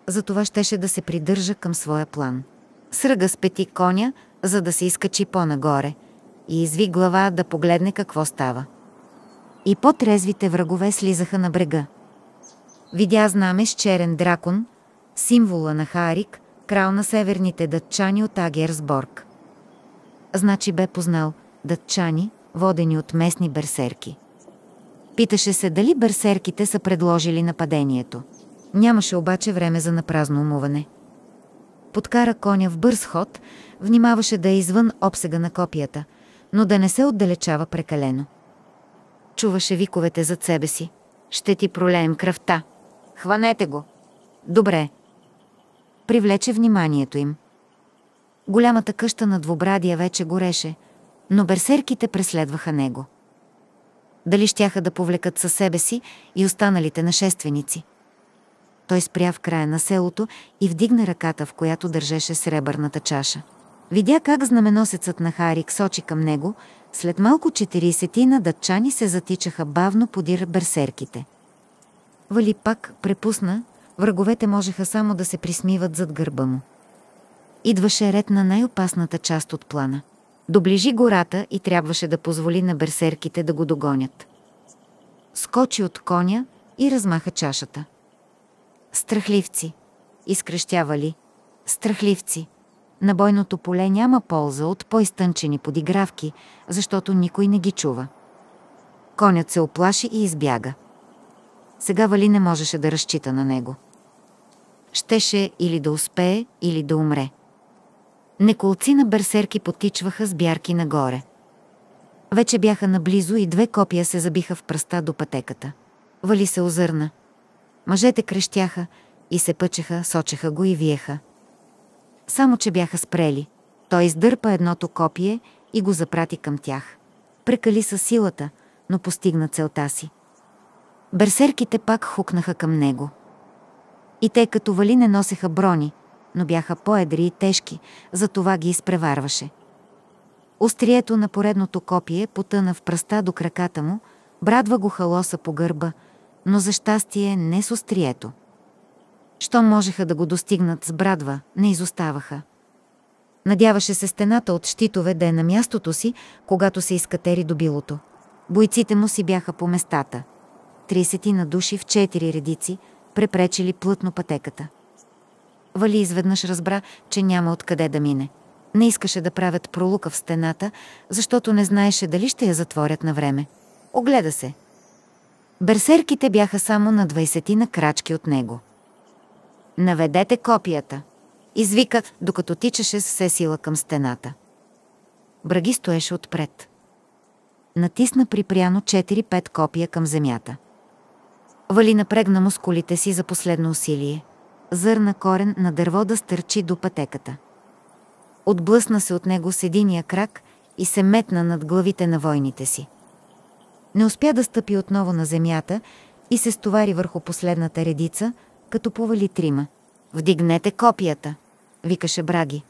Затова щеше да се придържа към своя план. Сръга с пети коня, за да се изкачи по-нагоре и изви глава да погледне какво става. И по-трезвите врагове слизаха на брега. Видя знаме с черен дракон, символа на Харик, крал на северните датчани от Агерсборг. Значи бе познал датчани, водени от местни берсерки. Питаше се дали берсерките са предложили нападението. Нямаше обаче време за напразно умуване. Подкара коня в бърз ход, внимаваше да е извън обсега на копията, но да не се отдалечава прекалено. Чуваше виковете зад себе си. «Ще ти пролеем кръвта! Хванете го!» «Добре!» Привлече вниманието им. Голямата къща на двобрадия вече гореше, но берсерките преследваха него дали щяха да повлекат със себе си и останалите нашественици. Той спря в края на селото и вдигна ръката, в която държеше сребърната чаша. Видя как знаменосецът на Харик сочи към него, след малко четирисетина датчани се затичаха бавно подир берсерките. Вали пак препусна, враговете можеха само да се присмиват зад гърба му. Идваше ред на най-опасната част от плана. Доближи гората и трябваше да позволи на берсерките да го догонят. Скочи от коня и размаха чашата. Страхливци! Изкръщява ли? Страхливци! На бойното поле няма полза от по-изтънчени подигравки, защото никой не ги чува. Конят се оплаши и избяга. Сега Вали не можеше да разчита на него. Щеше или да успее, или да умре неколци на берсерки потичваха с бярки нагоре. Вече бяха наблизо и две копия се забиха в пръста до пътеката. Вали се озърна. Мъжете крещяха и се пъчеха, сочеха го и виеха. Само, че бяха спрели. Той издърпа едното копие и го запрати към тях. Прекали са силата, но постигна целта си. Берсерките пак хукнаха към него. И те като вали не носеха брони, но бяха по-едри и тежки, затова ги изпреварваше. Острието на поредното копие потъна в пръста до краката му, брадва го халоса по гърба, но за щастие не с острието. Що можеха да го достигнат с брадва, не изоставаха. Надяваше се стената от щитове да е на мястото си, когато се изкатери до билото. Бойците му си бяха по местата. на души в четири редици, препречили плътно пътеката. Вали изведнъж разбра, че няма откъде да мине. Не искаше да правят пролука в стената, защото не знаеше дали ще я затворят на време. Огледа се. Берсерките бяха само на 20 на крачки от него. Наведете копията! Извика, докато тичаше с все сила към стената. Браги стоеше отпред. Натисна припряно 4-5 копия към земята. Вали напрегна мускулите си за последно усилие зърна корен на дърво да стърчи до пътеката. Отблъсна се от него с единия крак и се метна над главите на войните си. Не успя да стъпи отново на земята и се стовари върху последната редица, като повали трима. «Вдигнете копията!» викаше Браги.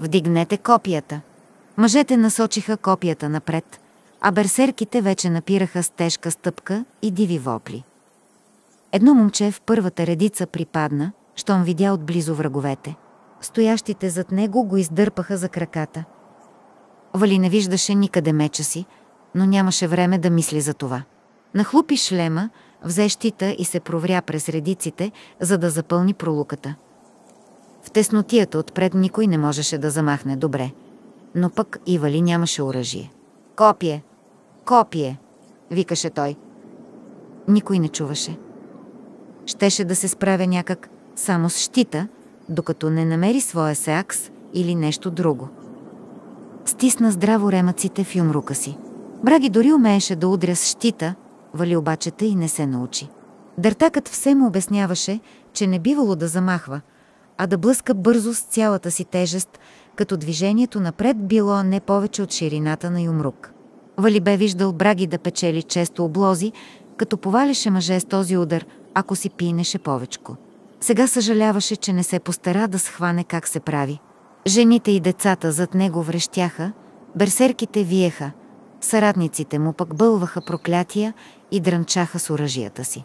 «Вдигнете копията!» Мъжете насочиха копията напред, а берсерките вече напираха с тежка стъпка и диви вопли. Едно момче в първата редица припадна, щом видя отблизо враговете. Стоящите зад него го издърпаха за краката. Вали не виждаше никъде меча си, но нямаше време да мисли за това. Нахлупи шлема, взе щита и се провря през редиците, за да запълни пролуката. В теснотията отпред никой не можеше да замахне добре. Но пък и Вали нямаше оръжие. «Копие! Копие!» викаше той. Никой не чуваше щеше да се справя някак само с щита, докато не намери своя сеакс или нещо друго. Стисна здраво ремъците в юмрука си. Браги дори умееше да удря с щита, вали обаче и не се научи. Дъртакът все му обясняваше, че не бивало да замахва, а да блъска бързо с цялата си тежест, като движението напред било не повече от ширината на юмрук. Вали бе виждал Браги да печели често облози, като поваляше мъже с този удар – ако си пинеше повечко. Сега съжаляваше, че не се постара да схване как се прави. Жените и децата зад него врещяха, берсерките виеха, саратниците му пък бълваха проклятия и дрънчаха с оръжията си.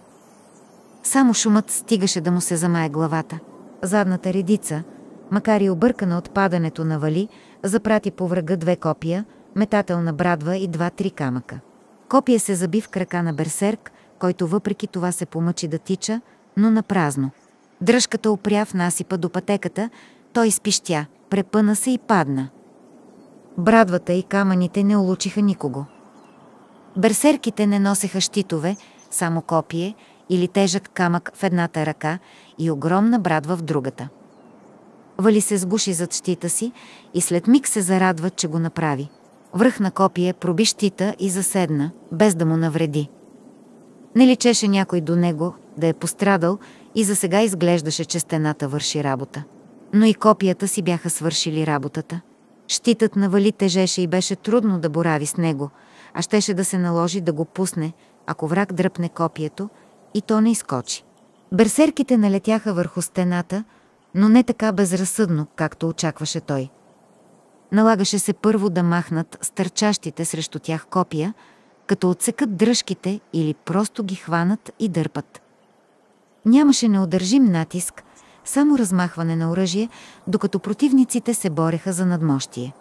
Само шумът стигаше да му се замае главата. Задната редица, макар и объркана от падането на вали, запрати по врага две копия, метателна брадва и два-три камъка. Копия се заби в крака на берсерк, който въпреки това се помъчи да тича, но на празно. Дръжката опря в насипа до пътеката, той изпищя, препъна се и падна. Брадвата и камъните не улучиха никого. Берсерките не носеха щитове, само копие или тежък камък в едната ръка и огромна брадва в другата. Вали се сгуши зад щита си и след миг се зарадва, че го направи. Връх на копие проби щита и заседна, без да му навреди. Не личеше някой до него да е пострадал и за сега изглеждаше, че стената върши работа. Но и копията си бяха свършили работата. Щитът на Вали тежеше и беше трудно да борави с него, а щеше да се наложи да го пусне, ако враг дръпне копието и то не изкочи. Берсерките налетяха върху стената, но не така безразсъдно, както очакваше той. Налагаше се първо да махнат стърчащите срещу тях копия, като отсекат дръжките или просто ги хванат и дърпат. Нямаше неудържим натиск, само размахване на оръжие, докато противниците се бореха за надмощие.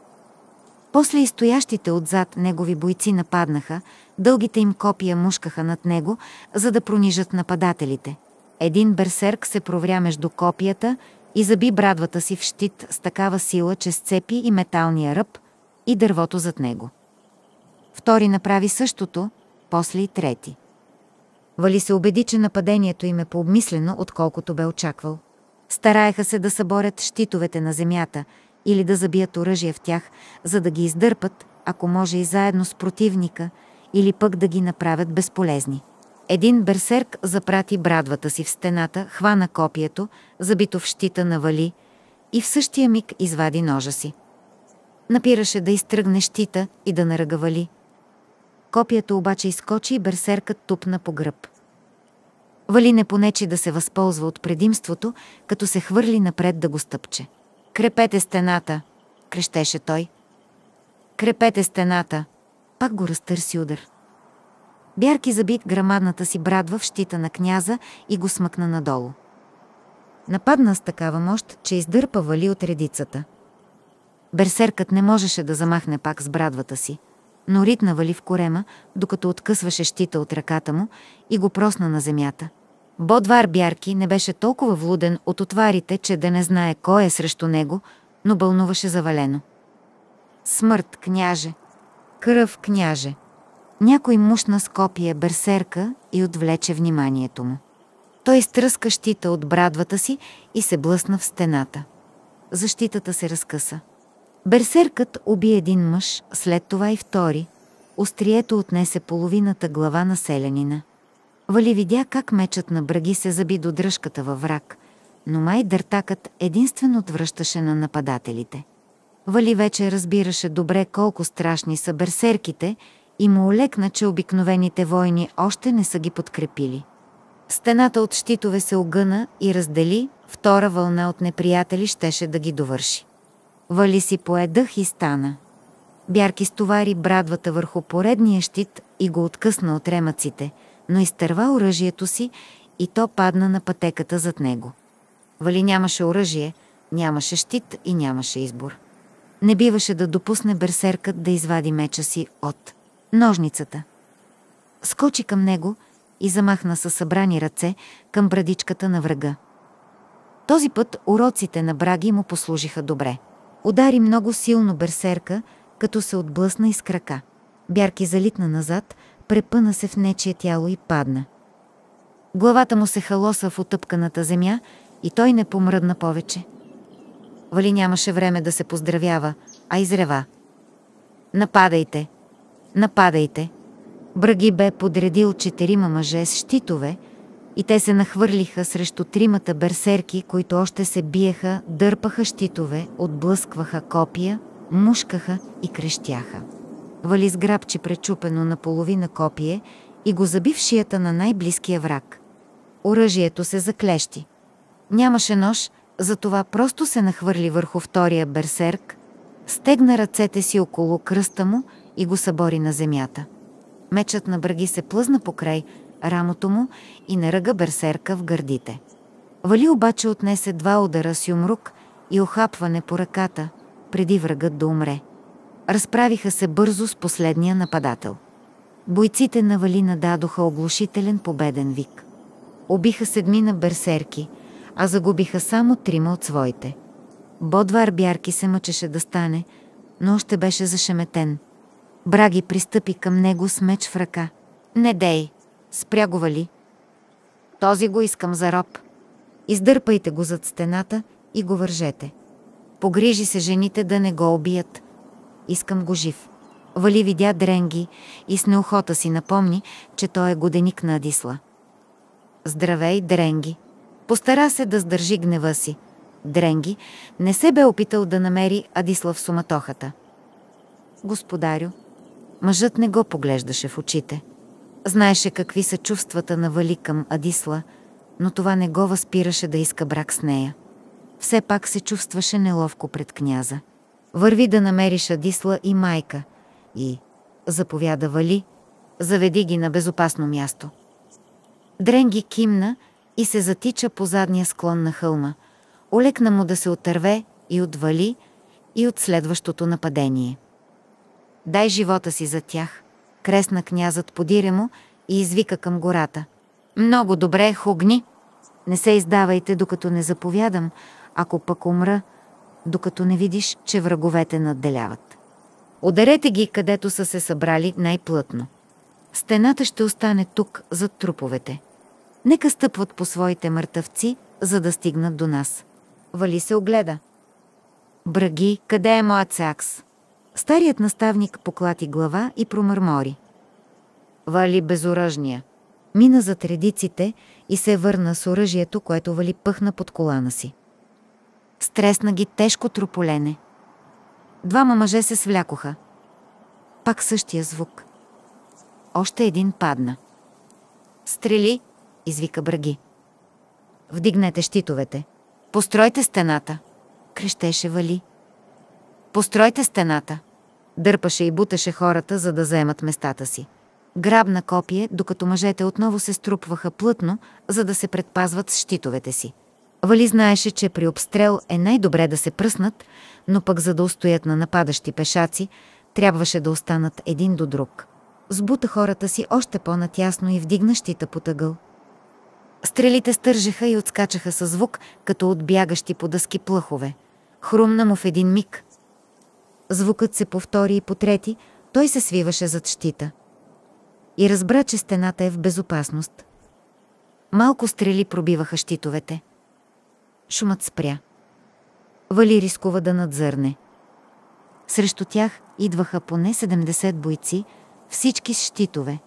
После и стоящите отзад негови бойци нападнаха, дългите им копия мушкаха над него, за да пронижат нападателите. Един берсерк се провря между копията и заби брадвата си в щит с такава сила, че сцепи и металния ръб, и дървото зад него. Втори направи същото, после и трети. Вали се убеди, че нападението им е пообмислено, отколкото бе очаквал. Стараеха се да съборят щитовете на земята или да забият оръжие в тях, за да ги издърпат, ако може и заедно с противника, или пък да ги направят безполезни. Един берсерк запрати брадвата си в стената, хвана копието, забито в щита на Вали, и в същия миг извади ножа си. Напираше да изтръгне щита и да наръга Вали – Копието обаче изкочи и берсеркът тупна по гръб. Вали не понечи да се възползва от предимството, като се хвърли напред да го стъпче. «Крепете стената!» — крещеше той. «Крепете стената!» Пак го разтърси удар. Бярки забит грамадната си брадва в щита на княза и го смъкна надолу. Нападна с такава мощ, че издърпа вали от редицата. Берсеркът не можеше да замахне пак с брадвата си — но Рит навали в корема, докато откъсваше щита от ръката му и го просна на земята. Бодвар Бярки не беше толкова влуден от отварите, че да не знае кой е срещу него, но бълнуваше завалено. Смърт, княже! Кръв, княже! Някой мушна с копия берсерка и отвлече вниманието му. Той изтръска щита от брадвата си и се блъсна в стената. Защитата се разкъса. Берсеркът уби един мъж, след това и втори. Острието отнесе половината глава на селянина. Вали видя как мечът на браги се заби до дръжката във враг, но май дъртакът единствено отвръщаше на нападателите. Вали вече разбираше добре колко страшни са берсерките и му олекна, че обикновените войни още не са ги подкрепили. Стената от щитове се огъна и раздели, втора вълна от неприятели щеше да ги довърши. Вали си поедъх и стана. Бярки стовари брадвата върху поредния щит и го откъсна от ремъците, но изтърва оръжието си и то падна на пътеката зад него. Вали нямаше оръжие, нямаше щит и нямаше избор. Не биваше да допусне берсеркът да извади меча си от ножницата. Скочи към него и замахна със събрани ръце към брадичката на врага. Този път уроците на Браги му послужиха добре. Удари много силно берсерка, като се отблъсна из крака. Бярки залитна назад, препъна се в нечие тяло и падна. Главата му се халоса в отъпканата земя и той не помръдна повече. Вали нямаше време да се поздравява, а изрева. Нападайте! Нападайте! Браги бе подредил четирима мъже с щитове, и те се нахвърлиха срещу тримата берсерки, които още се биеха, дърпаха щитове, отблъскваха копия, мушкаха и крещяха. Вали сграбчи пречупено на половина копие и го заби в шията на най-близкия враг. Оръжието се заклещи. Нямаше нож, затова просто се нахвърли върху втория берсерк, стегна ръцете си около кръста му и го събори на земята. Мечът на браги се плъзна покрай, рамото му и наръга берсерка в гърдите. Вали обаче отнесе два удара с юмрук и охапване по ръката, преди врагът да умре. Разправиха се бързо с последния нападател. Бойците на Вали нададоха оглушителен победен вик. Обиха седмина берсерки, а загубиха само трима от своите. Бодвар Бярки се мъчеше да стане, но още беше зашеметен. Браги пристъпи към него с меч в ръка. «Не дей!» го ли? Този го искам за роб. Издърпайте го зад стената и го вържете. Погрижи се жените да не го убият. Искам го жив. Вали видя Дренги и с неохота си напомни, че той е годеник на Адисла. Здравей, Дренги. Постара се да сдържи гнева си. Дренги не се бе опитал да намери Адисла в суматохата. Господарю, мъжът не го поглеждаше в очите. Знаеше какви са чувствата на Вали към Адисла, но това не го възпираше да иска брак с нея. Все пак се чувстваше неловко пред княза. Върви да намериш Адисла и майка и, заповяда Вали, заведи ги на безопасно място. Дренги кимна и се затича по задния склон на хълма. Олекна му да се отърве и отвали и от следващото нападение. Дай живота си за тях – кресна князът подиремо и извика към гората. Много добре, хугни! Не се издавайте, докато не заповядам, ако пък умра, докато не видиш, че враговете надделяват. Ударете ги, където са се събрали най-плътно. Стената ще остане тук, зад труповете. Нека стъпват по своите мъртъвци, за да стигнат до нас. Вали се огледа. Браги, къде е моят сакс? Старият наставник поклати глава и промърмори. Вали безоръжния. Мина зад редиците и се върна с оръжието, което Вали пъхна под колана си. Стресна ги тежко трополене. Двама мъже се свлякоха. Пак същия звук. Още един падна. Стрели, извика Браги. Вдигнете щитовете. Постройте стената, крещеше Вали. Постройте стената. Дърпаше и буташе хората, за да заемат местата си. Грабна копие, докато мъжете отново се струпваха плътно, за да се предпазват с щитовете си. Вали знаеше, че при обстрел е най-добре да се пръснат, но пък за да устоят на нападащи пешаци, трябваше да останат един до друг. Сбута хората си още по-натясно и вдигна щита по тъгъл. Стрелите стържеха и отскачаха със звук, като отбягащи по дъски плъхове. Хрумна му в един миг – звукът се повтори и по трети, той се свиваше зад щита. И разбра, че стената е в безопасност. Малко стрели пробиваха щитовете. Шумът спря. Вали рискува да надзърне. Срещу тях идваха поне 70 бойци, всички с щитове.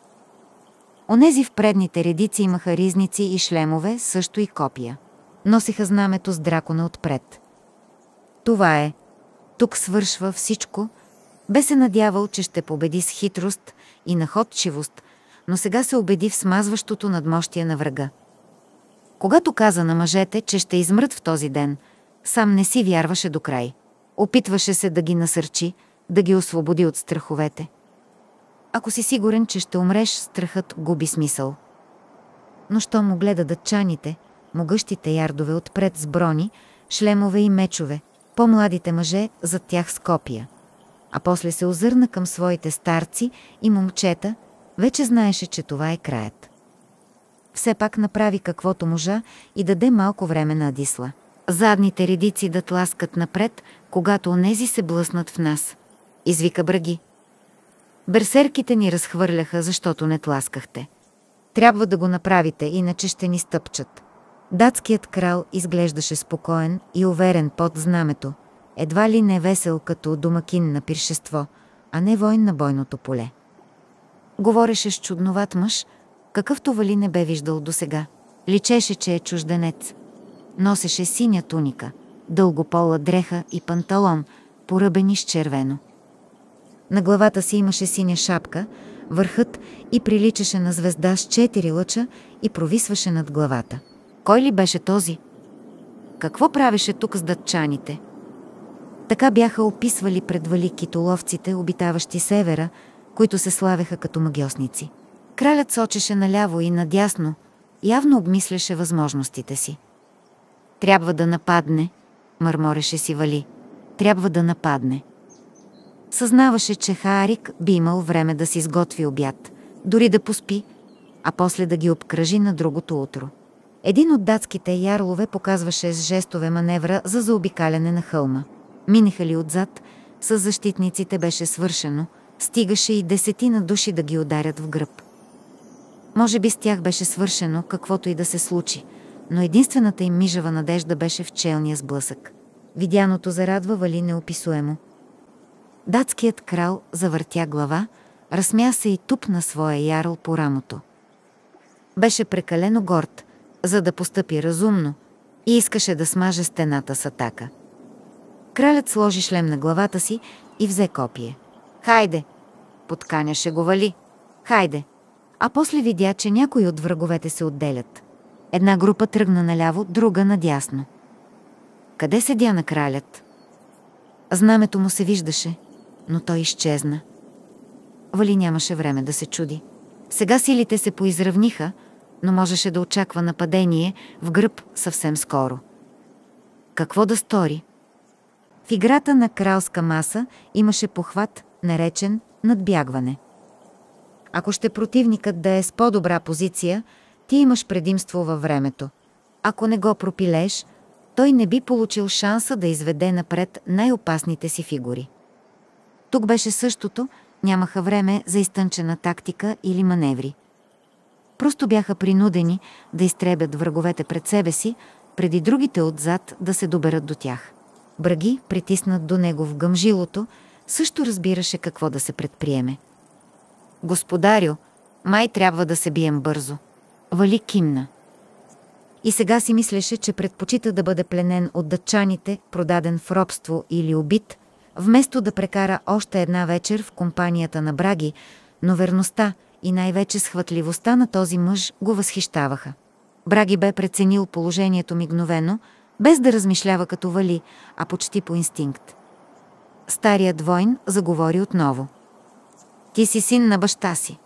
Онези в предните редици имаха ризници и шлемове, също и копия. Носиха знамето с дракона отпред. Това е, тук свършва всичко. Бе се надявал, че ще победи с хитрост и находчивост, но сега се убеди в смазващото надмощие на врага. Когато каза на мъжете, че ще измрът в този ден, сам не си вярваше до край. Опитваше се да ги насърчи, да ги освободи от страховете. Ако си сигурен, че ще умреш, страхът губи смисъл. Но що му гледа дъчаните, могъщите ярдове отпред с брони, шлемове и мечове – по-младите мъже зад тях с копия. А после се озърна към своите старци и момчета, вече знаеше, че това е краят. Все пак направи каквото можа и даде малко време на Адисла. Задните редици да тласкат напред, когато онези се блъснат в нас. Извика браги. Берсерките ни разхвърляха, защото не тласкахте. Трябва да го направите, иначе ще ни стъпчат. Датският крал изглеждаше спокоен и уверен под знамето, едва ли не весел като домакин на пиршество, а не воин на бойното поле. Говореше с чудноват мъж, какъвто Вали не бе виждал досега. Личеше, че е чужденец. Носеше синя туника, дългопола дреха и панталон, поръбени с червено. На главата си имаше синя шапка, върхът и приличаше на звезда с четири лъча и провисваше над главата. Кой ли беше този? Какво правеше тук с датчаните? Така бяха описвали пред вали китоловците, обитаващи севера, които се славеха като магиосници. Кралят сочеше наляво и надясно, явно обмисляше възможностите си. Трябва да нападне, мърмореше си Вали. Трябва да нападне. Съзнаваше, че Хаарик би имал време да си изготви обяд, дори да поспи, а после да ги обкръжи на другото утро. Един от датските ярлове показваше с жестове маневра за заобикаляне на хълма. Минеха ли отзад, с защитниците беше свършено, стигаше и десетина души да ги ударят в гръб. Може би с тях беше свършено каквото и да се случи, но единствената им мижава надежда беше в челния сблъсък. Видяното зарадва вали неописуемо. Датският крал завъртя глава, разсмя се и тупна своя ярл по рамото. Беше прекалено горд – за да постъпи разумно, и искаше да смаже стената с атака. Кралят сложи шлем на главата си и взе копие. «Хайде!» – подканяше го Вали. «Хайде!» А после видя, че някои от враговете се отделят. Една група тръгна наляво, друга надясно. Къде седя на кралят? Знамето му се виждаше, но той изчезна. Вали нямаше време да се чуди. Сега силите се поизравниха, но можеше да очаква нападение в гръб съвсем скоро. Какво да стори? В играта на кралска маса имаше похват, наречен надбягване. Ако ще противникът да е с по-добра позиция, ти имаш предимство във времето. Ако не го пропилеш, той не би получил шанса да изведе напред най-опасните си фигури. Тук беше същото, нямаха време за изтънчена тактика или маневри. Просто бяха принудени да изтребят враговете пред себе си, преди другите отзад да се доберат до тях. Браги, притиснат до него в гъмжилото, също разбираше какво да се предприеме. Господарю, май трябва да се бием бързо. Вали кимна. И сега си мислеше, че предпочита да бъде пленен от дъчаните, продаден в робство или убит, вместо да прекара още една вечер в компанията на Браги, но верността – и най-вече схватливостта на този мъж го възхищаваха. Браги бе преценил положението мигновено, без да размишлява като вали, а почти по инстинкт. Старият войн заговори отново. Ти си син на баща си.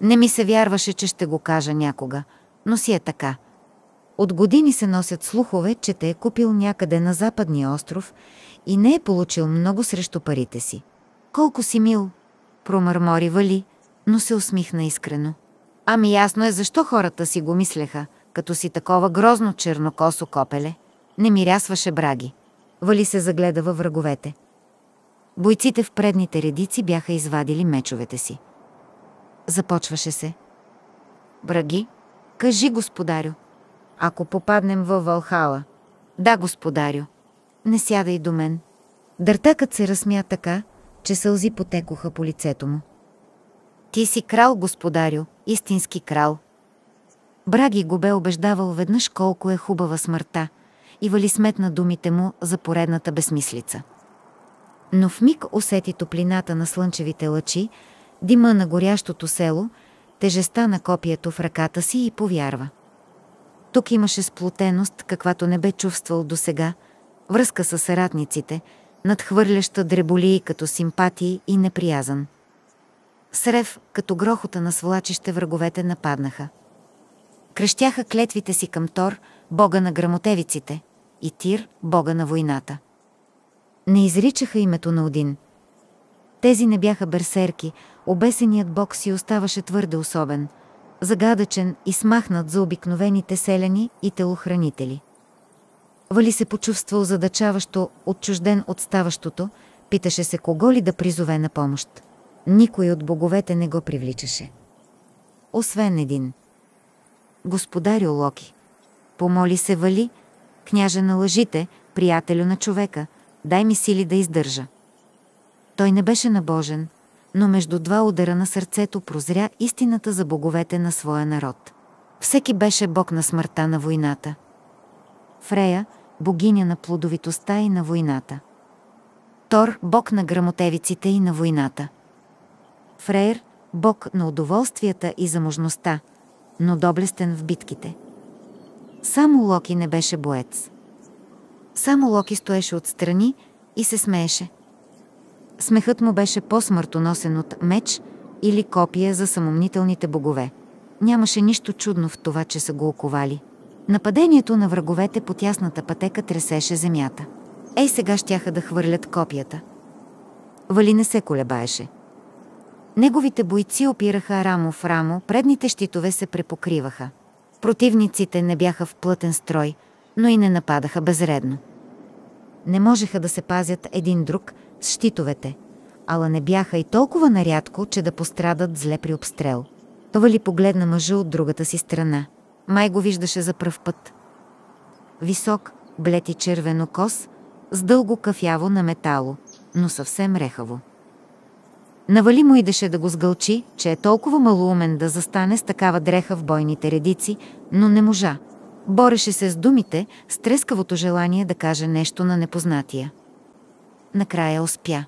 Не ми се вярваше, че ще го кажа някога, но си е така. От години се носят слухове, че те е купил някъде на западния остров и не е получил много срещу парите си. Колко си мил, промърмори Вали, но се усмихна искрено. Ами ясно е защо хората си го мислеха, като си такова грозно чернокосо копеле. Не мирясваше браги. Вали се загледа във враговете. Бойците в предните редици бяха извадили мечовете си. Започваше се. Браги, кажи, господарю. Ако попаднем във Валхала. Да, господарю. Не сядай до мен. Дъртакът се разсмя така, че сълзи потекоха по лицето му. Ти си крал, господарю, истински крал. Браги го бе убеждавал веднъж колко е хубава смъртта и вали сметна думите му за поредната безмислица. Но в миг усети топлината на слънчевите лъчи, дима на горящото село, тежеста на копието в ръката си и повярва. Тук имаше сплотеност, каквато не бе чувствал досега, връзка с съратниците, надхвърляща дреболии като симпатии и неприязан срев, като грохота на свлачище враговете нападнаха. Кръщяха клетвите си към Тор, бога на грамотевиците, и Тир, бога на войната. Не изричаха името на Один. Тези не бяха берсерки, обесеният бог си оставаше твърде особен, загадъчен и смахнат за обикновените селяни и телохранители. Вали се почувства озадачаващо, отчужден от ставащото, питаше се кого ли да призове на помощ. Никой от боговете не го привличаше. Освен един. Господарю Локи, помоли се Вали, княже на лъжите, приятелю на човека, дай ми сили да издържа. Той не беше набожен, но между два удара на сърцето прозря истината за боговете на своя народ. Всеки беше бог на смъртта на войната. Фрея – богиня на плодовитостта и на войната. Тор – бог на грамотевиците и на войната. Фрейер, бог на удоволствията и заможността, но доблестен в битките. Само Локи не беше боец. Само Локи стоеше отстрани и се смееше. Смехът му беше по-смъртоносен от меч или копия за самомнителните богове. Нямаше нищо чудно в това, че са го оковали. Нападението на враговете по тясната пътека тресеше земята. Ей сега щяха да хвърлят копията. Вали не се колебаеше. Неговите бойци опираха рамо в рамо, предните щитове се препокриваха. Противниците не бяха в плътен строй, но и не нападаха безредно. Не можеха да се пазят един друг с щитовете, ала не бяха и толкова нарядко, че да пострадат зле при обстрел. Това ли погледна мъжа от другата си страна. Май го виждаше за пръв път. Висок, блети червено кос, с дълго кафяво на метало, но съвсем рехаво. Навали му идеше да го сгълчи, че е толкова малоумен да застане с такава дреха в бойните редици, но не можа. Бореше се с думите, с трескавото желание да каже нещо на непознатия. Накрая успя.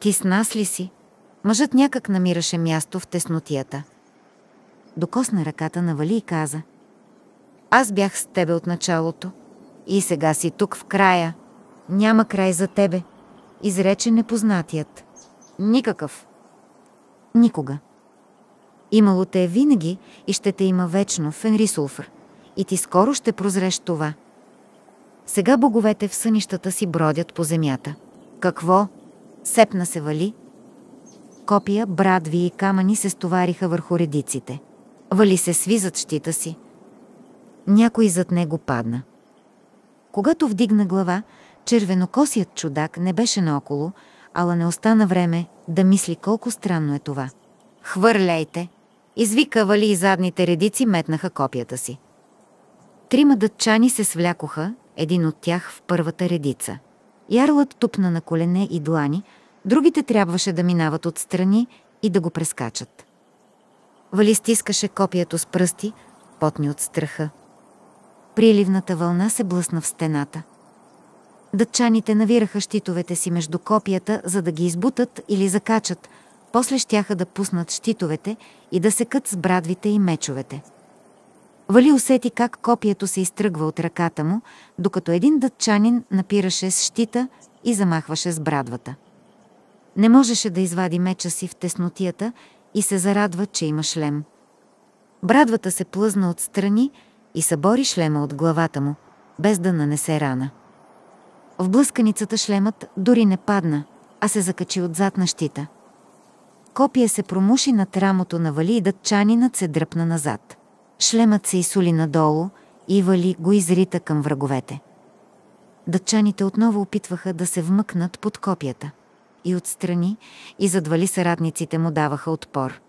Ти с нас ли си? Мъжът някак намираше място в теснотията. Докосна ръката на Вали и каза. Аз бях с тебе от началото. И сега си тук в края. Няма край за тебе. Изрече непознатият. Никакъв. Никога. Имало те винаги и ще те има вечно в Енрисулфър. И ти скоро ще прозреш това. Сега боговете в сънищата си бродят по земята. Какво? Сепна се вали. Копия, брадви и камъни се стовариха върху редиците. Вали се сви зад щита си. Някой зад него падна. Когато вдигна глава, червенокосият чудак не беше наоколо, ала не остана време да мисли колко странно е това. Хвърляйте! Извикавали и задните редици метнаха копията си. Трима дътчани се свлякоха, един от тях в първата редица. Ярлът тупна на колене и длани, другите трябваше да минават отстрани и да го прескачат. Вали стискаше копието с пръсти, потни от страха. Приливната вълна се блъсна в стената. Дъчаните навираха щитовете си между копията, за да ги избутат или закачат. После щяха да пуснат щитовете и да секат с брадвите и мечовете. Вали усети как копието се изтръгва от ръката му, докато един дъчанин напираше с щита и замахваше с брадвата. Не можеше да извади меча си в теснотията и се зарадва, че има шлем. Брадвата се плъзна отстрани и събори шлема от главата му, без да нанесе рана. В блъсканицата шлемът дори не падна, а се закачи отзад на щита. Копие се промуши над рамото на Вали и дътчанинът се дръпна назад. Шлемът се изсули надолу и Вали го изрита към враговете. Дътчаните отново опитваха да се вмъкнат под копията. И отстрани, и Вали съратниците му даваха отпор.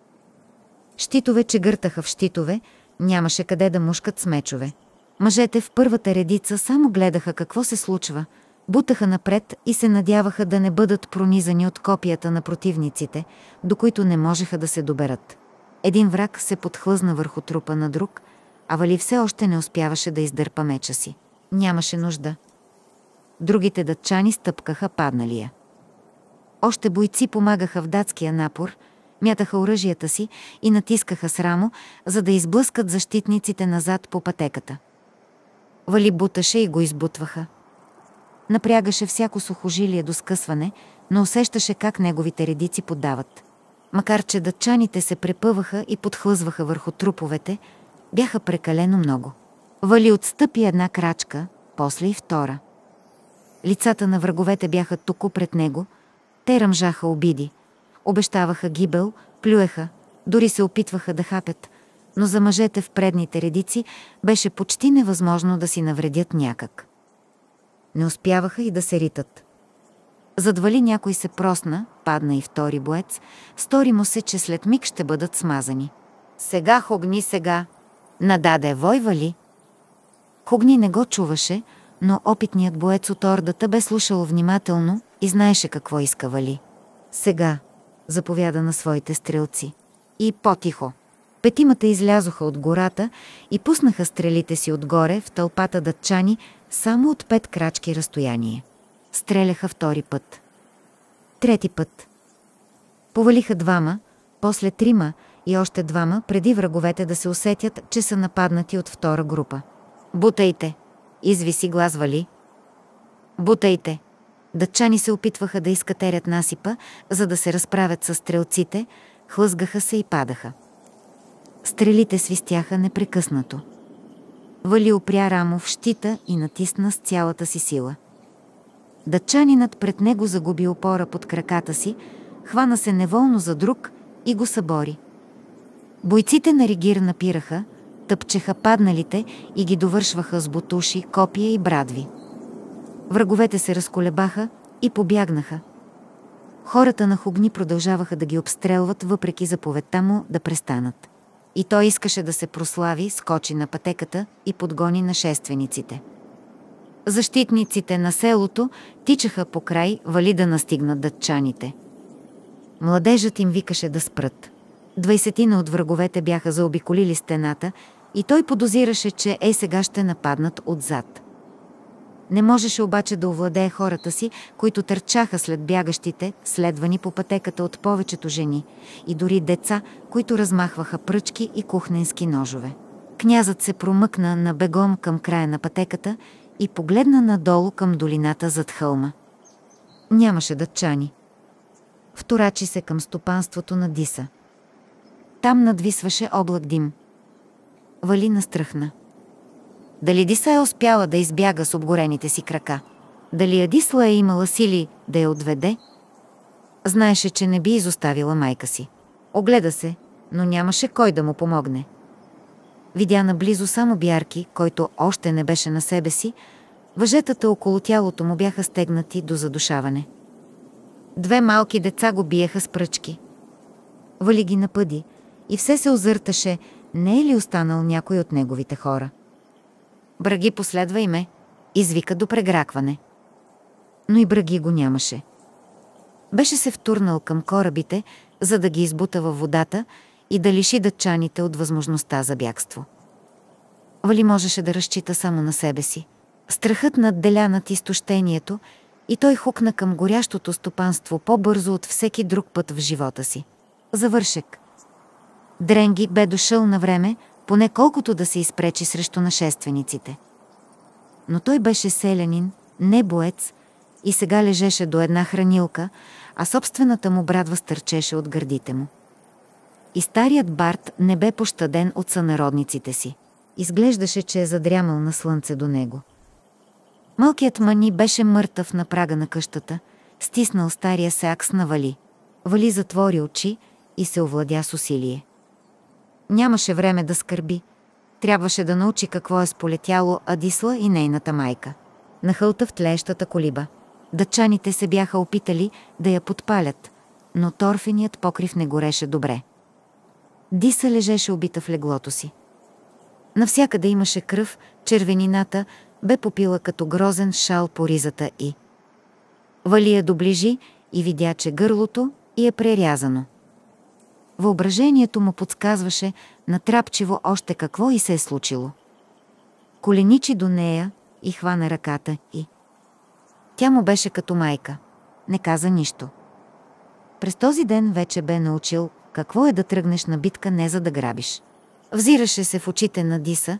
Щитове че гъртаха в щитове, нямаше къде да мушкат с мечове. Мъжете в първата редица само гледаха какво се случва – бутаха напред и се надяваха да не бъдат пронизани от копията на противниците, до които не можеха да се доберат. Един враг се подхлъзна върху трупа на друг, а Вали все още не успяваше да издърпа меча си. Нямаше нужда. Другите датчани стъпкаха падналия. Още бойци помагаха в датския напор, мятаха оръжията си и натискаха срамо, за да изблъскат защитниците назад по пътеката. Вали буташе и го избутваха. Напрягаше всяко сухожилие до скъсване, но усещаше как неговите редици подават. Макар че дъчаните се препъваха и подхлъзваха върху труповете, бяха прекалено много. Вали отстъпи една крачка, после и втора. Лицата на враговете бяха току пред него, те ръмжаха обиди, обещаваха гибел, плюеха, дори се опитваха да хапят, но за мъжете в предните редици беше почти невъзможно да си навредят някак не успяваха и да се ритат. Задвали някой се просна, падна и втори боец, стори му се, че след миг ще бъдат смазани. Сега хогни сега! Нададе войва ли? Хогни не го чуваше, но опитният боец от ордата бе слушал внимателно и знаеше какво иска Вали. Сега, заповяда на своите стрелци. И по-тихо. Петимата излязоха от гората и пуснаха стрелите си отгоре в тълпата датчани, само от пет крачки разстояние. Стреляха втори път. Трети път. Повалиха двама, после трима и още двама, преди враговете да се усетят, че са нападнати от втора група. «Бутайте!» извиси глас Вали. «Бутайте!» Датчани се опитваха да изкатерят насипа, за да се разправят с стрелците, хлъзгаха се и падаха. Стрелите свистяха непрекъснато. Вали опря рамо в щита и натисна с цялата си сила. Дъчанинът пред него загуби опора под краката си, хвана се неволно за друг и го събори. Бойците на Ригир напираха, тъпчеха падналите и ги довършваха с бутуши, копия и брадви. Враговете се разколебаха и побягнаха. Хората на Хугни продължаваха да ги обстрелват въпреки заповедта му да престанат. И той искаше да се прослави, скочи на пътеката и подгони нашествениците. Защитниците на селото тичаха по край, вали да настигнат датчаните. Младежът им викаше да спрат. Двайсетина от враговете бяха заобиколили стената и той подозираше, че е сега ще нападнат отзад. Не можеше обаче да овладее хората си, които търчаха след бягащите, следвани по пътеката от повечето жени, и дори деца, които размахваха пръчки и кухненски ножове. Князът се промъкна на бегом към края на пътеката и погледна надолу към долината зад хълма. Нямаше дъчани. Вторачи се към стопанството на Диса. Там надвисваше облак дим. Вали настръхна. Дали Диса е успяла да избяга с обгорените си крака? Дали Адисла е имала сили да я отведе? Знаеше, че не би изоставила майка си. Огледа се, но нямаше кой да му помогне. Видя наблизо само Бярки, който още не беше на себе си, въжетата около тялото му бяха стегнати до задушаване. Две малки деца го биеха с пръчки. Вали ги напъди и все се озърташе, не е ли останал някой от неговите хора. Браги, последвай ме, извика до прегракване. Но и Браги го нямаше. Беше се втурнал към корабите, за да ги избута във водата и да лиши дъчаните от възможността за бягство. Вали можеше да разчита само на себе си. Страхът надделя над изтощението и той хукна към горящото стопанство по-бързо от всеки друг път в живота си. Завършек. Дренги бе дошъл на време, поне колкото да се изпречи срещу нашествениците. Но той беше селянин, не боец, и сега лежеше до една хранилка, а собствената му брадва стърчеше от гърдите му. И старият Барт не бе пощаден от сънародниците си. Изглеждаше, че е задрямал на слънце до него. Малкият мани беше мъртъв на прага на къщата, стиснал стария сеакс на вали. Вали затвори очи и се овладя с усилие. Нямаше време да скърби. Трябваше да научи какво е сполетяло Адисла и нейната майка. Нахълта в тлеещата колиба. Дъчаните се бяха опитали да я подпалят, но торфеният покрив не гореше добре. Диса лежеше убита в леглото си. Навсякъде имаше кръв, червенината бе попила като грозен шал по ризата и. Валия доближи и видя, че гърлото и е прерязано. Въображението му подсказваше натрапчиво още какво и се е случило. Коленичи до нея и хвана ръката и... Тя му беше като майка. Не каза нищо. През този ден вече бе научил какво е да тръгнеш на битка не за да грабиш. Взираше се в очите на Диса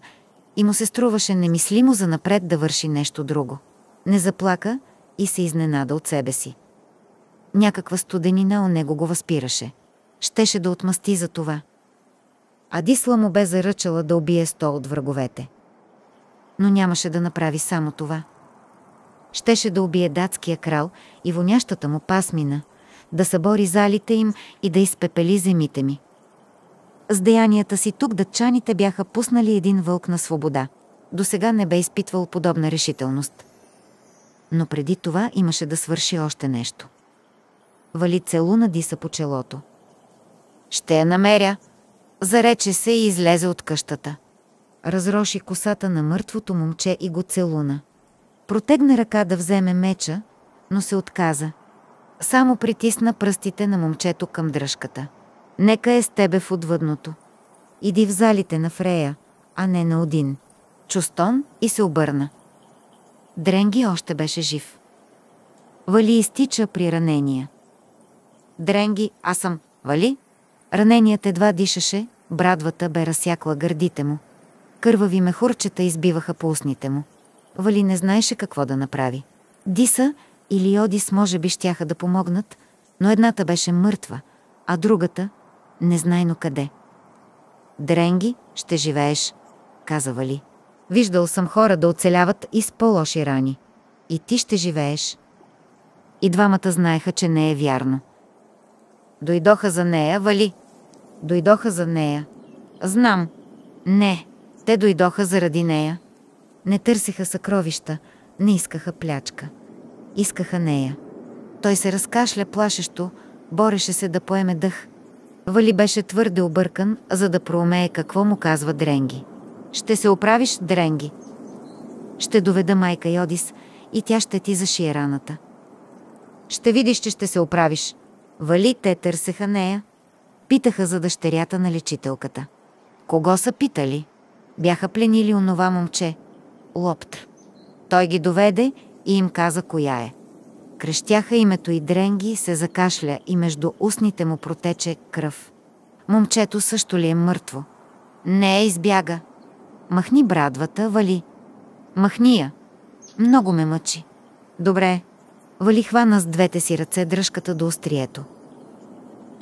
и му се струваше немислимо за напред да върши нещо друго. Не заплака и се изненада от себе си. Някаква студенина у него го възпираше – щеше да отмъсти за това. Адисла му бе заръчала да убие сто от враговете. Но нямаше да направи само това. Щеше да убие датския крал и вонящата му пасмина, да събори залите им и да изпепели земите ми. С деянията си тук датчаните бяха пуснали един вълк на свобода. До сега не бе изпитвал подобна решителност. Но преди това имаше да свърши още нещо. Вали целуна диса по челото. Ще я намеря. Зарече се и излезе от къщата. Разроши косата на мъртвото момче и го целуна. Протегна ръка да вземе меча, но се отказа. Само притисна пръстите на момчето към дръжката. Нека е с тебе в отвъдното. Иди в залите на Фрея, а не на Один. Чустон и се обърна. Дренги още беше жив. Вали изтича при ранения. Дренги, аз съм. Вали, Раненият едва дишаше, брадвата бе разсякла гърдите му. Кървави мехурчета избиваха по устните му. Вали не знаеше какво да направи. Диса или Одис може би щяха да помогнат, но едната беше мъртва, а другата – незнайно къде. «Дренги, ще живееш», каза Вали. «Виждал съм хора да оцеляват и с по-лоши рани. И ти ще живееш». И двамата знаеха, че не е вярно. Дойдоха за нея, Вали – Дойдоха за нея. Знам. Не, те дойдоха заради нея. Не търсиха съкровища, не искаха плячка. Искаха нея. Той се разкашля плашещо, бореше се да поеме дъх. Вали беше твърде объркан, за да проумее какво му казва Дренги. Ще се оправиш, Дренги. Ще доведа майка Йодис и тя ще ти зашие раната. Ще видиш, че ще се оправиш. Вали те търсеха нея, Питаха за дъщерята на лечителката. Кого са питали? Бяха пленили онова момче. Лоптр. Той ги доведе и им каза коя е. Крещяха името и Дренги се закашля и между устните му протече кръв. Момчето също ли е мъртво? Не е избяга. Махни брадвата, вали. Махни я. Много ме мъчи. Добре. Вали хвана с двете си ръце дръжката до острието.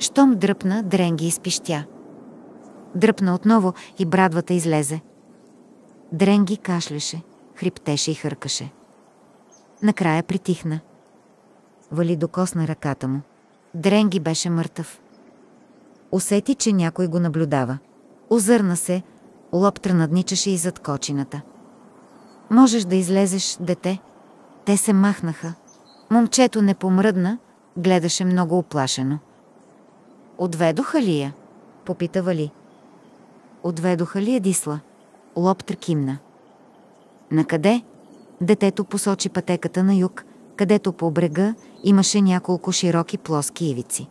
Щом дръпна, Дренги изпищя. Дръпна отново и брадвата излезе. Дренги кашляше, хриптеше и хъркаше. Накрая притихна. Вали докосна ръката му. Дренги беше мъртъв. Усети, че някой го наблюдава. Озърна се, лоб трънадничаше и зад кочината. Можеш да излезеш, дете. Те се махнаха. Момчето не помръдна, гледаше много оплашено. Отведоха ли я? Попитава ли. Отведоха ли я Дисла? Лоптер кимна. Накъде? Детето посочи пътеката на юг, където по брега имаше няколко широки плоски ивици.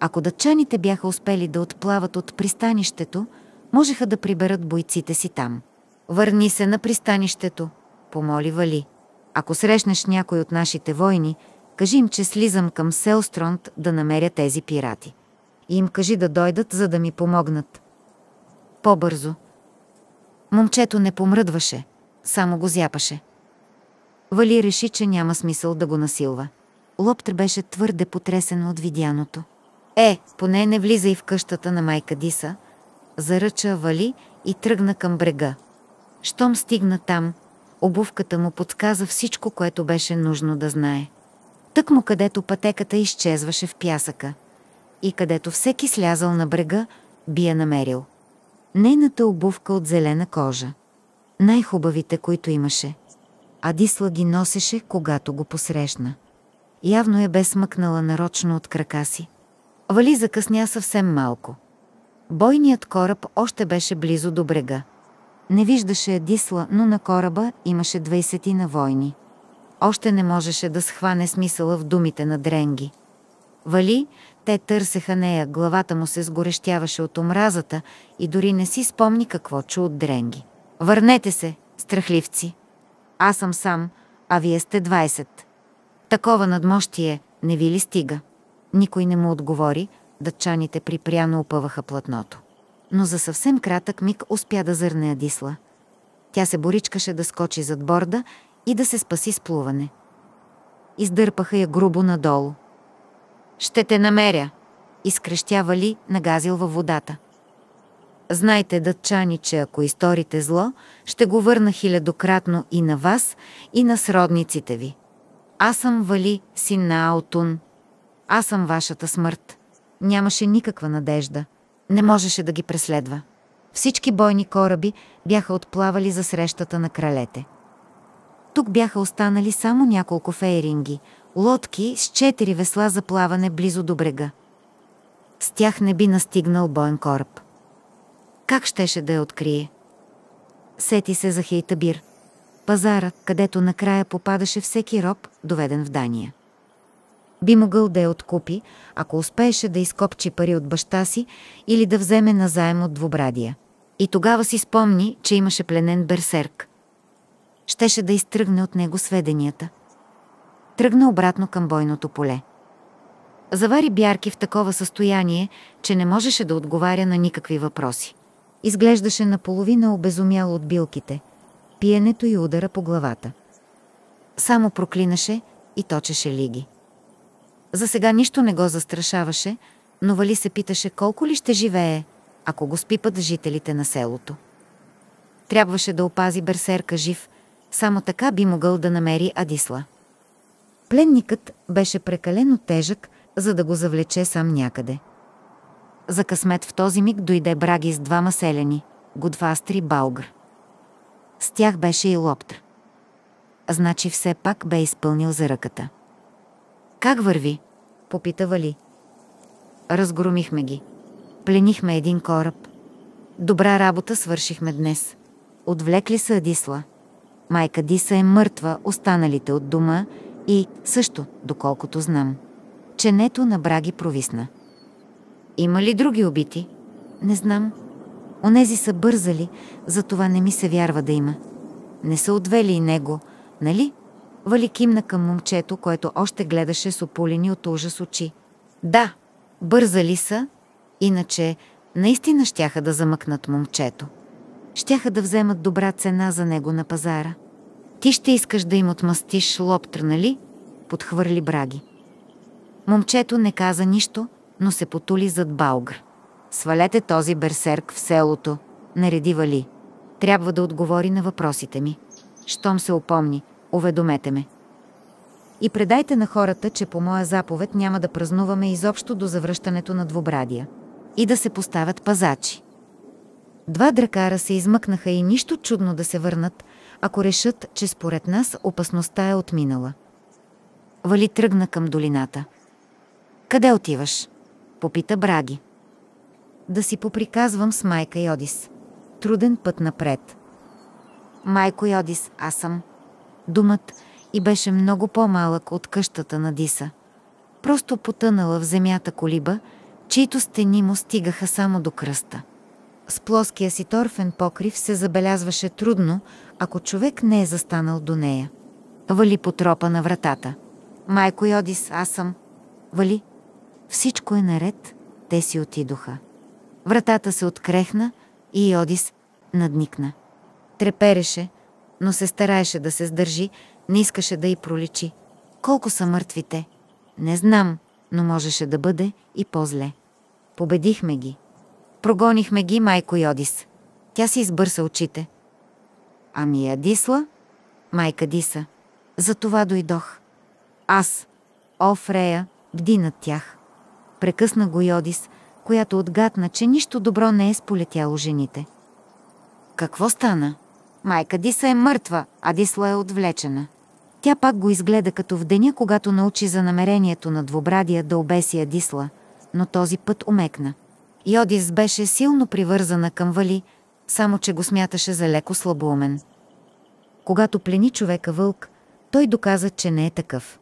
Ако дъчаните бяха успели да отплават от пристанището, можеха да приберат бойците си там. Върни се на пристанището, помоли Вали. Ако срещнеш някой от нашите войни, кажи им, че слизам към Селстронт да намеря тези пирати и им кажи да дойдат, за да ми помогнат. По-бързо. Момчето не помръдваше, само го зяпаше. Вали реши, че няма смисъл да го насилва. Лоптер беше твърде потресен от видяното. Е, поне не влизай в къщата на майка Диса. Заръча Вали и тръгна към брега. Щом стигна там, обувката му подсказа всичко, което беше нужно да знае. Тък му където пътеката изчезваше в пясъка и където всеки слязал на брега, би я намерил. Нейната обувка от зелена кожа. Най-хубавите, които имаше. Адисла ги носеше, когато го посрещна. Явно я бе смъкнала нарочно от крака си. Вали закъсня съвсем малко. Бойният кораб още беше близо до брега. Не виждаше Адисла, но на кораба имаше 20 на войни. Още не можеше да схване смисъла в думите на Дренги. Вали, те търсеха нея, главата му се сгорещяваше от омразата и дори не си спомни какво чу от дренги. Върнете се, страхливци! Аз съм сам, а вие сте 20. Такова надмощие не ви ли стига? Никой не му отговори, дъчаните припряно опъваха платното. Но за съвсем кратък миг успя да зърне Адисла. Тя се боричкаше да скочи зад борда и да се спаси с плуване. Издърпаха я грубо надолу. Ще те намеря, изкрещя Вали, нагазил във водата. Знайте, дътчани, че ако изторите зло, ще го върна хилядократно и на вас, и на сродниците ви. Аз съм Вали, син на Аутун. Аз съм вашата смърт. Нямаше никаква надежда. Не можеше да ги преследва. Всички бойни кораби бяха отплавали за срещата на кралете. Тук бяха останали само няколко фейринги – лодки с четири весла за плаване близо до брега. С тях не би настигнал боен кораб. Как щеше да я открие? Сети се за Хейтабир, пазара, където накрая попадаше всеки роб, доведен в Дания. Би могъл да я откупи, ако успееше да изкопчи пари от баща си или да вземе назаем от двобрадия. И тогава си спомни, че имаше пленен берсерк. Щеше да изтръгне от него сведенията – тръгна обратно към бойното поле. Завари Бярки в такова състояние, че не можеше да отговаря на никакви въпроси. Изглеждаше наполовина обезумял от билките, пиенето и удара по главата. Само проклинаше и точеше лиги. За сега нищо не го застрашаваше, но Вали се питаше колко ли ще живее, ако го спипат жителите на селото. Трябваше да опази берсерка жив, само така би могъл да намери Адисла. Пленникът беше прекалено тежък, за да го завлече сам някъде. За късмет в този миг дойде браги с двама селени – Годвастри Балгр. С тях беше и Лоптр. Значи все пак бе изпълнил за ръката. «Как върви?» – попита Вали. Разгромихме ги. Пленихме един кораб. Добра работа свършихме днес. Отвлекли са Адисла. Майка Диса е мъртва, останалите от дома – и, също, доколкото знам, ченето на Браги провисна. Има ли други убити? Не знам. Онези са бързали, затова не ми се вярва да има. Не са отвели и него, нали? Вали кимна към момчето, което още гледаше с опулени от ужас очи. Да, бързали са, иначе наистина щяха да замъкнат момчето. Щяха да вземат добра цена за него на пазара. Ти ще искаш да им отмъстиш лоптра, нали? Подхвърли Браги. Момчето не каза нищо, но се потули зад Балгър. Свалете този берсерк в селото, нареди Вали. Трябва да отговори на въпросите ми. Щом се опомни, уведомете ме. И предайте на хората, че по моя заповед няма да празнуваме изобщо до завръщането на двобрадия. И да се поставят пазачи. Два дракара се измъкнаха и нищо чудно да се върнат, ако решат, че според нас опасността е отминала. Вали тръгна към долината. Къде отиваш? Попита Браги. Да си поприказвам с майка Йодис. Труден път напред. Майко Йодис, аз съм. Думът и беше много по-малък от къщата на Диса. Просто потънала в земята колиба, чието стени му стигаха само до кръста. С плоския си торфен покрив се забелязваше трудно, ако човек не е застанал до нея. Вали по тропа на вратата. Майко Йодис, аз съм. Вали. Всичко е наред, те си отидоха. Вратата се открехна и Йодис надникна. Трепереше, но се стараеше да се сдържи, не искаше да й проличи. Колко са мъртвите? Не знам, но можеше да бъде и по-зле. Победихме ги. Прогонихме ги, майко Йодис. Тя си избърса очите. Ами я Дисла? Майка Диса. За това дойдох. Аз, о Фрея, бди над тях. Прекъсна го Йодис, която отгадна, че нищо добро не е сполетяло жените. Какво стана? Майка Диса е мъртва, а Дисла е отвлечена. Тя пак го изгледа като в деня, когато научи за намерението на двобрадия да обеси Адисла, но този път умекна. Йодис беше силно привързана към Вали, само че го смяташе за леко слабоумен. Когато плени човека вълк, той доказа, че не е такъв.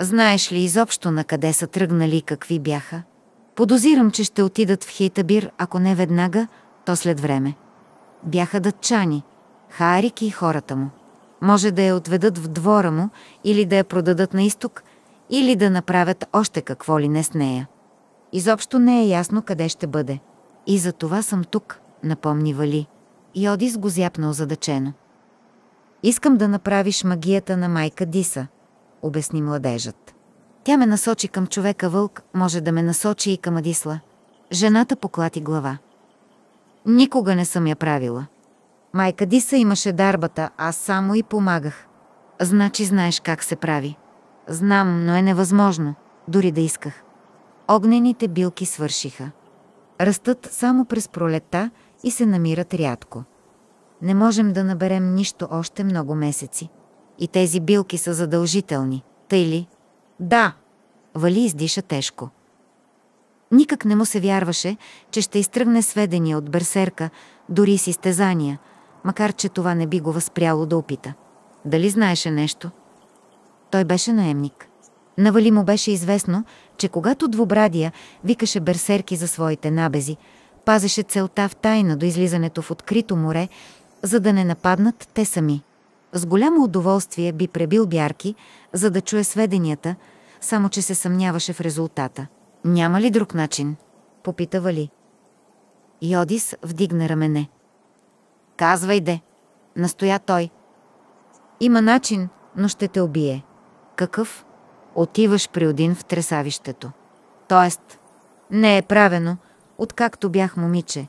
Знаеш ли изобщо на къде са тръгнали и какви бяха? Подозирам, че ще отидат в Хейтабир, ако не веднага, то след време. Бяха датчани, Хаарик и хората му. Може да я отведат в двора му или да я продадат на изток, или да направят още какво ли не с нея. Изобщо не е ясно къде ще бъде. И за това съм тук напомни Вали. И Одис го зяпна озадачено. Искам да направиш магията на майка Диса, обясни младежът. Тя ме насочи към човека вълк, може да ме насочи и към Адисла. Жената поклати глава. Никога не съм я правила. Майка Диса имаше дарбата, аз само и помагах. Значи знаеш как се прави. Знам, но е невъзможно, дори да исках. Огнените билки свършиха. Растат само през пролетта и се намират рядко. Не можем да наберем нищо още много месеци. И тези билки са задължителни, тъй ли? Да! Вали издиша тежко. Никак не му се вярваше, че ще изтръгне сведения от берсерка, дори с изтезания, макар че това не би го възпряло да опита. Дали знаеше нещо? Той беше наемник. На Вали му беше известно, че когато двобрадия викаше берсерки за своите набези, пазеше целта в тайна до излизането в открито море, за да не нападнат те сами. С голямо удоволствие би пребил бярки, за да чуе сведенията, само че се съмняваше в резултата. Няма ли друг начин? Попита Вали. Йодис вдигна рамене. Казвай де, настоя той. Има начин, но ще те убие. Какъв? Отиваш при Один в тресавището. Тоест, не е правено, откакто бях момиче.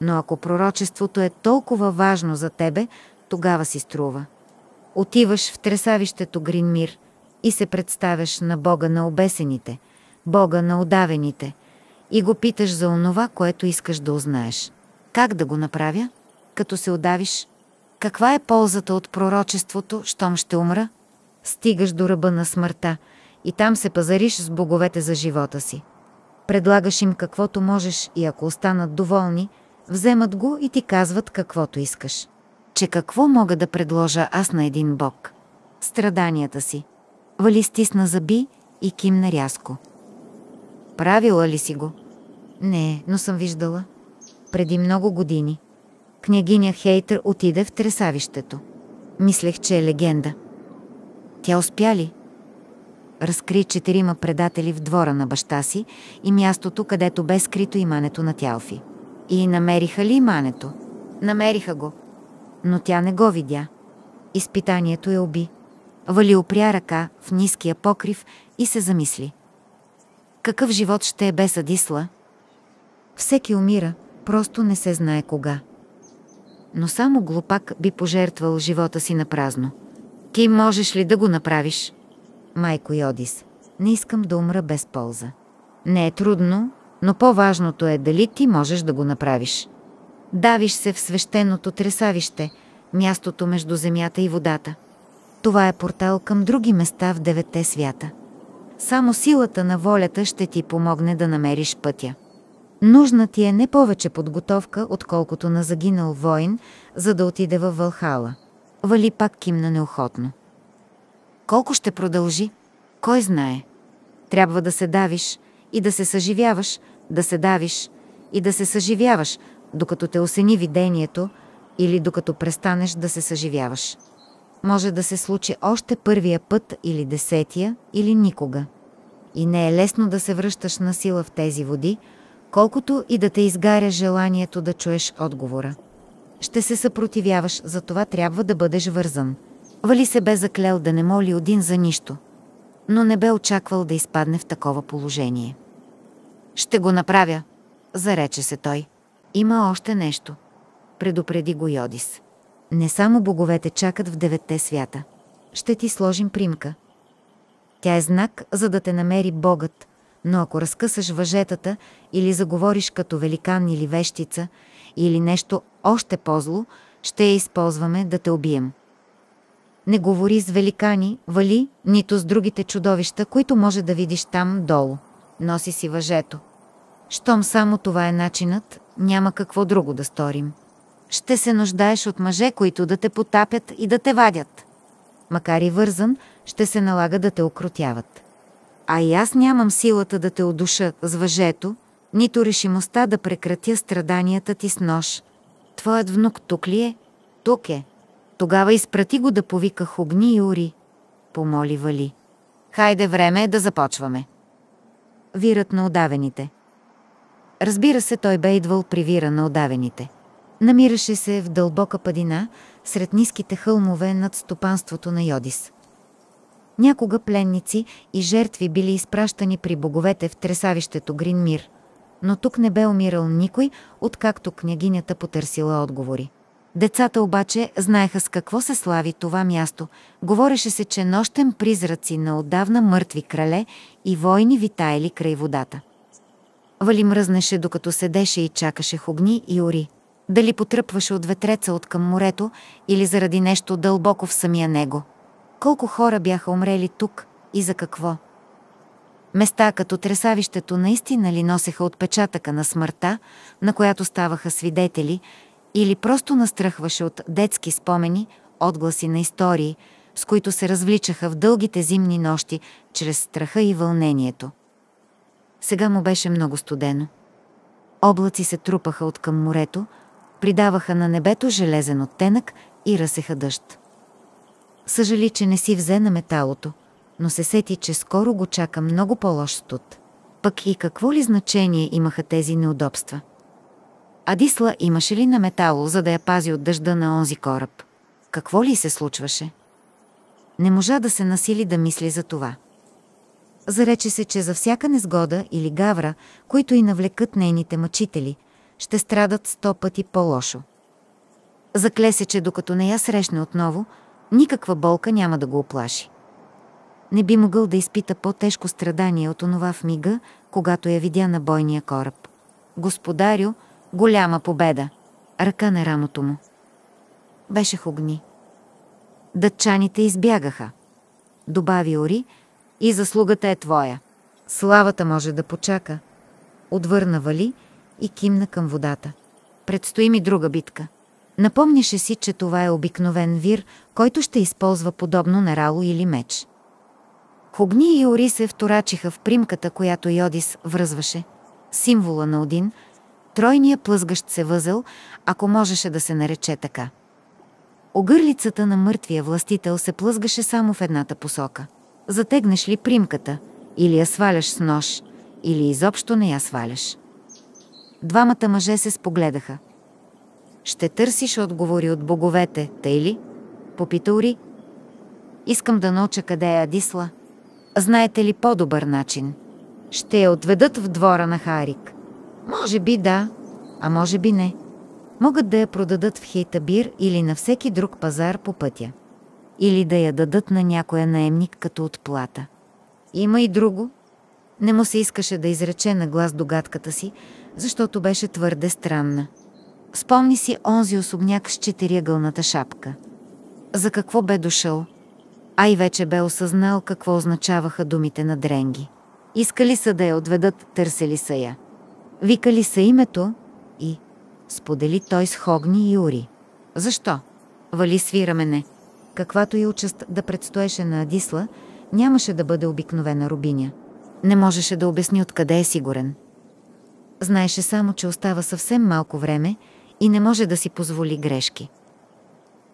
Но ако пророчеството е толкова важно за тебе, тогава си струва. Отиваш в тресавището Гринмир и се представяш на Бога на обесените, Бога на удавените и го питаш за онова, което искаш да узнаеш. Как да го направя? Като се удавиш? Каква е ползата от пророчеството, щом ще умра? Стигаш до ръба на смъртта и там се пазариш с боговете за живота си предлагаш им каквото можеш и ако останат доволни, вземат го и ти казват каквото искаш. Че какво мога да предложа аз на един бог? Страданията си. Вали стисна зъби и кимна рязко. Правила ли си го? Не, но съм виждала. Преди много години. Княгиня Хейтър отиде в тресавището. Мислех, че е легенда. Тя успя ли? разкри четирима предатели в двора на баща си и мястото, където бе скрито имането на Тялфи. И намериха ли имането? Намериха го. Но тя не го видя. Изпитанието я уби. Вали опря ръка в ниския покрив и се замисли. Какъв живот ще е без Адисла? Всеки умира, просто не се знае кога. Но само глупак би пожертвал живота си на празно. Ти можеш ли да го направиш? майко Йодис. Не искам да умра без полза. Не е трудно, но по-важното е дали ти можеш да го направиш. Давиш се в свещеното тресавище, мястото между земята и водата. Това е портал към други места в девете свята. Само силата на волята ще ти помогне да намериш пътя. Нужна ти е не повече подготовка, отколкото на загинал воин, за да отиде във Вълхала. Вали пак кимна неохотно. Колко ще продължи? Кой знае? Трябва да се давиш и да се съживяваш, да се давиш и да се съживяваш, докато те осени видението или докато престанеш да се съживяваш. Може да се случи още първия път или десетия или никога. И не е лесно да се връщаш на сила в тези води, колкото и да те изгаря желанието да чуеш отговора. Ще се съпротивяваш, затова трябва да бъдеш вързан – Вали се бе заклел да не моли Один за нищо, но не бе очаквал да изпадне в такова положение. «Ще го направя», зарече се той. «Има още нещо», предупреди го Йодис. «Не само боговете чакат в деветте свята. Ще ти сложим примка». Тя е знак, за да те намери Богът, но ако разкъсаш въжетата или заговориш като великан или вещица, или нещо още по-зло, ще я използваме да те убием не говори с великани, вали, нито с другите чудовища, които може да видиш там долу. Носи си въжето. Щом само това е начинът, няма какво друго да сторим. Ще се нуждаеш от мъже, които да те потапят и да те вадят. Макар и вързан, ще се налага да те окротяват. А и аз нямам силата да те удуша с въжето, нито решимостта да прекратя страданията ти с нож. Твоят внук тук ли е? Тук е. Тогава изпрати го да повика Хубни и ури, Помоли Вали. Хайде време е да започваме. Вират на удавените. Разбира се, той бе идвал при вира на удавените. Намираше се в дълбока падина, сред ниските хълмове над стопанството на Йодис. Някога пленници и жертви били изпращани при боговете в тресавището Гринмир, но тук не бе умирал никой, откакто княгинята потърсила отговори. Децата обаче знаеха с какво се слави това място. Говореше се, че нощен призраци на отдавна мъртви крале и войни витаели край водата. Вали мръзнеше, докато седеше и чакаше хубни и ори. Дали потръпваше от ветреца от към морето или заради нещо дълбоко в самия него. Колко хора бяха умрели тук и за какво? Места като тресавището наистина ли носеха отпечатъка на смъртта, на която ставаха свидетели, или просто настръхваше от детски спомени, отгласи на истории, с които се развличаха в дългите зимни нощи, чрез страха и вълнението. Сега му беше много студено. Облаци се трупаха от към морето, придаваха на небето железен оттенък и ръсеха дъжд. Съжали, че не си взе на металото, но се сети, че скоро го чака много по-лош студ. Пък и какво ли значение имаха тези неудобства? А Дисла имаше ли на метало, за да я пази от дъжда на онзи кораб? Какво ли се случваше? Не можа да се насили да мисли за това. Зарече се, че за всяка незгода или гавра, които и навлекат нейните мъчители, ще страдат сто пъти по-лошо. Закле се, че докато не я срещне отново, никаква болка няма да го оплаши. Не би могъл да изпита по-тежко страдание от онова в мига, когато я видя на бойния кораб. Господарю, Голяма победа. Ръка на рамото му. Беше огни. Дъчаните избягаха. Добави Ори и заслугата е твоя. Славата може да почака. Отвърна Вали и кимна към водата. Предстои ми друга битка. Напомняше си, че това е обикновен вир, който ще използва подобно на рало или меч. Хугни и Ори се вторачиха в примката, която Йодис връзваше. Символа на Один – тройния плъзгащ се възел, ако можеше да се нарече така. Огърлицата на мъртвия властител се плъзгаше само в едната посока. Затегнеш ли примката, или я сваляш с нож, или изобщо не я сваляш. Двамата мъже се спогледаха. «Ще търсиш отговори от боговете, тъй ли?» Попита Ори. «Искам да науча къде е Адисла. Знаете ли по-добър начин? Ще я отведат в двора на Харик. Може би да, а може би не. Могат да я продадат в Хейтабир или на всеки друг пазар по пътя. Или да я дадат на някоя наемник като отплата. Има и друго. Не му се искаше да изрече на глас догадката си, защото беше твърде странна. Спомни си онзи особняк с четириъгълната шапка. За какво бе дошъл? А и вече бе осъзнал какво означаваха думите на Дренги. Искали са да я отведат, търсели са я. Викали са името и сподели той с Хогни и Ури. Защо? Вали свирамене, Каквато и участ да предстоеше на Адисла, нямаше да бъде обикновена рубиня. Не можеше да обясни откъде е сигурен. Знаеше само, че остава съвсем малко време и не може да си позволи грешки.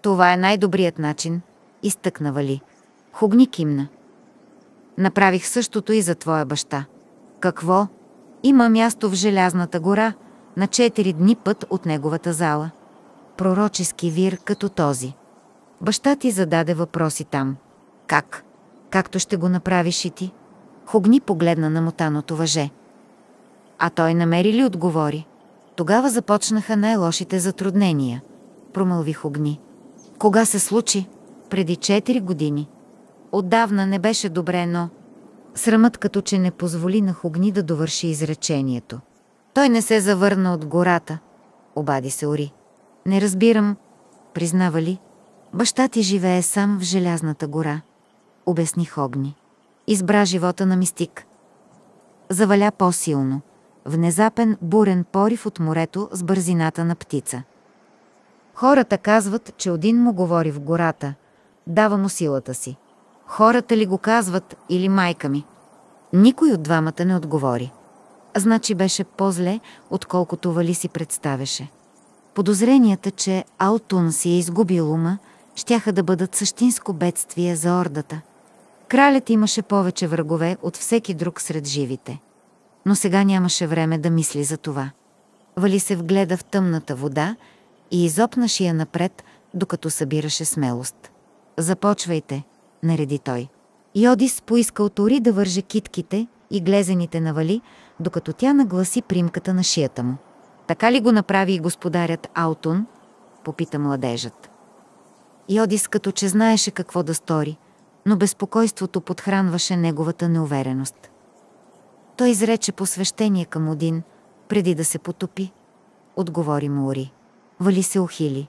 Това е най-добрият начин, изтъкна Вали. Хугни кимна. Направих същото и за твоя баща. Какво? Има място в Желязната гора, на четири дни път от неговата зала. Пророчески вир като този. Баща ти зададе въпроси там. Как? Както ще го направиш и ти? Хогни погледна на мутаното въже. А той намери ли отговори? Тогава започнаха най-лошите затруднения. Промълвих огни. Кога се случи? Преди 4 години. Отдавна не беше добре, но Срамът като че не позволи на хогни да довърши изречението. Той не се завърна от гората, обади се Ори. Не разбирам, признава ли. Баща ти живее сам в Желязната гора, обясни Хогни. Избра живота на мистик. Заваля по-силно. Внезапен бурен порив от морето с бързината на птица. Хората казват, че Один му говори в гората. Дава му силата си. Хората ли го казват или майка ми? Никой от двамата не отговори. Значи беше по-зле, отколкото Вали си представяше. Подозренията, че Алтун си е изгубил ума, щяха да бъдат същинско бедствие за ордата. Кралят имаше повече врагове от всеки друг сред живите. Но сега нямаше време да мисли за това. Вали се вгледа в тъмната вода и изопнаше я напред, докато събираше смелост. «Започвайте», нареди той. Йодис поиска от Ори да върже китките и глезените навали, докато тя нагласи примката на шията му. Така ли го направи и господарят Аутун? Попита младежът. Йодис като че знаеше какво да стори, но безпокойството подхранваше неговата неувереност. Той изрече посвещение към Один, преди да се потопи. Отговори му Ори. Вали се ухили.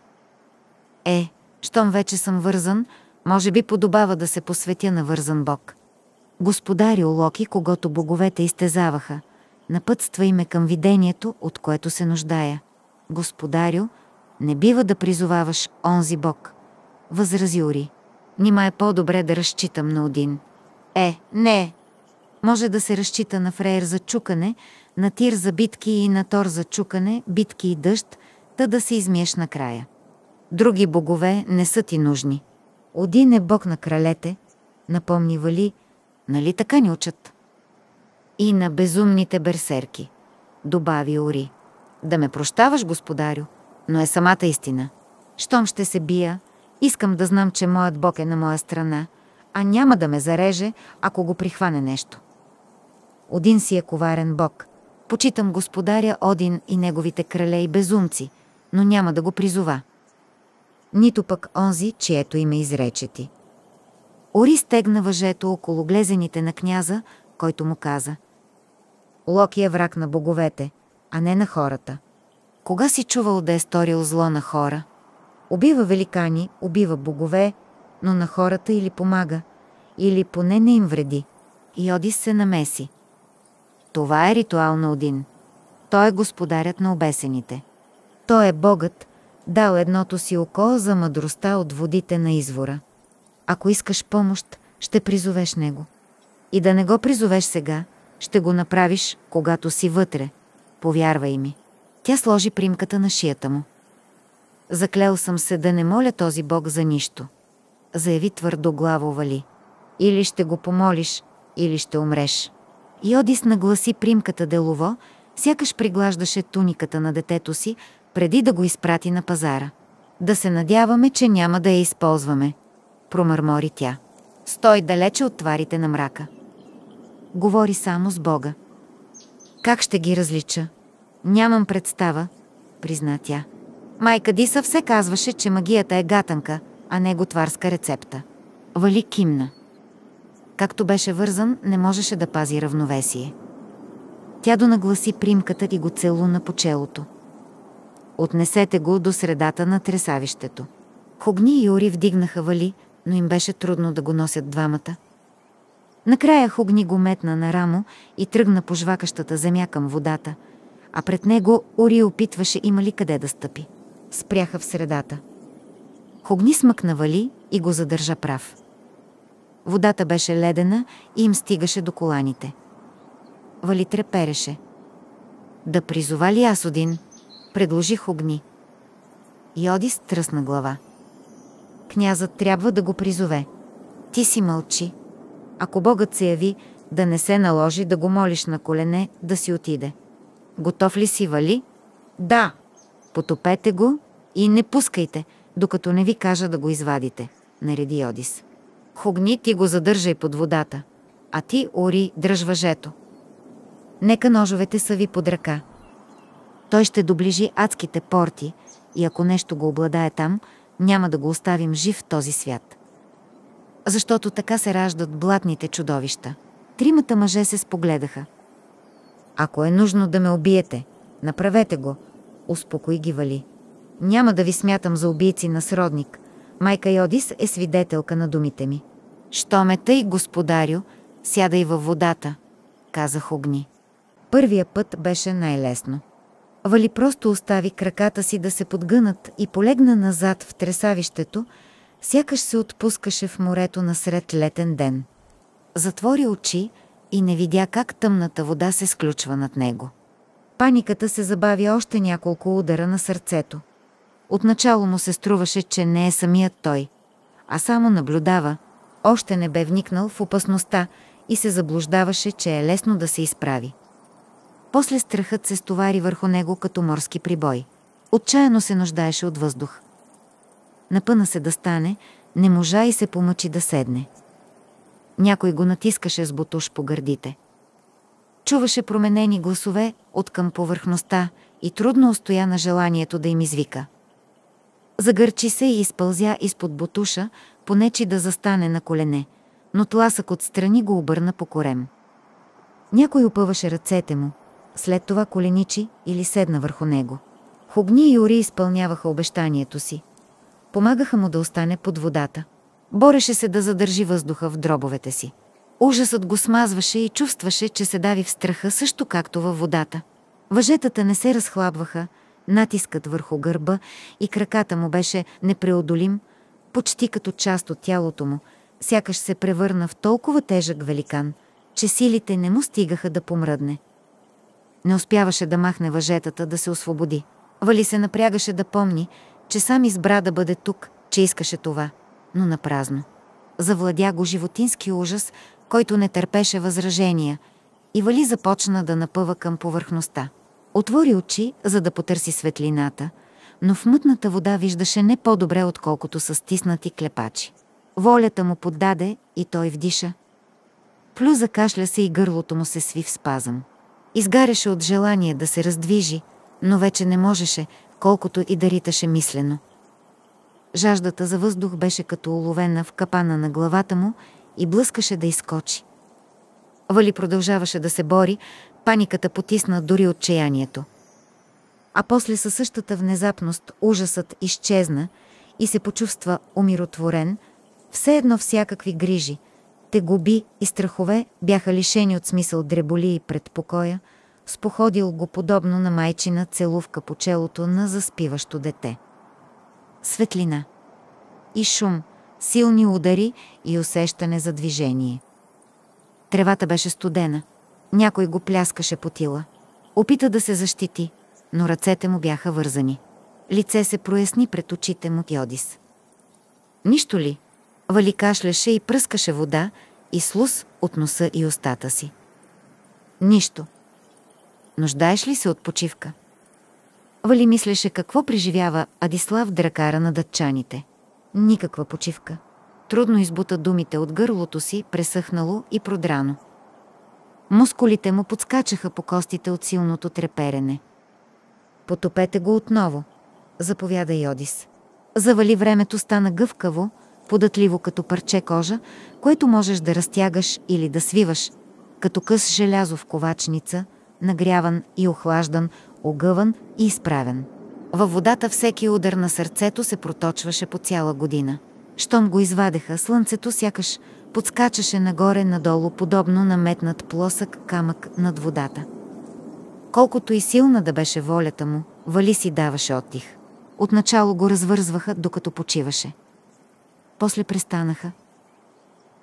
Е, щом вече съм вързан, може би подобава да се посветя на вързан бог. Господарю Локи, когато боговете изтезаваха, напътствай ме към видението, от което се нуждая. Господарю, не бива да призоваваш онзи бог. Възрази Ори. Нима е по-добре да разчитам на Один. Е, не. Може да се разчита на Фреер за чукане, на Тир за битки и на Тор за чукане, битки и дъжд, та да се измиеш накрая. Други богове не са ти нужни. Один е бог на кралете, напомни Вали, нали така ни учат? И на безумните берсерки, добави Ори. Да ме прощаваш, господарю, но е самата истина. Щом ще се бия, искам да знам, че моят бог е на моя страна, а няма да ме зареже, ако го прихване нещо. Один си е коварен бог. Почитам господаря Один и неговите крале и безумци, но няма да го призова нито пък онзи, чието име изрече ти. Ори стегна въжето около глезените на княза, който му каза. Локи е враг на боговете, а не на хората. Кога си чувал да е сторил зло на хора? Убива великани, убива богове, но на хората или помага, или поне не им вреди. И Одис се намеси. Това е ритуал на Один. Той е господарят на обесените. Той е богът, дал едното си око за мъдростта от водите на извора. Ако искаш помощ, ще призовеш него. И да не го призовеш сега, ще го направиш, когато си вътре. Повярвай ми. Тя сложи примката на шията му. Заклел съм се да не моля този бог за нищо. Заяви твърдо главо Вали. Или ще го помолиш, или ще умреш. Йодис нагласи примката делово, сякаш приглаждаше туниката на детето си, преди да го изпрати на пазара. Да се надяваме, че няма да я използваме, промърмори тя. Стой далече от тварите на мрака. Говори само с Бога. Как ще ги различа? Нямам представа, призна тя. Майка Диса все казваше, че магията е гатанка, а не готварска рецепта. Вали кимна. Както беше вързан, не можеше да пази равновесие. Тя донагласи примката и го целуна по челото. Отнесете го до средата на тресавището. Хогни и Ори вдигнаха вали, но им беше трудно да го носят двамата. Накрая Хогни го метна на рамо и тръгна по жвакащата земя към водата, а пред него Ори опитваше има ли къде да стъпи. Спряха в средата. Хогни смъкна вали и го задържа прав. Водата беше ледена и им стигаше до коланите. Вали трепереше. Да призова ли аз один? предложих огни. Йодис тръсна глава. Князът трябва да го призове. Ти си мълчи. Ако Богът се яви, да не се наложи да го молиш на колене, да си отиде. Готов ли си, Вали? Да. Потопете го и не пускайте, докато не ви кажа да го извадите, нареди Йодис. Хогни, ти го задържай под водата, а ти, Ори, дръж въжето. Нека ножовете са ви под ръка. Той ще доближи адските порти и ако нещо го обладае там, няма да го оставим жив в този свят. Защото така се раждат блатните чудовища. Тримата мъже се спогледаха. Ако е нужно да ме убиете, направете го, успокои ги Вали. Няма да ви смятам за убийци на сродник. Майка Йодис е свидетелка на думите ми. Що ме тъй, господарю, сядай във водата, казах огни. Първия път беше най-лесно. Вали просто остави краката си да се подгънат и полегна назад в тресавището, сякаш се отпускаше в морето насред летен ден. Затвори очи и не видя как тъмната вода се сключва над него. Паниката се забави още няколко удара на сърцето. Отначало му се струваше, че не е самият той, а само наблюдава, още не бе вникнал в опасността и се заблуждаваше, че е лесно да се изправи. После страхът се стовари върху него като морски прибой. Отчаяно се нуждаеше от въздух. Напъна се да стане, не можа и се помъчи да седне. Някой го натискаше с бутуш по гърдите. Чуваше променени гласове от към повърхността и трудно устоя на желанието да им извика. Загърчи се и изпълзя изпод бутуша, понечи да застане на колене, но тласък отстрани го обърна по корем. Някой опъваше ръцете му, след това коленичи или седна върху него. Хугни и Ори изпълняваха обещанието си. Помагаха му да остане под водата. Бореше се да задържи въздуха в дробовете си. Ужасът го смазваше и чувстваше, че се дави в страха също както във водата. Въжетата не се разхлабваха, натискът върху гърба и краката му беше непреодолим, почти като част от тялото му, сякаш се превърна в толкова тежък великан, че силите не му стигаха да помръдне не успяваше да махне въжетата да се освободи. Вали се напрягаше да помни, че сам избра да бъде тук, че искаше това, но напразно. Завладя го животински ужас, който не търпеше възражения, и Вали започна да напъва към повърхността. Отвори очи, за да потърси светлината, но в мътната вода виждаше не по-добре, отколкото са стиснати клепачи. Волята му поддаде и той вдиша. Плю закашля се и гърлото му се сви в спазъм. Изгаряше от желание да се раздвижи, но вече не можеше, колкото и да риташе мислено. Жаждата за въздух беше като уловена в капана на главата му и блъскаше да изкочи. Вали продължаваше да се бори, паниката потисна дори отчаянието. А после със същата внезапност ужасът изчезна и се почувства умиротворен, все едно всякакви грижи – Тегуби и страхове бяха лишени от смисъл дреболи и предпокоя, споходил го подобно на майчина целувка по челото на заспиващо дете. Светлина. И шум, силни удари и усещане за движение. Тревата беше студена. Някой го пляскаше по тила. Опита да се защити, но ръцете му бяха вързани. Лице се проясни пред очите му Йодис. Нищо ли? Вали кашляше и пръскаше вода и слус от носа и устата си. Нищо. Нуждаеш ли се от почивка? Вали мислеше какво преживява Адислав Дракара на датчаните. Никаква почивка. Трудно избута думите от гърлото си, пресъхнало и продрано. Мускулите му подскачаха по костите от силното треперене. Потопете го отново, заповяда Йодис. Завали времето стана гъвкаво, податливо като парче кожа, което можеш да разтягаш или да свиваш, като къс желязо в ковачница, нагряван и охлаждан, огъван и изправен. Във водата всеки удар на сърцето се проточваше по цяла година. Щом го извадеха, слънцето сякаш подскачаше нагоре-надолу, подобно на метнат плосък камък над водата. Колкото и силна да беше волята му, Вали си даваше оттих. Отначало го развързваха, докато почиваше – после престанаха.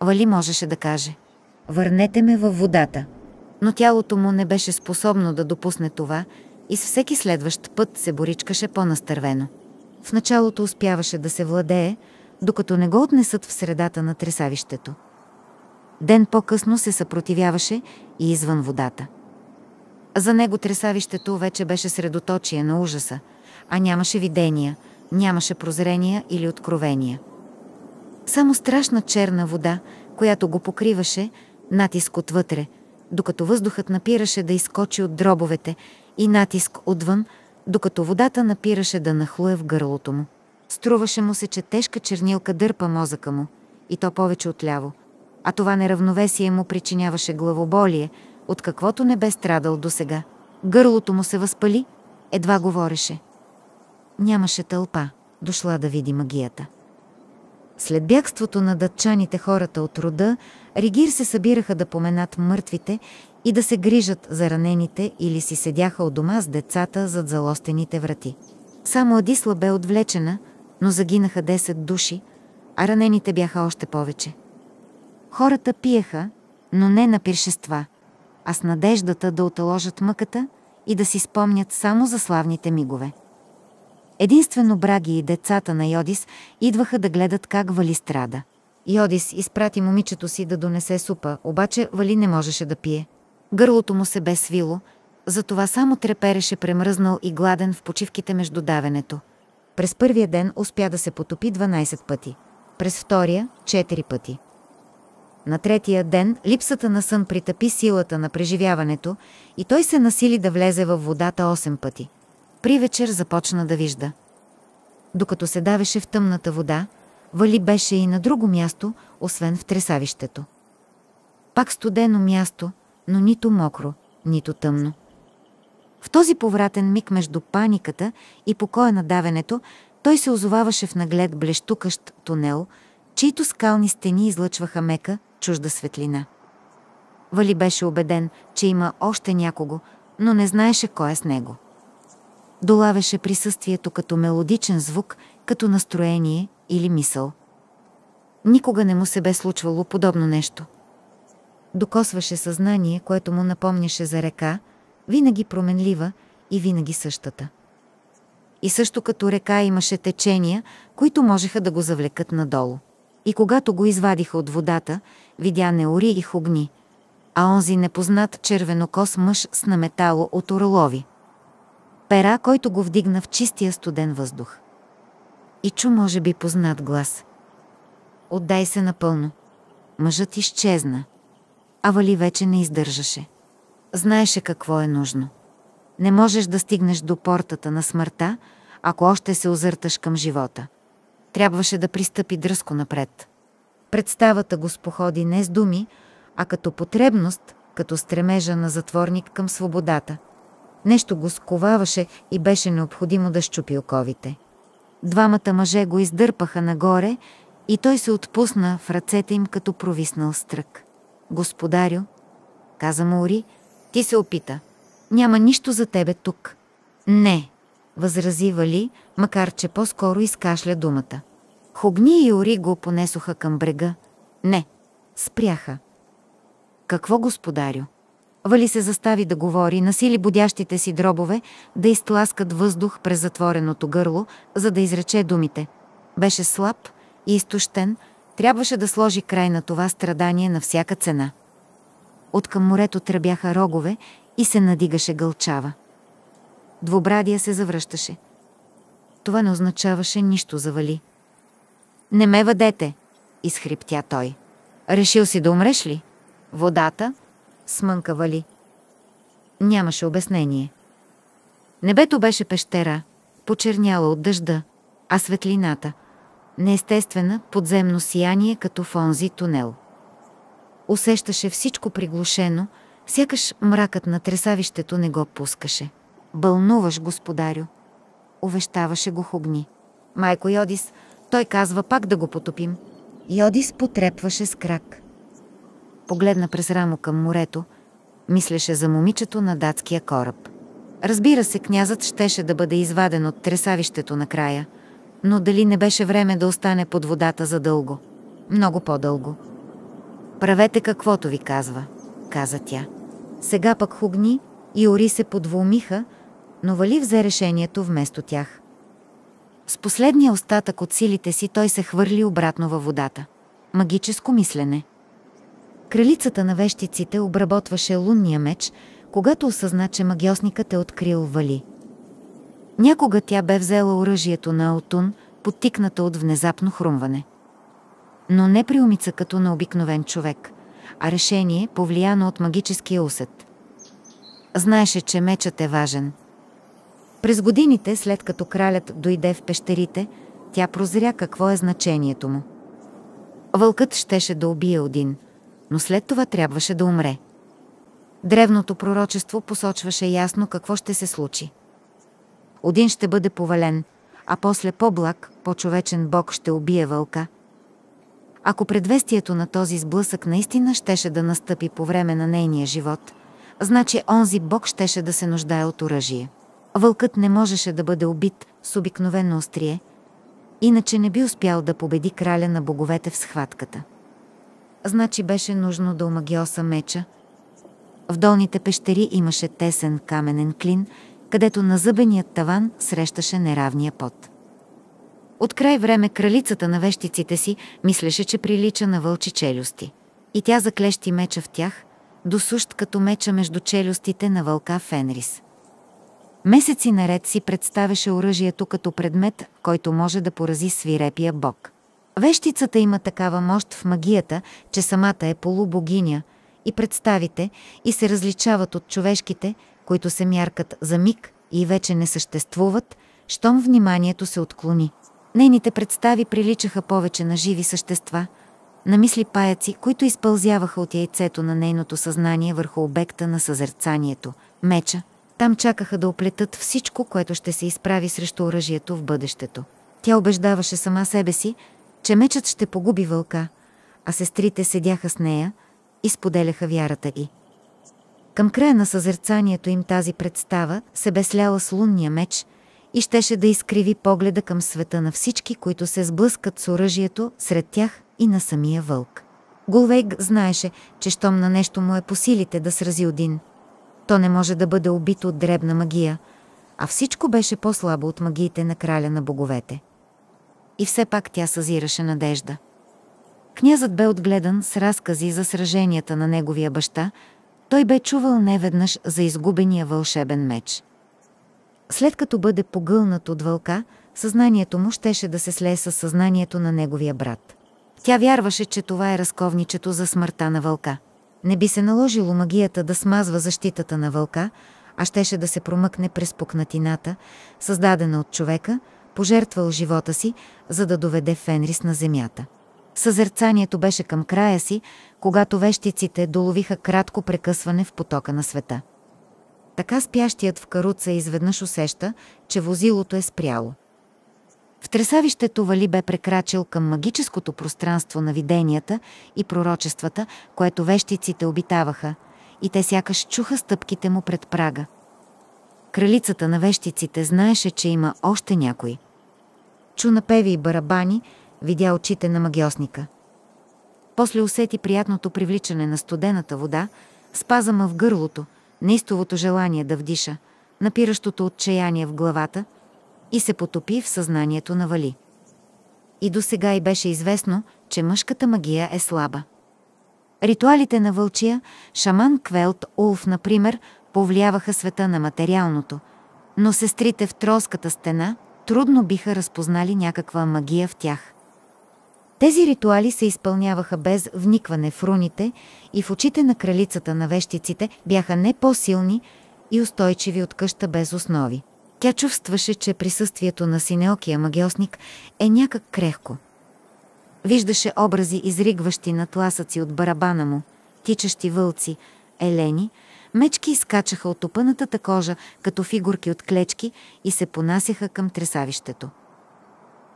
Вали можеше да каже «Върнете ме във водата», но тялото му не беше способно да допусне това и с всеки следващ път се боричкаше по-настървено. В началото успяваше да се владее, докато не го отнесат в средата на тресавището. Ден по-късно се съпротивяваше и извън водата. За него тресавището вече беше средоточие на ужаса, а нямаше видения, нямаше прозрения или откровения – само страшна черна вода, която го покриваше, натиск отвътре, докато въздухът напираше да изкочи от дробовете и натиск отвън, докато водата напираше да нахлуе в гърлото му. Струваше му се, че тежка чернилка дърпа мозъка му, и то повече отляво. А това неравновесие му причиняваше главоболие, от каквото не бе страдал досега. Гърлото му се възпали, едва говореше. Нямаше тълпа, дошла да види магията. След бягството на датчаните хората от рода, Ригир се събираха да поменат мъртвите и да се грижат за ранените или си седяха от дома с децата зад залостените врати. Само Адисла бе отвлечена, но загинаха 10 души, а ранените бяха още повече. Хората пиеха, но не на пиршества, а с надеждата да оталожат мъката и да си спомнят само за славните мигове. Единствено Браги и децата на Йодис идваха да гледат как Вали страда. Йодис изпрати момичето си да донесе супа, обаче Вали не можеше да пие. Гърлото му се бе свило, затова само трепереше премръзнал и гладен в почивките между давенето. През първия ден успя да се потопи 12 пъти, през втория – 4 пъти. На третия ден липсата на сън притъпи силата на преживяването и той се насили да влезе във водата 8 пъти – при вечер започна да вижда. Докато се давеше в тъмната вода, Вали беше и на друго място, освен в тресавището. Пак студено място, но нито мокро, нито тъмно. В този повратен миг между паниката и покоя на давенето, той се озоваваше в наглед блещукащ тунел, чието скални стени излъчваха мека, чужда светлина. Вали беше убеден, че има още някого, но не знаеше кой е с него. Долавеше присъствието като мелодичен звук, като настроение или мисъл. Никога не му се бе случвало подобно нещо. Докосваше съзнание, което му напомняше за река, винаги променлива и винаги същата. И също като река имаше течения, които можеха да го завлекат надолу. И когато го извадиха от водата, видя неори и хугни, а онзи непознат червенокос мъж с наметало от орлови пера, който го вдигна в чистия студен въздух. И чу, може би, познат глас. Отдай се напълно. Мъжът изчезна. А Вали вече не издържаше. Знаеше какво е нужно. Не можеш да стигнеш до портата на смъртта, ако още се озърташ към живота. Трябваше да пристъпи дръско напред. Представата го споходи не с думи, а като потребност, като стремежа на затворник към свободата – Нещо го сковаваше и беше необходимо да щупи оковите. Двамата мъже го издърпаха нагоре и той се отпусна в ръцете им като провиснал стрък. Господарю, каза му Ори, ти се опита. Няма нищо за тебе тук. Не, възрази Вали, макар че по-скоро изкашля думата. Хогни и Ори го понесоха към брега. Не, спряха. Какво, господарю? Вали се застави да говори, насили будящите си дробове да изтласкат въздух през затвореното гърло, за да изрече думите. Беше слаб и изтощен, трябваше да сложи край на това страдание на всяка цена. От към морето тръбяха рогове и се надигаше гълчава. Двобрадия се завръщаше. Това не означаваше нищо за Вали. «Не ме въдете!» – изхриптя той. «Решил си да умреш ли? Водата, смънкава ли? Нямаше обяснение. Небето беше пещера, почерняла от дъжда, а светлината – неестествена подземно сияние като в онзи тунел. Усещаше всичко приглушено, сякаш мракът на тресавището не го пускаше. Бълнуваш, господарю. Овещаваше го хубни. Майко Йодис, той казва пак да го потопим. Йодис потрепваше с крак погледна през рамо към морето, мислеше за момичето на датския кораб. Разбира се, князът щеше да бъде изваден от тресавището на края, но дали не беше време да остане под водата задълго? Много по-дълго. Правете каквото ви казва, каза тя. Сега пък Хугни и Ори се подвумиха, но Вали взе решението вместо тях. С последния остатък от силите си той се хвърли обратно във водата. Магическо мислене. Кралицата на вещиците обработваше лунния меч, когато осъзна, че магиосникът е открил Вали. Някога тя бе взела оръжието на Алтун, подтикната от внезапно хрумване. Но не при умица като на обикновен човек, а решение, повлияно от магическия усет. Знаеше, че мечът е важен. През годините, след като кралят дойде в пещерите, тя прозря какво е значението му. Вълкът щеше да убие Один – но след това трябваше да умре. Древното пророчество посочваше ясно какво ще се случи. Один ще бъде повален, а после по-благ, по-човечен бог ще убие вълка. Ако предвестието на този сблъсък наистина щеше да настъпи по време на нейния живот, значи онзи бог щеше да се нуждае от оръжие. Вълкът не можеше да бъде убит с обикновено острие, иначе не би успял да победи краля на боговете в схватката значи беше нужно да омагиоса меча. В долните пещери имаше тесен каменен клин, където на зъбеният таван срещаше неравния пот. От край време кралицата на вещиците си мислеше, че прилича на вълчи челюсти. И тя заклещи меча в тях, досущ като меча между челюстите на вълка Фенрис. Месеци наред си представяше оръжието като предмет, който може да порази свирепия бог – Вещицата има такава мощ в магията, че самата е полубогиня и представите и се различават от човешките, които се мяркат за миг и вече не съществуват, щом вниманието се отклони. Нейните представи приличаха повече на живи същества, на мисли паяци, които изпълзяваха от яйцето на нейното съзнание върху обекта на съзерцанието – меча. Там чакаха да оплетат всичко, което ще се изправи срещу оръжието в бъдещето. Тя убеждаваше сама себе си, че мечът ще погуби вълка, а сестрите седяха с нея и споделяха вярата й. Към края на съзерцанието им тази представа се бе сляла с лунния меч и щеше да изкриви погледа към света на всички, които се сблъскат с оръжието сред тях и на самия вълк. Голвейг знаеше, че щом на нещо му е по силите да срази Один, то не може да бъде убито от дребна магия, а всичко беше по-слабо от магиите на краля на боговете и все пак тя съзираше надежда. Князът бе отгледан с разкази за сраженията на неговия баща, той бе чувал неведнъж за изгубения вълшебен меч. След като бъде погълнат от вълка, съзнанието му щеше да се слее с съзнанието на неговия брат. Тя вярваше, че това е разковничето за смъртта на вълка. Не би се наложило магията да смазва защитата на вълка, а щеше да се промъкне през пукнатината, създадена от човека, пожертвал живота си, за да доведе Фенрис на земята. Съзерцанието беше към края си, когато вещиците доловиха кратко прекъсване в потока на света. Така спящият в каруца изведнъж усеща, че возилото е спряло. В тресавището Вали бе прекрачил към магическото пространство на виденията и пророчествата, което вещиците обитаваха, и те сякаш чуха стъпките му пред прага – Кралицата на вещиците знаеше, че има още някой. Чу напеви и барабани, видя очите на магиосника. После усети приятното привличане на студената вода, спазама в гърлото, неистовото желание да вдиша, напиращото отчаяние в главата и се потопи в съзнанието на Вали. И до сега и беше известно, че мъжката магия е слаба. Ритуалите на вълчия, шаман Квелт Улф, например, повлияваха света на материалното, но сестрите в Тролската стена трудно биха разпознали някаква магия в тях. Тези ритуали се изпълняваха без вникване в руните и в очите на кралицата на вещиците бяха не по-силни и устойчиви от къща без основи. Тя чувстваше, че присъствието на синеокия магиосник е някак крехко. Виждаше образи, изригващи на тласъци от барабана му, тичащи вълци, елени – Мечки изкачаха от опънатата кожа, като фигурки от клечки, и се понасяха към тресавището.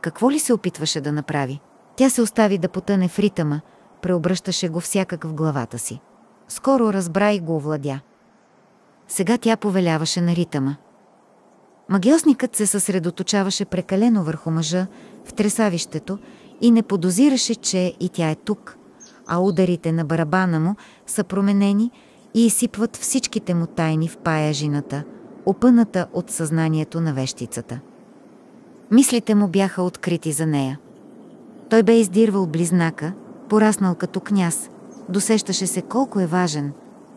Какво ли се опитваше да направи? Тя се остави да потъне в ритъма, преобръщаше го всякак в главата си. Скоро разбра и го овладя. Сега тя повеляваше на ритъма. Магиосникът се съсредоточаваше прекалено върху мъжа, в тресавището, и не подозираше, че и тя е тук, а ударите на барабана му са променени – и изсипват всичките му тайни в паяжината, опъната от съзнанието на вещицата. Мислите му бяха открити за нея. Той бе издирвал близнака, пораснал като княз, досещаше се колко е важен,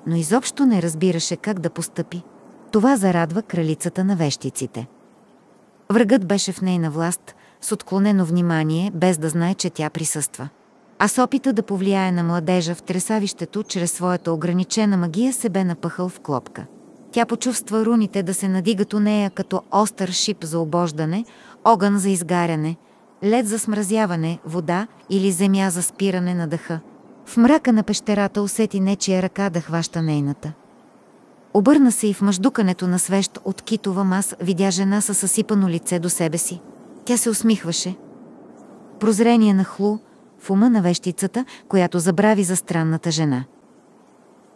но изобщо не разбираше как да постъпи. Това зарадва кралицата на вещиците. Врагът беше в нейна власт, с отклонено внимание, без да знае, че тя присъства а с опита да повлияе на младежа в тресавището чрез своята ограничена магия се бе напъхал в клопка. Тя почувства руните да се надигат у нея като остър шип за обождане, огън за изгаряне, лед за смразяване, вода или земя за спиране на дъха. В мрака на пещерата усети нечия ръка да хваща нейната. Обърна се и в мъждукането на свещ от китова мас видя жена със съсипано лице до себе си. Тя се усмихваше. Прозрение на хлу, в ума на вещицата, която забрави за странната жена.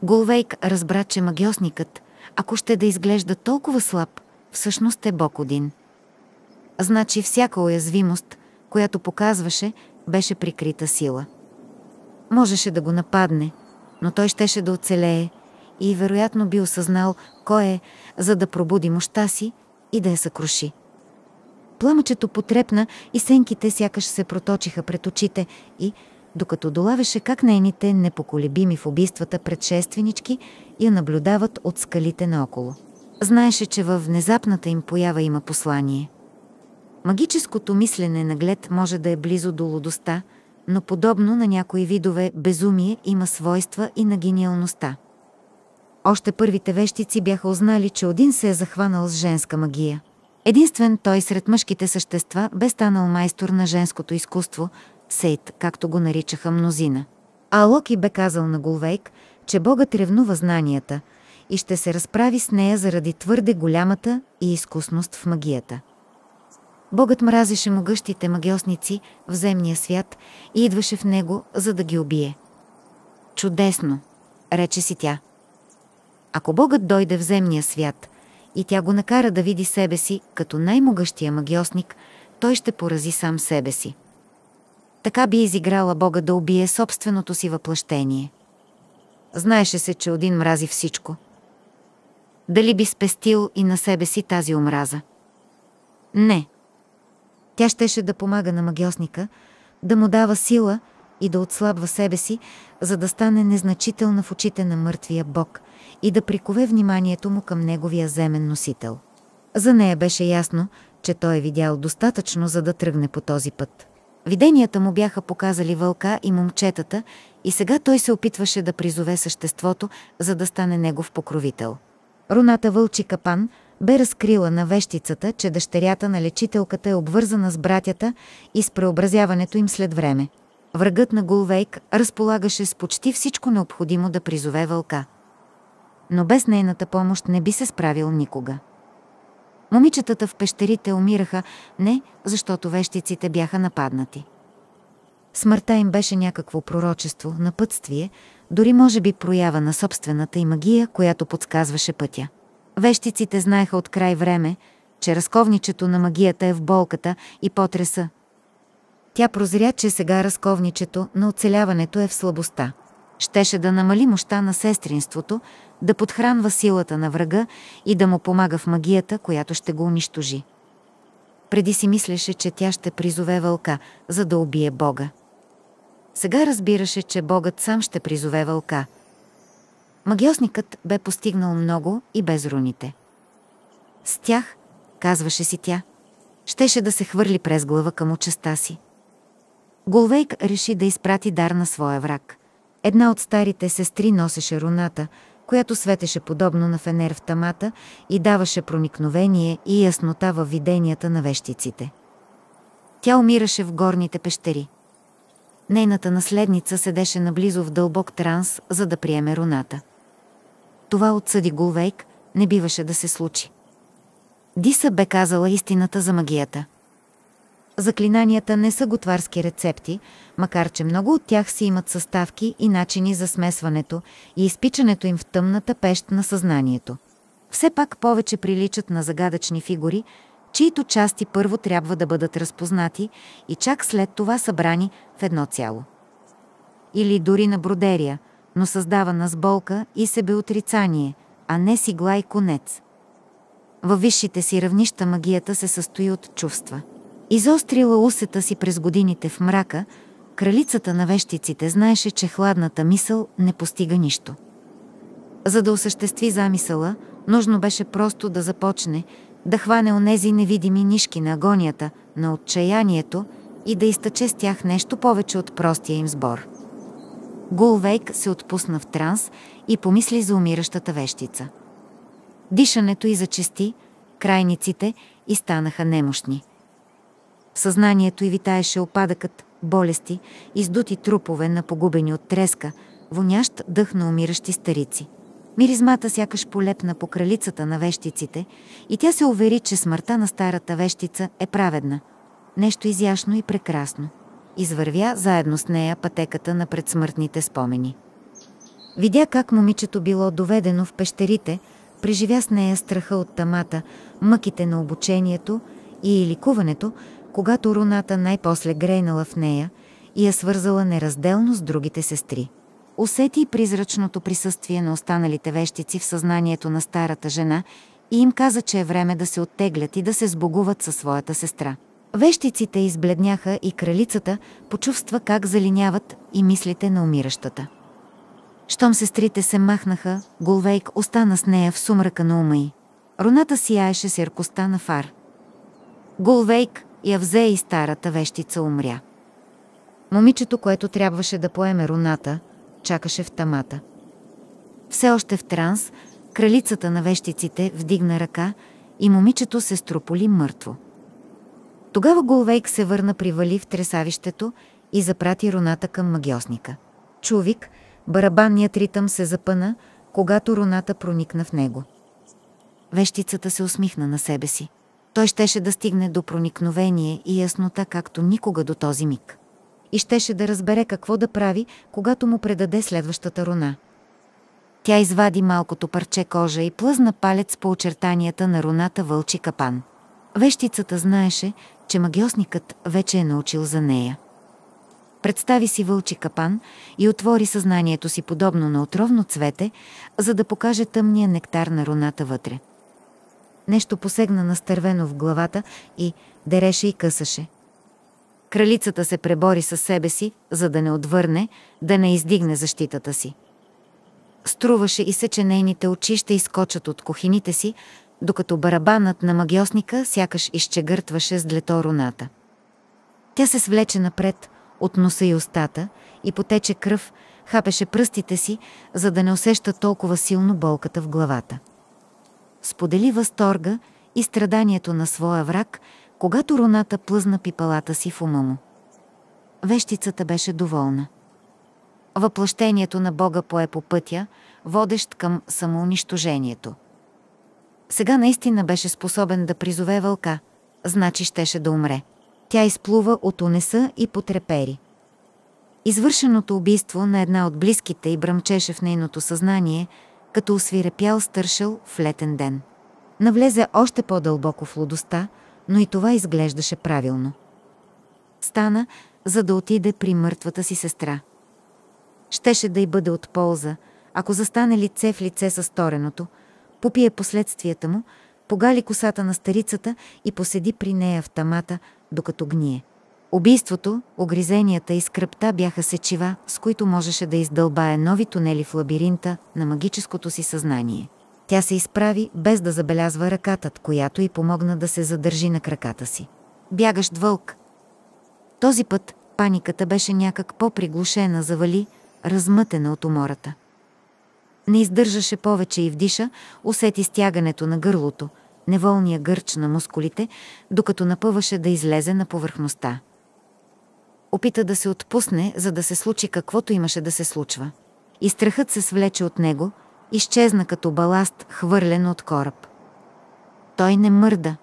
Голвейк разбра, че магиосникът, ако ще да изглежда толкова слаб, всъщност е бог один. Значи всяка уязвимост, която показваше, беше прикрита сила. Можеше да го нападне, но той щеше да оцелее и вероятно би осъзнал кой е, за да пробуди мощта си и да я съкруши. Пламъчето потрепна и сенките сякаш се проточиха пред очите и, докато долавеше как нейните непоколебими в убийствата предшественички я наблюдават от скалите наоколо. Знаеше, че във внезапната им поява има послание. Магическото мислене на глед може да е близо до лудостта, но подобно на някои видове безумие има свойства и на гениалността. Още първите вещици бяха узнали, че Один се е захванал с женска магия – Единствен той сред мъжките същества бе станал майстор на женското изкуство, сейт, както го наричаха мнозина. А Локи бе казал на Голвейк, че богът ревнува знанията и ще се разправи с нея заради твърде голямата и изкусност в магията. Богът мразеше могъщите магиосници в земния свят и идваше в него, за да ги убие. Чудесно, рече си тя. Ако Богът дойде в земния свят – и тя го накара да види себе си като най-могъщия магиосник, той ще порази сам себе си. Така би изиграла Бога да убие собственото си въплъщение. Знаеше се, че Один мрази всичко. Дали би спестил и на себе си тази омраза? Не. Тя щеше да помага на магиосника, да му дава сила – и да отслабва себе си, за да стане незначителна в очите на мъртвия бог и да прикове вниманието му към неговия земен носител. За нея беше ясно, че той е видял достатъчно, за да тръгне по този път. Виденията му бяха показали вълка и момчетата и сега той се опитваше да призове съществото, за да стане негов покровител. Руната вълчи капан бе разкрила на вещицата, че дъщерята на лечителката е обвързана с братята и с преобразяването им след време. Врагът на Гулвейк разполагаше с почти всичко необходимо да призове вълка. Но без нейната помощ не би се справил никога. Момичетата в пещерите умираха не защото вещиците бяха нападнати. Смъртта им беше някакво пророчество, напътствие, дори може би проява на собствената и магия, която подсказваше пътя. Вещиците знаеха от край време, че разковничето на магията е в болката и потреса, тя прозря, че сега разковничето на оцеляването е в слабостта. Щеше да намали мощта на сестринството, да подхранва силата на врага и да му помага в магията, която ще го унищожи. Преди си мислеше, че тя ще призове вълка, за да убие Бога. Сега разбираше, че Богът сам ще призове вълка. Магиосникът бе постигнал много и без руните. С тях, казваше си тя, щеше да се хвърли през глава към участа си. Голвейк реши да изпрати дар на своя враг. Една от старите сестри носеше руната, която светеше подобно на фенер в тамата и даваше проникновение и яснота във виденията на вещиците. Тя умираше в горните пещери. Нейната наследница седеше наблизо в дълбок транс, за да приеме руната. Това отсъди Голвейк, не биваше да се случи. Диса бе казала истината за магията. Заклинанията не са готварски рецепти, макар че много от тях си имат съставки и начини за смесването и изпичането им в тъмната пещ на съзнанието. Все пак повече приличат на загадъчни фигури, чието части първо трябва да бъдат разпознати и чак след това събрани в едно цяло. Или дори на бродерия, но създавана с болка и себеотрицание, а не сигла и конец. Във висшите си равнища магията се състои от чувства – Изострила усета си през годините в мрака, кралицата на вещиците знаеше, че хладната мисъл не постига нищо. За да осъществи замисъла, нужно беше просто да започне, да хване онези невидими нишки на агонията, на отчаянието и да изтъче с тях нещо повече от простия им сбор. Гулвейк се отпусна в транс и помисли за умиращата вещица. Дишането и зачести, крайниците и станаха немощни – в съзнанието й витаеше опадъкът, болести, издути трупове на погубени от треска, вонящ дъх на умиращи старици. Миризмата сякаш полепна по кралицата на вещиците и тя се увери, че смъртта на старата вещица е праведна. Нещо изящно и прекрасно. Извървя заедно с нея пътеката на предсмъртните спомени. Видя как момичето било доведено в пещерите, преживя с нея страха от тамата, мъките на обучението и ликуването, когато руната най-после грейнала в нея и я свързала неразделно с другите сестри. Усети и призрачното присъствие на останалите вещици в съзнанието на старата жена и им каза, че е време да се оттеглят и да се сбогуват със своята сестра. Вещиците избледняха и кралицата почувства как залиняват и мислите на умиращата. Щом сестрите се махнаха, Голвейк остана с нея в сумрака на ума й. Руната сияеше с яркостта на фар. Голвейк, я взе и старата вещица умря. Момичето, което трябваше да поеме руната, чакаше в тамата. Все още в транс, кралицата на вещиците вдигна ръка и момичето се строполи мъртво. Тогава Голвейк се върна при Вали в тресавището и запрати руната към магиосника. Човик, барабанният ритъм се запъна, когато руната проникна в него. Вещицата се усмихна на себе си той щеше да стигне до проникновение и яснота, както никога до този миг. И щеше да разбере какво да прави, когато му предаде следващата руна. Тя извади малкото парче кожа и плъзна палец по очертанията на руната вълчи капан. Вещицата знаеше, че магиосникът вече е научил за нея. Представи си вълчи капан и отвори съзнанието си подобно на отровно цвете, за да покаже тъмния нектар на руната вътре нещо посегна настървено в главата и дереше и късаше. Кралицата се пребори със себе си, за да не отвърне, да не издигне защитата си. Струваше и се, че нейните очи ще изкочат от кухините си, докато барабанът на магиосника сякаш изчегъртваше с длето руната. Тя се свлече напред от носа и устата и потече кръв, хапеше пръстите си, за да не усеща толкова силно болката в главата. Сподели възторга и страданието на своя враг, когато руната плъзна пипалата си в ума му. Вещицата беше доволна. Въплъщението на Бога пое по пътя, водещ към самоунищожението. Сега наистина беше способен да призове вълка, значи щеше да умре. Тя изплува от унеса и потрепери. Извършеното убийство на една от близките и бръмчеше в нейното съзнание – като освирепял стършъл в летен ден. Навлезе още по-дълбоко в лудостта, но и това изглеждаше правилно. Стана, за да отиде при мъртвата си сестра. Щеше да й бъде от полза, ако застане лице в лице със стореното, попие последствията му, погали косата на старицата и поседи при нея в тамата, докато гние. Убийството, огризенията и скръпта бяха сечива, с които можеше да издълбае нови тунели в лабиринта на магическото си съзнание. Тя се изправи, без да забелязва ръката, която й помогна да се задържи на краката си. Бягащ вълк. Този път паниката беше някак по-приглушена, за вали, размътена от умората. Не издържаше повече и вдиша, усети стягането на гърлото, неволния гърч на мускулите, докато напъваше да излезе на повърхността опита да се отпусне, за да се случи каквото имаше да се случва. И страхът се свлече от него, изчезна като баласт, хвърлен от кораб. Той не мърда,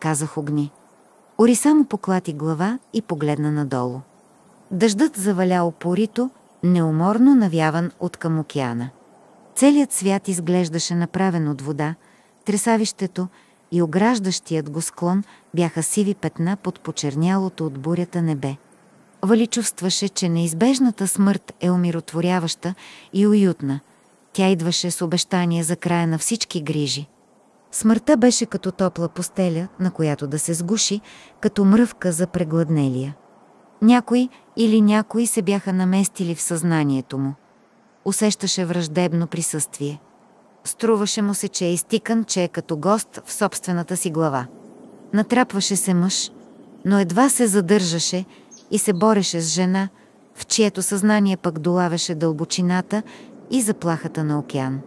казах огни. Ори само поклати глава и погледна надолу. Дъждът заваля опорито, неуморно навяван от към океана. Целият свят изглеждаше направен от вода, тресавището и ограждащият го склон бяха сиви петна под почернялото от бурята небе. Вали чувстваше, че неизбежната смърт е умиротворяваща и уютна. Тя идваше с обещание за края на всички грижи. Смъртта беше като топла постеля, на която да се сгуши, като мръвка за прегладнелия. Някой или някои се бяха наместили в съзнанието му. Усещаше враждебно присъствие. Струваше му се, че е изтикан, че е като гост в собствената си глава. Натрапваше се мъж, но едва се задържаше – и се бореше с жена, в чието съзнание пък долавеше дълбочината и заплахата на океан.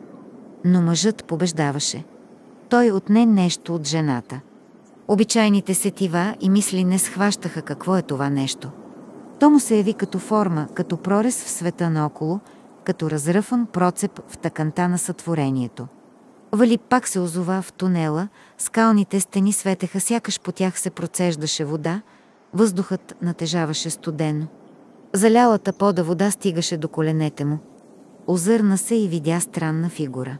Но мъжът побеждаваше. Той отне нещо от жената. Обичайните сетива и мисли не схващаха какво е това нещо. То му се яви като форма, като прорез в света наоколо, като разръфан процеп в тъканта на сътворението. Вали пак се озова в тунела, скалните стени светеха, сякаш по тях се процеждаше вода – Въздухът натежаваше студено. Залялата пода вода стигаше до коленете му. Озърна се и видя странна фигура.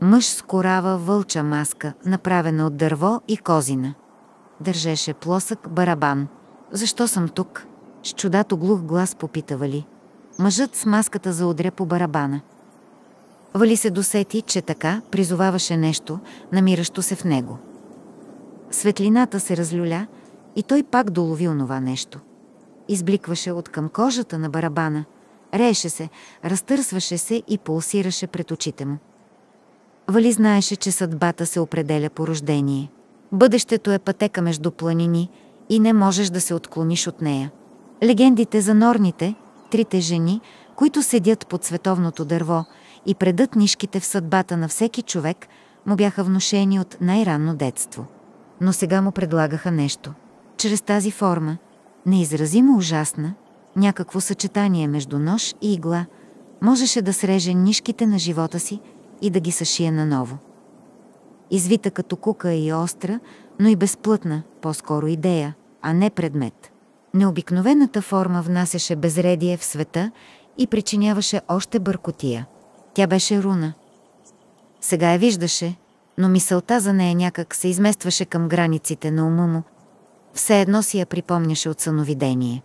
Мъж с корава вълча маска, направена от дърво и козина. Държеше плосък барабан. «Защо съм тук?» С чудато глух глас попита Вали. Мъжът с маската заодря по барабана. Вали се досети, че така призоваваше нещо, намиращо се в него. Светлината се разлюля, и той пак долови онова нещо. Избликваше от към кожата на барабана, рееше се, разтърсваше се и пулсираше пред очите му. Вали знаеше, че съдбата се определя по рождение. Бъдещето е пътека между планини и не можеш да се отклониш от нея. Легендите за норните, трите жени, които седят под световното дърво и предат нишките в съдбата на всеки човек, му бяха внушени от най-ранно детство. Но сега му предлагаха нещо чрез тази форма, неизразимо ужасна, някакво съчетание между нож и игла, можеше да среже нишките на живота си и да ги съшие наново. Извита като кука и остра, но и безплътна, по-скоро идея, а не предмет. Необикновената форма внасяше безредие в света и причиняваше още бъркотия. Тя беше руна. Сега я виждаше, но мисълта за нея някак се изместваше към границите на ума му все едно си я припомняше от съновидение.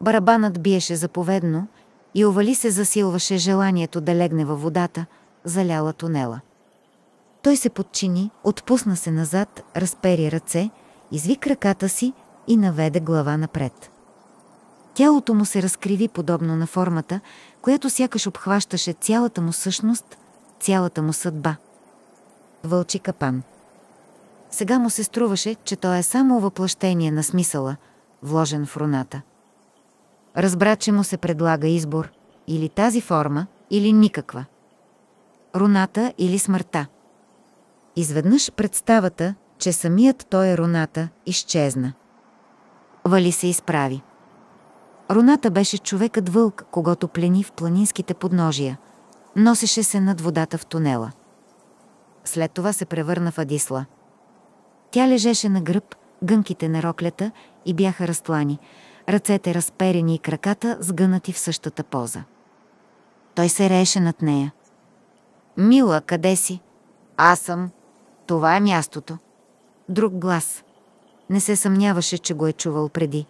Барабанът биеше заповедно и овали се засилваше желанието да легне във водата, заляла тунела. Той се подчини, отпусна се назад, разпери ръце, изви краката си и наведе глава напред. Тялото му се разкриви подобно на формата, която сякаш обхващаше цялата му същност, цялата му съдба. Вълчи капан. Сега му се струваше, че то е само въплъщение на смисъла, вложен в руната. Разбра, че му се предлага избор или тази форма, или никаква. Руната или смъртта. Изведнъж представата, че самият той е руната, изчезна. Вали се изправи. Руната беше човекът вълк, когато плени в планинските подножия. Носеше се над водата в тунела. След това се превърна в Адисла – тя лежеше на гръб, гънките на роклята и бяха разтлани, ръцете разперени и краката сгънати в същата поза. Той се рееше над нея. «Мила, къде си?» «Аз съм. Това е мястото». Друг глас. Не се съмняваше, че го е чувал преди.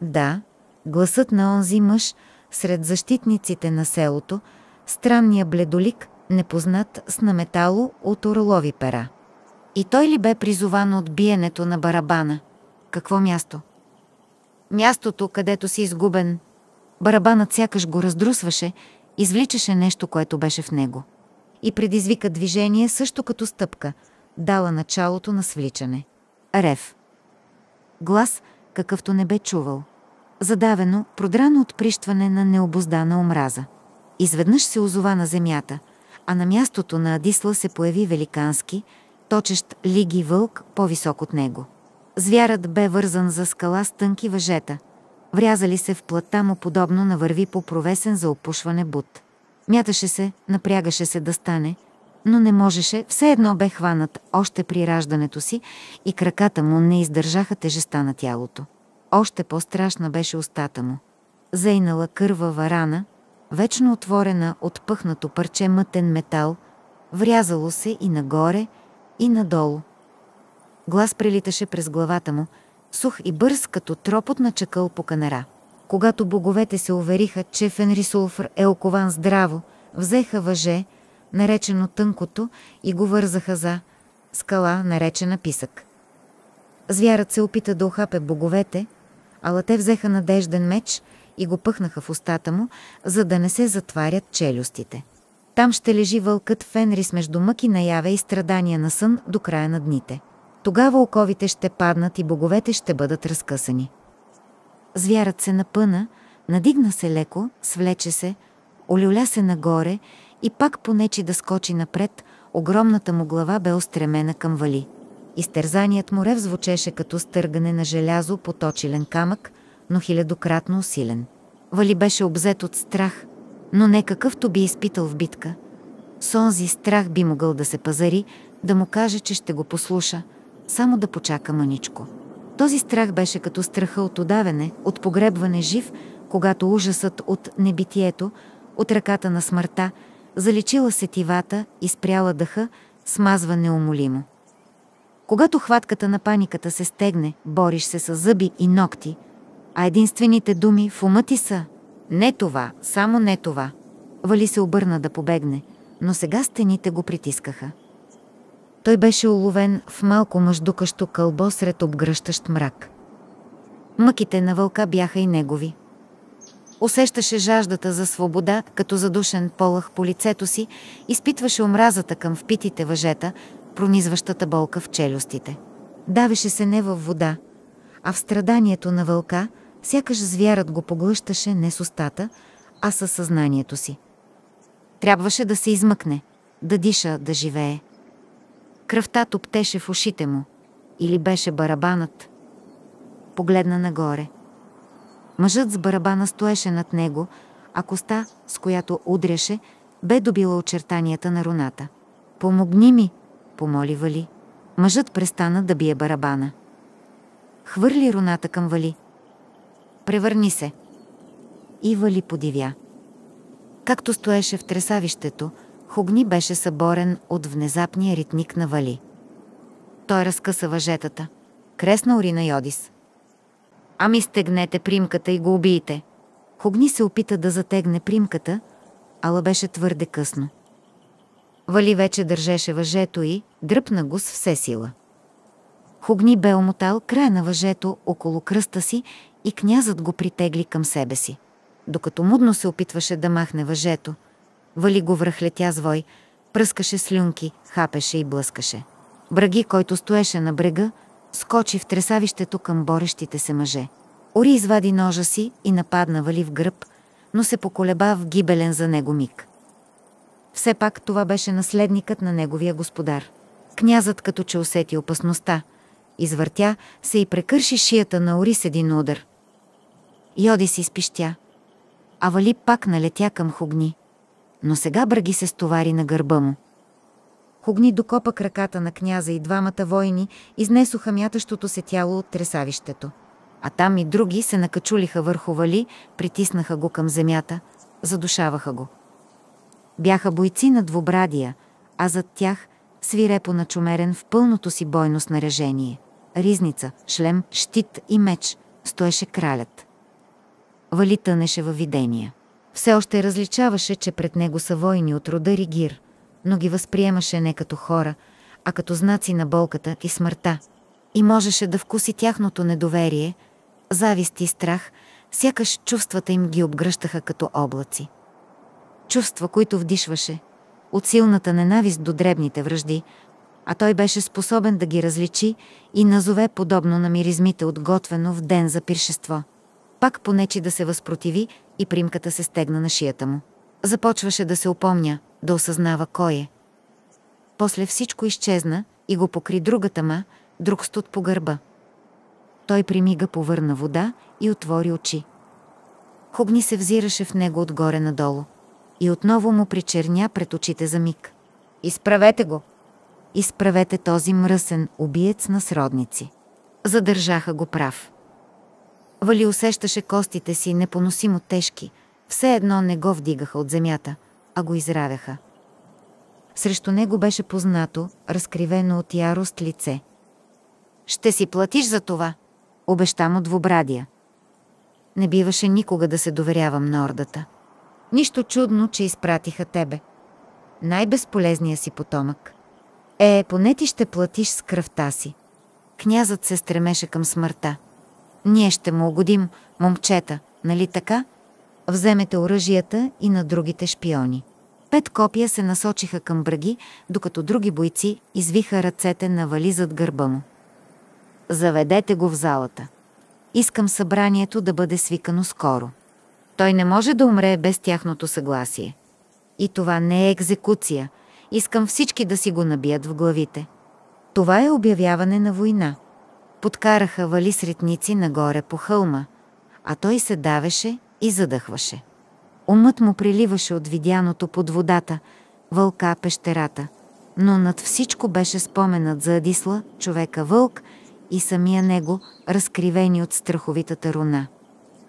Да, гласът на онзи мъж сред защитниците на селото, странния бледолик, непознат с наметало от орлови пера. И той ли бе призован от биенето на барабана? Какво място? Мястото, където си изгубен. Барабанът сякаш го раздрусваше, извличаше нещо, което беше в него. И предизвика движение също като стъпка, дала началото на свличане. Рев. Глас, какъвто не бе чувал. Задавено, продрано от прищване на необоздана омраза. Изведнъж се озова на земята, а на мястото на Адисла се появи великански, точещ лиги вълк по-висок от него. Звярат бе вързан за скала с тънки въжета. Врязали се в плътта му подобно на върви по провесен за опушване бут. Мяташе се, напрягаше се да стане, но не можеше, все едно бе хванат още при раждането си и краката му не издържаха тежеста на тялото. Още по-страшна беше устата му. Зейнала кървава рана, вечно отворена от пъхнато парче мътен метал, врязало се и нагоре – и надолу. Глас прелиташе през главата му, сух и бърз като тропот на чакъл по канара. Когато боговете се увериха, че Фенрисулфър е окован здраво, взеха въже, наречено тънкото, и го вързаха за скала, наречена писък. Звярат се опита да охапе боговете, ала те взеха надежден меч и го пъхнаха в устата му, за да не се затварят челюстите. Там ще лежи вълкът Фенрис между мъки наяве и страдания на сън до края на дните. Тогава оковите ще паднат и боговете ще бъдат разкъсани. Звярат се напъна, надигна се леко, свлече се, олюля се нагоре и пак понечи да скочи напред, огромната му глава бе устремена към вали. Изтерзаният му рев звучеше като стъргане на желязо по точилен камък, но хилядократно усилен. Вали беше обзет от страх – но не какъвто би изпитал в битка. С онзи страх би могъл да се пазари, да му каже, че ще го послуша, само да почака мъничко. Този страх беше като страха от удавене, от погребване жив, когато ужасът от небитието, от ръката на смъртта, заличила сетивата и спряла дъха, смазва неумолимо. Когато хватката на паниката се стегне, бориш се с зъби и ногти, а единствените думи в ума ти са не това, само не това. Вали се обърна да побегне, но сега стените го притискаха. Той беше уловен в малко мъждукащо кълбо сред обгръщащ мрак. Мъките на вълка бяха и негови. Усещаше жаждата за свобода, като задушен полах по лицето си, изпитваше омразата към впитите въжета, пронизващата болка в челюстите. Давеше се не във вода, а в страданието на вълка – Сякаш звярат го поглъщаше не с устата, а със съзнанието си. Трябваше да се измъкне, да диша, да живее. Кръвта топтеше в ушите му. Или беше барабанът. Погледна нагоре. Мъжът с барабана стоеше над него, а коста, с която удряше, бе добила очертанията на руната. «Помогни ми!» — помоли Вали. Мъжът престана да бие барабана. Хвърли руната към Вали. Превърни се. Ива ли подивя. Както стоеше в тресавището, Хугни беше съборен от внезапния ритник на Вали. Той разкъса въжетата. Кресна Орина Йодис. Ами стегнете примката и го убиете. Хугни се опита да затегне примката, ала беше твърде късно. Вали вече държеше въжето и дръпна го с все сила. Хугни бе омотал края на въжето около кръста си и князът го притегли към себе си. Докато мудно се опитваше да махне въжето, вали го връхлетя звой, пръскаше слюнки, хапеше и блъскаше. Браги, който стоеше на брега, скочи в тресавището към борещите се мъже. Ори извади ножа си и нападна Вали в гръб, но се поколеба в гибелен за него миг. Все пак това беше наследникът на неговия господар. Князът като че усети опасността, извъртя се и прекърши шията на Ори с един удар – Йоди си спищя. А Вали пак налетя към Хугни. Но сега Браги се стовари на гърба му. Хугни докопа краката на княза и двамата войни изнесоха мятащото се тяло от тресавището. А там и други се накачулиха върху Вали, притиснаха го към земята, задушаваха го. Бяха бойци на двобрадия, а зад тях свирепо начумерен в пълното си бойно снаряжение. Ризница, шлем, щит и меч стоеше кралят. Вали тънеше във видения. Все още различаваше, че пред него са войни от рода Ригир, но ги възприемаше не като хора, а като знаци на болката и смъртта. И можеше да вкуси тяхното недоверие, завист и страх, сякаш чувствата им ги обгръщаха като облаци. Чувства, които вдишваше, от силната ненавист до дребните връжди, а той беше способен да ги различи и назове подобно на миризмите, отготвено в ден за пиршество – пак понечи да се възпротиви и примката се стегна на шията му. Започваше да се упомня, да осъзнава кой е. После всичко изчезна и го покри другата ма, друг студ по гърба. Той примига повърна вода и отвори очи. Хубни се взираше в него отгоре надолу. И отново му причерня пред очите за миг. «Изправете го!» «Изправете този мръсен убиец на сродници!» Задържаха го прав. Вали усещаше костите си непоносимо тежки, все едно не го вдигаха от земята, а го изравяха. Срещу него беше познато, разкривено от ярост лице. «Ще си платиш за това!» – обеща му двобрадия. Не биваше никога да се доверявам на ордата. Нищо чудно, че изпратиха тебе. Най-безполезният си потомък. Е, поне ти ще платиш с кръвта си. Князът се стремеше към смъртта. Ние ще му угодим, момчета, нали така? Вземете оръжията и на другите шпиони. Пет копия се насочиха към браги, докато други бойци извиха ръцете на вали зад гърба му. Заведете го в залата. Искам събранието да бъде свикано скоро. Той не може да умре без тяхното съгласие. И това не е екзекуция. Искам всички да си го набият в главите. Това е обявяване на война подкараха вали сретници нагоре по хълма, а той се давеше и задъхваше. Умът му приливаше от видяното под водата, вълка пещерата, но над всичко беше споменът за Адисла, човека-вълк и самия него, разкривени от страховитата руна.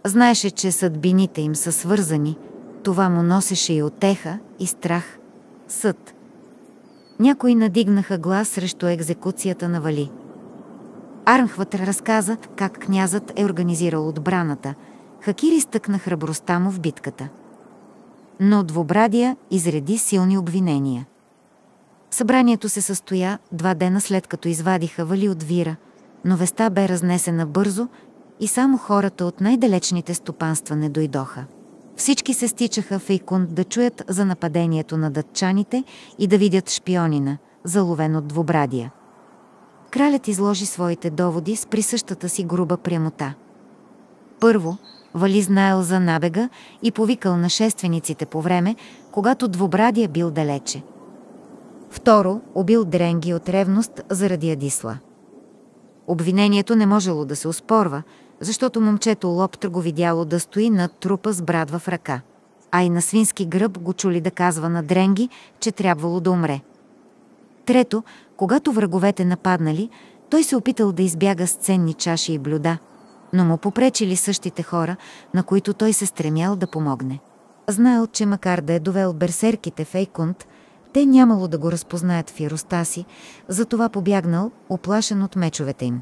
Знаеше, че съдбините им са свързани, това му носеше и отеха, и страх. Съд. Някои надигнаха глас срещу екзекуцията на Вали. Арнхватър разказа как князът е организирал отбраната. Хакири стъкна храбростта му в битката. Но двобрадия изреди силни обвинения. Събранието се състоя два дена след като извадиха вали от вира, но веста бе разнесена бързо и само хората от най-далечните стопанства не дойдоха. Всички се стичаха в Ейкунд да чуят за нападението на датчаните и да видят шпионина, заловен от двобрадия. Кралят изложи своите доводи с присъщата си груба прямота. Първо, Вали знаел за набега и повикал нашествениците по време, когато двобрадия бил далече. Второ, убил Дренги от ревност заради Адисла. Обвинението не можело да се успорва, защото момчето Лоптър го видяло да стои над трупа с брадва в ръка. А и на свински гръб го чули да казва на Дренги, че трябвало да умре. Трето, когато враговете нападнали, той се опитал да избяга с ценни чаши и блюда, но му попречили същите хора, на които той се стремял да помогне. Знаел, че макар да е довел берсерките в Ейкунд, те нямало да го разпознаят в яроста си, затова побягнал, оплашен от мечовете им.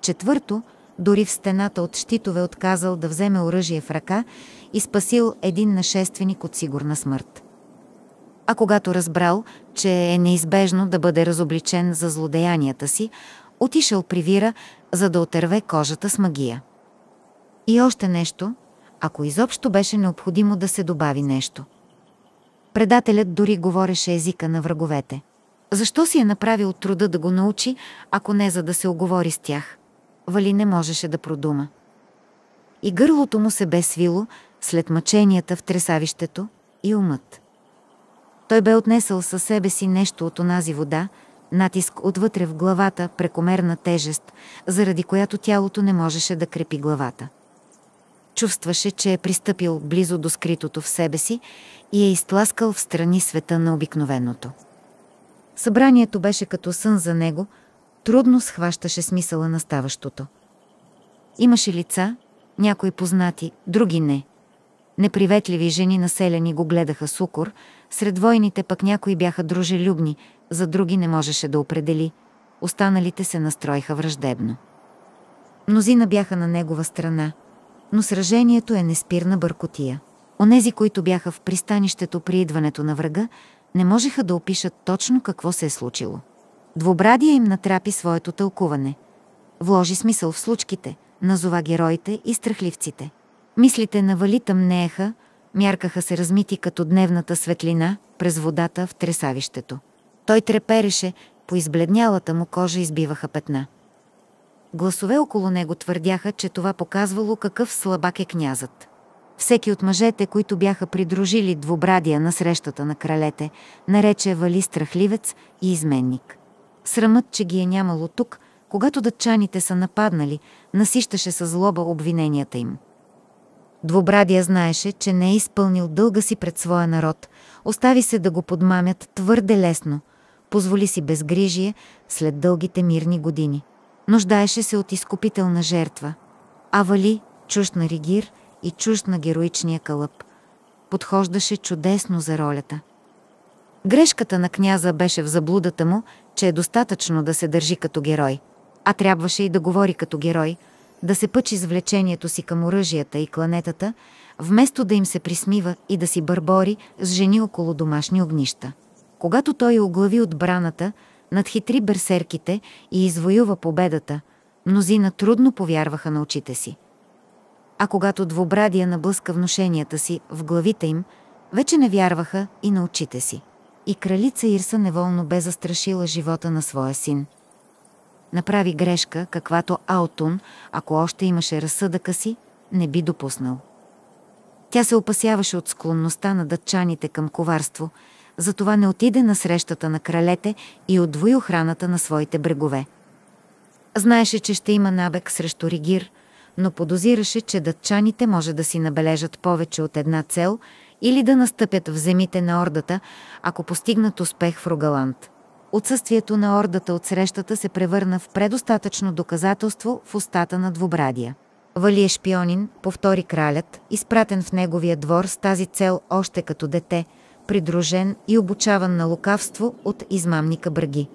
Четвърто, дори в стената от щитове отказал да вземе оръжие в ръка и спасил един нашественик от сигурна смърт. А когато разбрал, че е неизбежно да бъде разобличен за злодеянията си, отишъл при Вира, за да отърве кожата с магия. И още нещо, ако изобщо беше необходимо да се добави нещо. Предателят дори говореше езика на враговете. Защо си е направил труда да го научи, ако не за да се оговори с тях? Вали не можеше да продума. И гърлото му се бе свило след мъченията в тресавището и умът. Той бе отнесъл със себе си нещо от онази вода, натиск отвътре в главата, прекомерна тежест, заради която тялото не можеше да крепи главата. Чувстваше, че е пристъпил близо до скритото в себе си и е изтласкал в страни света на обикновеното. Събранието беше като сън за него, трудно схващаше смисъла на ставащото. Имаше лица, някои познати, други не. Неприветливи жени населени го гледаха сукор, сред войните пък някои бяха дружелюбни, за други не можеше да определи. Останалите се настроиха враждебно. Мнозина бяха на негова страна, но сражението е неспирна бъркотия. Онези, които бяха в пристанището при идването на врага, не можеха да опишат точно какво се е случило. Двобрадия им натрапи своето тълкуване. Вложи смисъл в случките, назова героите и страхливците. Мислите на Вали тъмнееха, мяркаха се размити като дневната светлина през водата в тресавището. Той трепереше, по избледнялата му кожа избиваха петна. Гласове около него твърдяха, че това показвало какъв слабак е князът. Всеки от мъжете, които бяха придружили двобрадия на срещата на кралете, нарече Вали страхливец и изменник. Срамът, че ги е нямало тук, когато дъчаните са нападнали, насищаше със злоба обвиненията им. Двобрадия знаеше, че не е изпълнил дълга си пред своя народ. Остави се да го подмамят твърде лесно. Позволи си безгрижие след дългите мирни години. Нуждаеше се от изкупителна жертва. Авали, чужд на Ригир и чужд на героичния кълъп. Подхождаше чудесно за ролята. Грешката на княза беше в заблудата му, че е достатъчно да се държи като герой, а трябваше и да говори като герой – да се пъчи с влечението си към оръжията и кланетата, вместо да им се присмива и да си бърбори с жени около домашни огнища. Когато той оглави отбраната, надхитри берсерките и извоюва победата, мнозина трудно повярваха на очите си. А когато двобрадия наблъска вношенията си в главите им, вече не вярваха и на очите си. И кралица Ирса неволно бе застрашила живота на своя син направи грешка, каквато Аутун, ако още имаше разсъдъка си, не би допуснал. Тя се опасяваше от склонността на дъчаните към коварство, затова не отиде на срещата на кралете и отвои охраната на своите брегове. Знаеше, че ще има набег срещу Ригир, но подозираше, че датчаните може да си набележат повече от една цел или да настъпят в земите на ордата, ако постигнат успех в Рогаланд отсъствието на ордата от срещата се превърна в предостатъчно доказателство в устата на двобрадия. Вали е шпионин, повтори кралят, изпратен в неговия двор с тази цел още като дете, придружен и обучаван на лукавство от измамника Браги.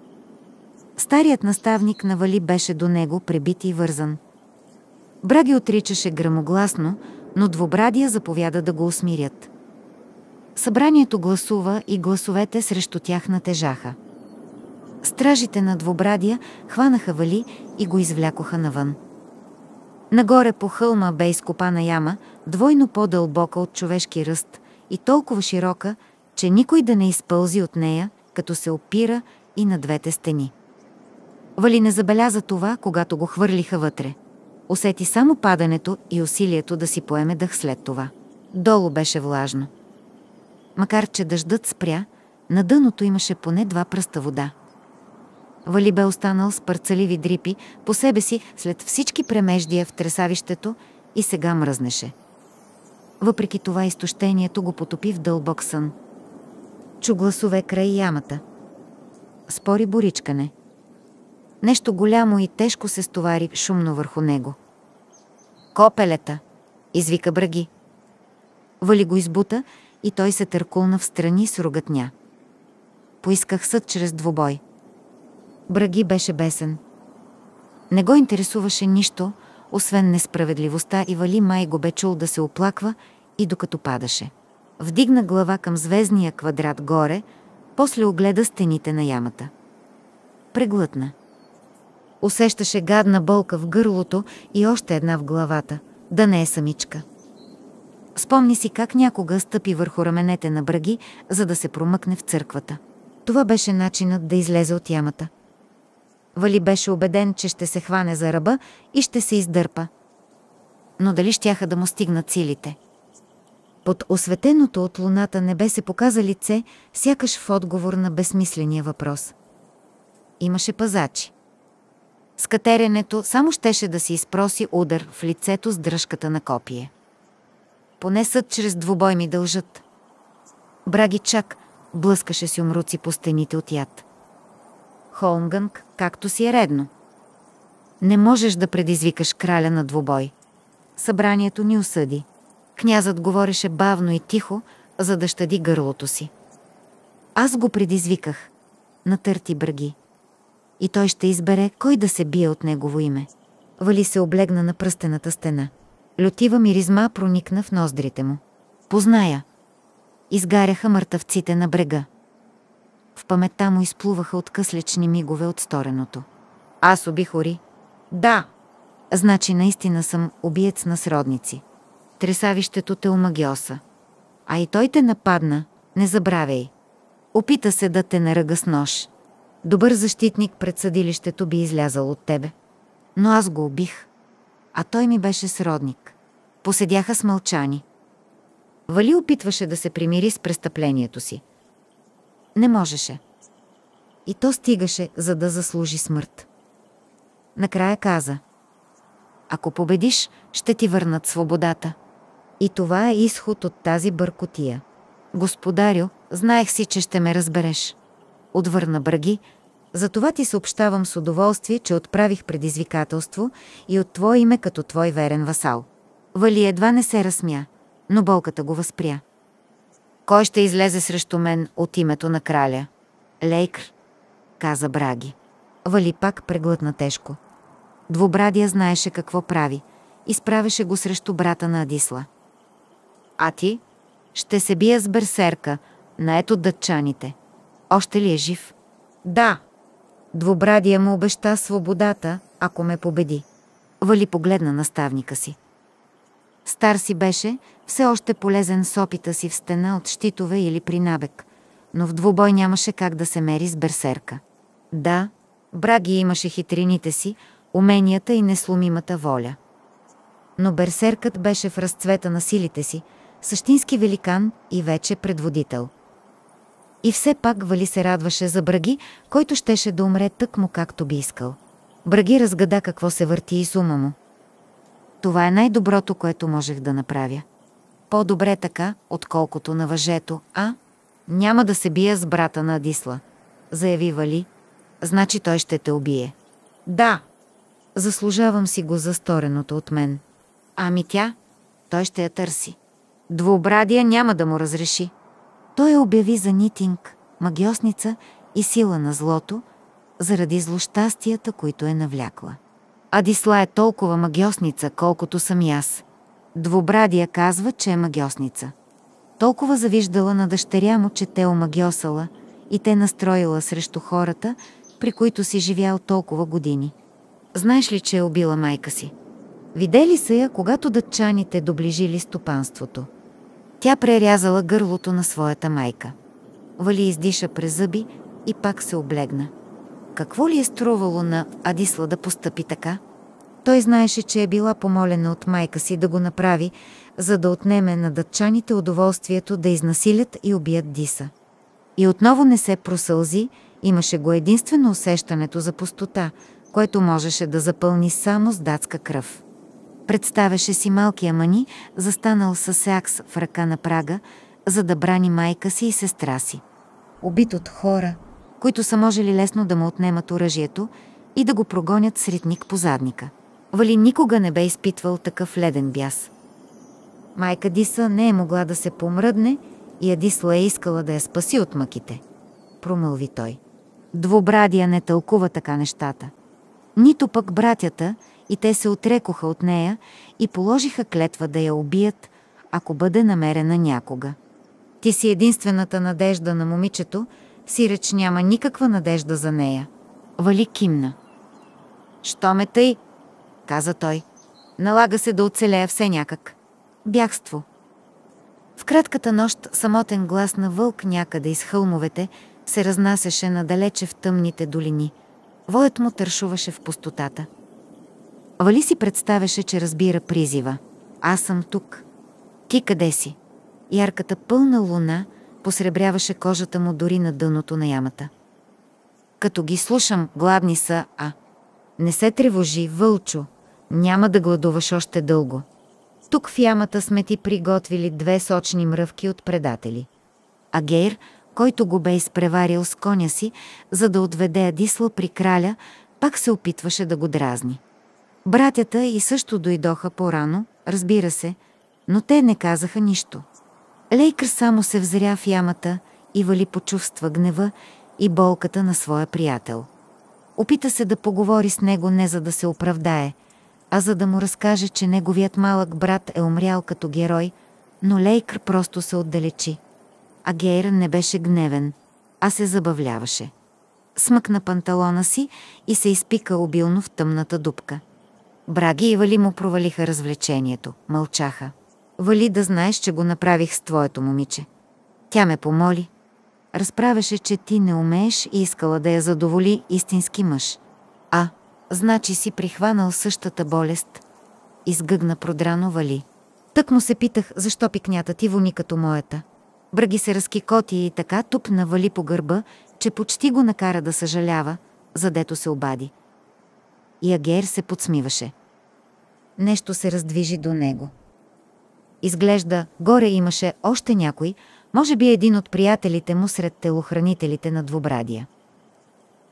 Старият наставник на Вали беше до него пребит и вързан. Браги отричаше грамогласно, но двобрадия заповяда да го усмирят. Събранието гласува и гласовете срещу тях натежаха. Стражите на двобрадия хванаха Вали и го извлякоха навън. Нагоре по хълма бе изкопана яма, двойно по-дълбока от човешки ръст и толкова широка, че никой да не изпълзи от нея, като се опира и на двете стени. Вали не забеляза това, когато го хвърлиха вътре. Усети само падането и усилието да си поеме дъх след това. Долу беше влажно. Макар че дъждът спря, на дъното имаше поне два пръста вода. Вали бе останал с парцаливи дрипи по себе си след всички премеждия в тресавището и сега мръзнеше. Въпреки това изтощението го потопи в дълбок сън. Чу гласове край ямата. Спори боричкане. Нещо голямо и тежко се стовари шумно върху него. «Копелета!» – извика браги. Вали го избута и той се търкулна в страни с рогатня. Поисках съд чрез двубой – Браги беше бесен. Не го интересуваше нищо, освен несправедливостта и Вали май го бе чул да се оплаква и докато падаше. Вдигна глава към звездния квадрат горе, после огледа стените на ямата. Преглътна. Усещаше гадна болка в гърлото и още една в главата, да не е самичка. Спомни си как някога стъпи върху раменете на браги, за да се промъкне в църквата. Това беше начинът да излезе от ямата. Вали беше убеден, че ще се хване за ръба и ще се издърпа. Но дали щяха да му стигнат силите? Под осветеното от луната небе се показа лице, сякаш в отговор на безсмисления въпрос. Имаше пазачи. Скатеренето само щеше да си изпроси удар в лицето с дръжката на копие. Поне чрез двубой ми дължат. Брагичак блъскаше си умруци по стените от яд. Холмгънг, както си е редно. Не можеш да предизвикаш краля на двубой. Събранието ни осъди. Князът говореше бавно и тихо, за да щади гърлото си. Аз го предизвиках. Натърти браги. И той ще избере кой да се бие от негово име. Вали се облегна на пръстената стена. Лютива миризма проникна в ноздрите му. Позная. Изгаряха мъртъвците на брега. В паметта му изплуваха откъслечни мигове от стореното. Аз убих Ори. Да. Значи наистина съм убиец на сродници. Тресавището те омагиоса. А и той те нападна, не забравяй. Опита се да те наръга с нож. Добър защитник пред съдилището би излязал от тебе. Но аз го убих. А той ми беше сродник. Поседяха с мълчани. Вали опитваше да се примири с престъплението си не можеше. И то стигаше, за да заслужи смърт. Накрая каза, ако победиш, ще ти върнат свободата. И това е изход от тази бъркотия. Господарю, знаех си, че ще ме разбереш. Отвърна Браги, затова ти съобщавам с удоволствие, че отправих предизвикателство и от твое име като твой верен васал. Вали едва не се разсмя, но болката го възпря. Кой ще излезе срещу мен от името на краля? Лейкр, каза Браги. Вали пак преглътна тежко. Двобрадия знаеше какво прави. Изправеше го срещу брата на Адисла. А ти? Ще се бия с берсерка, наето дъчаните. Още ли е жив? Да. Двобрадия му обеща свободата, ако ме победи. Вали погледна наставника си. Стар си беше, все още полезен с опита си в стена от щитове или при набег, но в двубой нямаше как да се мери с берсерка. Да, Браги имаше хитрините си, уменията и несломимата воля. Но берсеркът беше в разцвета на силите си, същински великан и вече предводител. И все пак Вали се радваше за Браги, който щеше да умре тъкмо както би искал. Браги разгада какво се върти из ума му. Това е най-доброто, което можех да направя. По-добре така, отколкото на въжето, а? Няма да се бия с брата на Адисла. Заяви Вали. Значи той ще те убие. Да. Заслужавам си го за стореното от мен. Ами тя? Той ще я търси. Двобрадия няма да му разреши. Той я обяви за нитинг, магиосница и сила на злото, заради злощастията, които е навлякла. Адисла е толкова магиосница, колкото съм и аз. Двобрадия казва, че е магиосница. Толкова завиждала на дъщеря му, че те омагиосала и те настроила срещу хората, при които си живял толкова години. Знаеш ли, че е убила майка си? Видели са я, когато дъчаните доближили стопанството. Тя прерязала гърлото на своята майка. Вали издиша през зъби и пак се облегна. Какво ли е струвало на Адисла да постъпи така? Той знаеше, че е била помолена от майка си да го направи, за да отнеме на датчаните удоволствието да изнасилят и убият Диса. И отново не се просълзи, имаше го единствено усещането за пустота, което можеше да запълни само с датска кръв. Представяше си малкия мани, застанал с акс в ръка на прага, за да брани майка си и сестра си. Убит от хора, които са можели лесно да му отнемат оръжието и да го прогонят с ритник по задника. Вали никога не бе изпитвал такъв леден бяс. Майка Диса не е могла да се помръдне и Адисла е искала да я спаси от мъките. Промълви той. Двобрадия не тълкува така нещата. Нито пък братята, и те се отрекоха от нея и положиха клетва да я убият, ако бъде намерена някога. Ти си единствената надежда на момичето, сиреч няма никаква надежда за нея. Вали кимна. Що ме тъй, каза той. Налага се да оцелея все някак. Бягство. В кратката нощ самотен глас на вълк някъде из хълмовете се разнасяше надалече в тъмните долини. Воят му тършуваше в пустотата. Вали си представяше, че разбира призива. Аз съм тук. Ти къде си? Ярката пълна луна посребряваше кожата му дори на дъното на ямата. Като ги слушам, гладни са, а... Не се тревожи, вълчо, няма да гладуваш още дълго. Тук в ямата сме ти приготвили две сочни мръвки от предатели. А Гейр, който го бе изпреварил с коня си, за да отведе Адисла при краля, пак се опитваше да го дразни. Братята и също дойдоха по-рано, разбира се, но те не казаха нищо. Лейкър само се взря в ямата и Вали почувства гнева и болката на своя приятел. Опита се да поговори с него не за да се оправдае – а за да му разкаже, че неговият малък брат е умрял като герой, но Лейкър просто се отдалечи. А Гейр не беше гневен, а се забавляваше. Смъкна панталона си и се изпика обилно в тъмната дупка. Браги и Вали му провалиха развлечението. Мълчаха. Вали да знаеш, че го направих с твоето момиче. Тя ме помоли. Разправеше, че ти не умееш и искала да я задоволи истински мъж. А, значи си прихванал същата болест. Изгъгна продрано Вали. Тък му се питах, защо пикнята ти вони като моята. Браги се разкикоти и така туп навали по гърба, че почти го накара да съжалява, задето се обади. И Агер се подсмиваше. Нещо се раздвижи до него. Изглежда, горе имаше още някой, може би един от приятелите му сред телохранителите на двобрадия.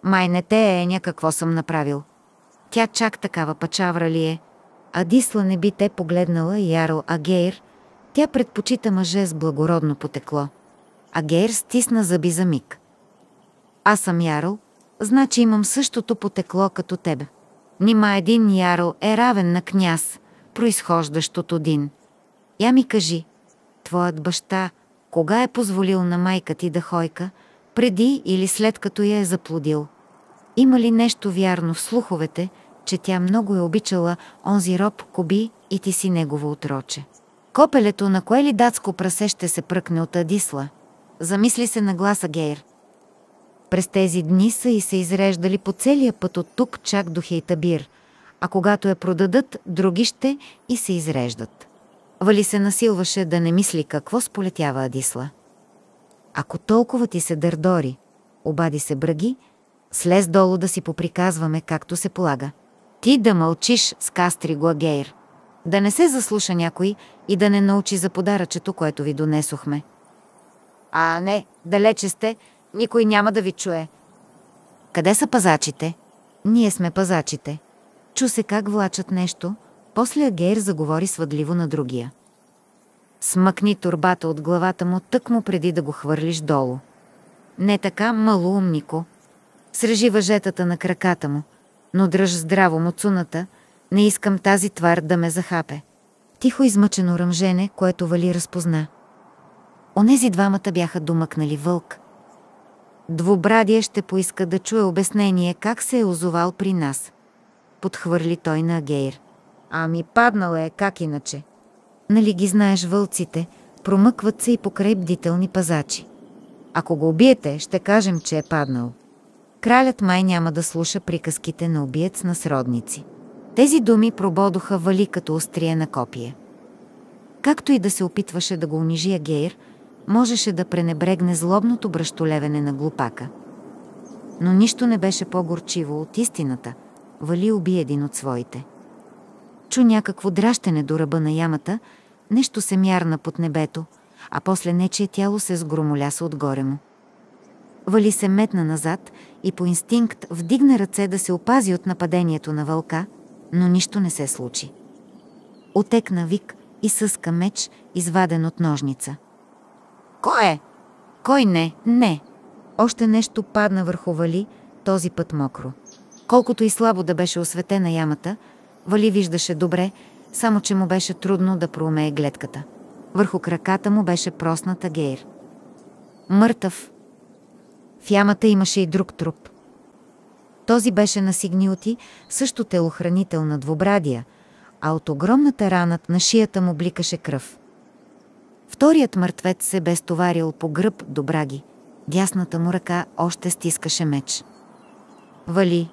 Май не те е, някакво съм направил – тя чак такава пачавра ли е? А Дисла не би те погледнала и Ярл Агейр. Тя предпочита мъже с благородно потекло. Агейр стисна зъби за миг. Аз съм Ярл, значи имам същото потекло като теб. Нима един Ярл е равен на княз, произхождащ от Один. Я ми кажи, твоят баща, кога е позволил на майка ти да хойка, преди или след като я е заплодил – има ли нещо вярно в слуховете, че тя много е обичала онзи роб Коби и ти си негово отроче? Копелето на кое ли датско прасе ще се пръкне от Адисла? Замисли се на гласа Гейр. През тези дни са и се изреждали по целия път от тук чак до Хейтабир, а когато я продадат, други ще и се изреждат. Вали се насилваше да не мисли какво сполетява Адисла. Ако толкова ти се дърдори, обади се браги, слез долу да си поприказваме както се полага. Ти да мълчиш с кастри Гуагейр. Да не се заслуша някой и да не научи за подаръчето, което ви донесохме. А не, далече сте, никой няма да ви чуе. Къде са пазачите? Ние сме пазачите. Чу се как влачат нещо, после Агейр заговори свъдливо на другия. Смъкни турбата от главата му тъкмо преди да го хвърлиш долу. Не така, малоумнико, срежи въжетата на краката му, но дръж здраво муцуната, не искам тази твар да ме захапе. Тихо измъчено ръмжене, което Вали разпозна. Онези двамата бяха домъкнали вълк. Двобрадия ще поиска да чуе обяснение как се е озовал при нас. Подхвърли той на Агейр. Ами паднала е, как иначе? Нали ги знаеш вълците, промъкват се и покрай бдителни пазачи. Ако го убиете, ще кажем, че е паднал. Кралят май няма да слуша приказките на убиец на сродници. Тези думи прободоха Вали като острие на копие. Както и да се опитваше да го унижи Агейр, можеше да пренебрегне злобното бръщолевене на глупака. Но нищо не беше по-горчиво от истината. Вали уби един от своите. Чу някакво дращене до ръба на ямата, нещо се мярна под небето, а после нечие тяло се сгромоляса отгоре му. Вали се метна назад и по инстинкт вдигна ръце да се опази от нападението на вълка, но нищо не се случи. Отекна вик и съска меч, изваден от ножница. Кой е? Кой не? Не. Още нещо падна върху Вали, този път мокро. Колкото и слабо да беше осветена ямата, Вали виждаше добре, само че му беше трудно да проумее гледката. Върху краката му беше просната гейр. Мъртъв, в ямата имаше и друг труп. Този беше на Сигниоти, също телохранител на двобрадия, а от огромната рана на шията му бликаше кръв. Вторият мъртвец се бе стоварил по гръб до браги. Дясната му ръка още стискаше меч. Вали,